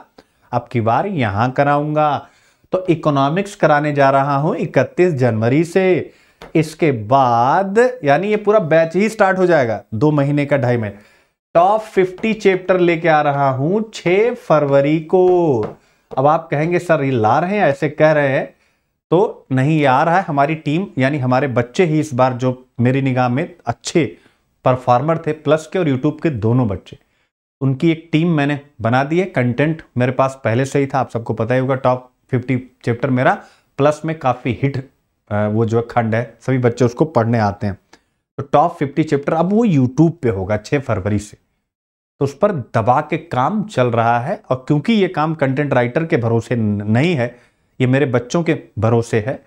अब की बार यहां कराऊंगा तो इकोनॉमिक्स कराने जा रहा हूं 31 जनवरी से इसके बाद यानी ये पूरा बैच ही स्टार्ट हो जाएगा दो महीने का ढाई महीने टॉप फिफ्टी चैप्टर लेके आ रहा हूं छ फरवरी को अब आप कहेंगे सर ये ला रहे हैं ऐसे कह रहे हैं तो नहीं ये आ रहा है हमारी टीम यानी हमारे बच्चे ही इस बार जो मेरी निगाह में अच्छे परफॉर्मर थे प्लस के और यूट्यूब के दोनों बच्चे उनकी एक टीम मैंने बना दी है कंटेंट मेरे पास पहले से ही था आप सबको पता ही होगा टॉप फिफ्टी चैप्टर मेरा प्लस में काफ़ी हिट वो जो खंड है सभी बच्चे उसको पढ़ने आते हैं तो टॉप फिफ्टी चैप्टर अब वो यूट्यूब पर होगा छः फरवरी से तो उस पर दबा के काम चल रहा है और क्योंकि ये काम कंटेंट राइटर के भरोसे नहीं है ये मेरे बच्चों के भरोसे है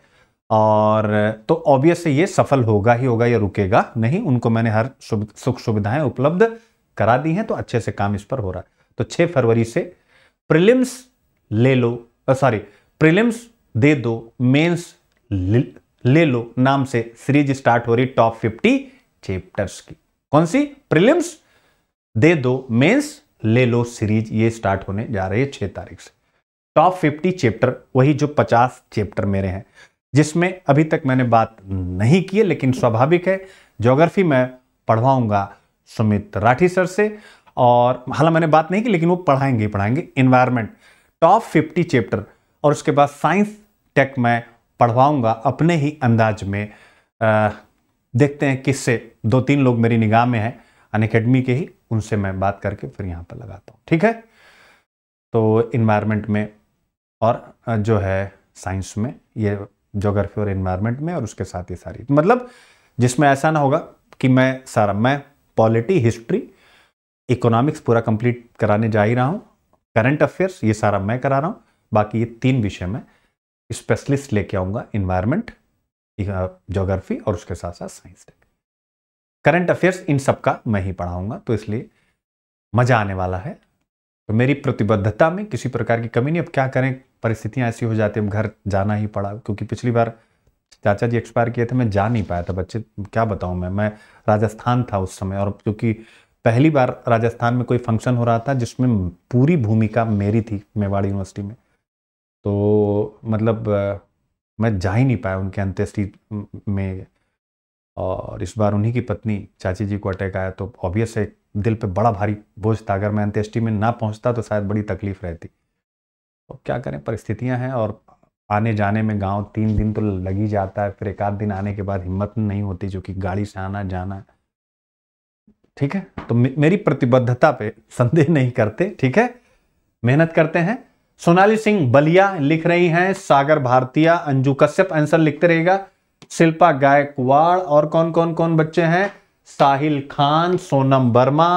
और तो ऑब्वियस ये सफल होगा ही होगा या रुकेगा नहीं उनको मैंने हर सुख सुख सुविधाएं उपलब्ध करा दी हैं तो अच्छे से काम इस पर हो रहा है तो 6 फरवरी से प्रिलिम्स ले लो सॉरी प्रिलिम्स दे दो मेंस ले लो नाम से सीरीज स्टार्ट हो रही टॉप 50 चैप्टर्स की कौन सी प्रिलिम्स दे दो मेंस ले लो सीरीज ये स्टार्ट होने जा रही है छह तारीख से टॉप 50 चैप्टर वही जो 50 चैप्टर मेरे हैं जिसमें अभी तक मैंने बात नहीं की है लेकिन स्वाभाविक है जोग्राफी मैं पढ़वाऊँगा सुमित राठी सर से और हालांकि मैंने बात नहीं की लेकिन वो पढ़ाएंगे ही पढ़ाएंगे इन्वायरमेंट टॉप फिफ्टी चैप्टर और उसके बाद साइंस टेक मैं पढ़वाऊँगा अपने ही अंदाज में आ, देखते हैं किससे दो तीन लोग मेरी निगाह में हैं अन अकेडमी के ही उनसे मैं बात करके फिर यहाँ पर लगाता हूँ ठीक है तो इन्वायरमेंट में और जो है साइंस में ये जोग्राफी और इन्वायरमेंट में और उसके साथ ये सारी मतलब जिसमें ऐसा ना होगा कि मैं सारा मैं पॉलिटी हिस्ट्री इकोनॉमिक्स पूरा कंप्लीट कराने जा ही रहा हूँ करंट अफेयर्स ये सारा मैं करा रहा हूँ बाकी ये तीन विषय में स्पेशलिस्ट लेके आऊँगा इन्वायरमेंट जोग्राफी और उसके साथ साथ साइंस करंट अफेयर्स इन सब का मैं ही पढ़ाऊंगा तो इसलिए मज़ा आने वाला है तो मेरी प्रतिबद्धता में किसी प्रकार की कमी नहीं अब क्या करें परिस्थितियाँ ऐसी हो जाती अब घर जाना ही पड़ा क्योंकि पिछली बार चाचा जी एक्सपायर किए थे मैं जा नहीं पाया था बच्चे क्या बताऊँ मैं मैं राजस्थान था उस समय और क्योंकि पहली बार राजस्थान में कोई फंक्शन हो रहा था जिसमें पूरी भूमिका मेरी थी मेवाड़ यूनिवर्सिटी में तो मतलब मैं जा ही नहीं पाया उनके अंत्येष्टि में और इस बार उन्हीं की पत्नी चाची जी को अटैक आया तो ऑब्वियस है दिल पे बड़ा भारी बोझ था अगर मैं अंत्येष्टि में ना पहुंचता तो शायद बड़ी तकलीफ रहती तो क्या करें परिस्थितियां हैं और आने जाने में गांव तीन दिन तो लग ही जाता है फिर एक आध दिन आने के बाद हिम्मत नहीं होती जो कि गाड़ी से आना जाना ठीक है तो मे मेरी प्रतिबद्धता पे संदेह नहीं करते ठीक है मेहनत करते हैं सोनाली सिंह बलिया लिख रही हैं सागर भारतीय अंजू कश्यप आंसर लिखते रहेगा शिल्पा गायकवाड़ और कौन कौन कौन बच्चे हैं साहिल खान सोनम वर्मा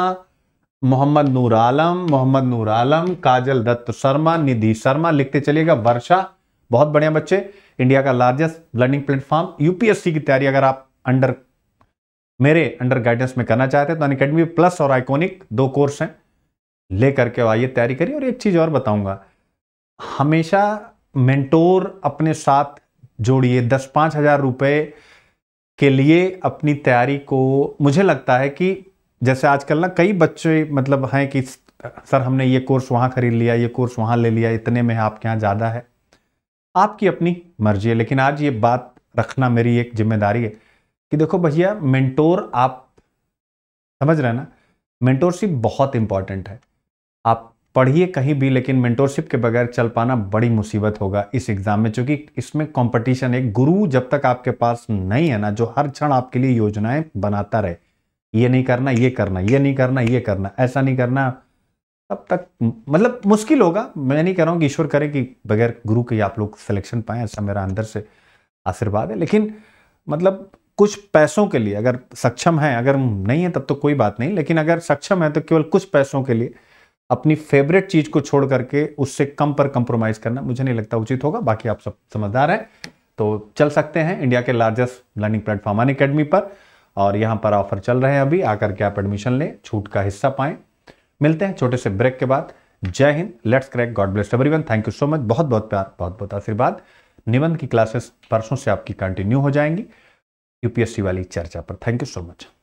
मोहम्मद नूर आलम मोहम्मद नूर आलम काजल दत्त शर्मा निधि शर्मा लिखते चलिएगा वर्षा बहुत बढ़िया बच्चे इंडिया का लार्जेस्ट लर्निंग प्लेटफॉर्म यूपीएससी की तैयारी अगर आप अंडर मेरे अंडर गाइडेंस में करना चाहते हैं तो अनकेडमी प्लस और आइकॉनिक दो कोर्स हैं लेकर के आइए तैयारी करिए और एक चीज़ और बताऊंगा हमेशा मेंटोर अपने साथ जोड़िए दस पाँच हज़ार रुपये के लिए अपनी तैयारी को मुझे लगता है कि जैसे आजकल ना कई बच्चे मतलब हैं कि सर हमने ये कोर्स वहाँ खरीद लिया ये कोर्स वहाँ ले लिया इतने में आपके यहाँ ज़्यादा है आपकी अपनी मर्जी है लेकिन आज ये बात रखना मेरी एक जिम्मेदारी है कि देखो भैया मेंटोर आप समझ रहे हैं ना मेंटोरशिप बहुत इंपॉर्टेंट है आप पढ़िए कहीं भी लेकिन मेंटोरशिप के बगैर चल पाना बड़ी मुसीबत होगा इस एग्ज़ाम में चूँकि इसमें कंपटीशन है गुरु जब तक आपके पास नहीं है ना जो हर क्षण आपके लिए योजनाएं बनाता रहे ये नहीं करना ये करना ये नहीं करना ये करना ऐसा नहीं करना तब तक मतलब मुश्किल होगा मैं नहीं कह रहा हूँ कि ईश्वर करे कि बगैर गुरु के आप लोग सिलेक्शन पाएँ ऐसा मेरा अंदर से आशीर्वाद है लेकिन मतलब कुछ पैसों के लिए अगर सक्षम है अगर नहीं है तब तो कोई बात नहीं लेकिन अगर सक्षम है तो केवल कुछ पैसों के लिए अपनी फेवरेट चीज को छोड़ करके उससे कम पर कंप्रोमाइज करना मुझे नहीं लगता उचित होगा बाकी आप सब समझदार हैं तो चल सकते हैं इंडिया के लार्जेस्ट लर्निंग प्लेटफॉर्म अन पर और यहाँ पर ऑफर चल रहे हैं अभी आकर के आप एडमिशन लें छूट का हिस्सा पाएं मिलते हैं छोटे से ब्रेक के बाद Jai Hind let's crack God bless everyone thank you so much बहुत बहुत प्यार बहुत बहुत आशीर्वाद निबंध की क्लासेस परसों से आपकी कंटिन्यू हो जाएंगी यूपीएससी वाली चर्चा पर थैंक यू सो मच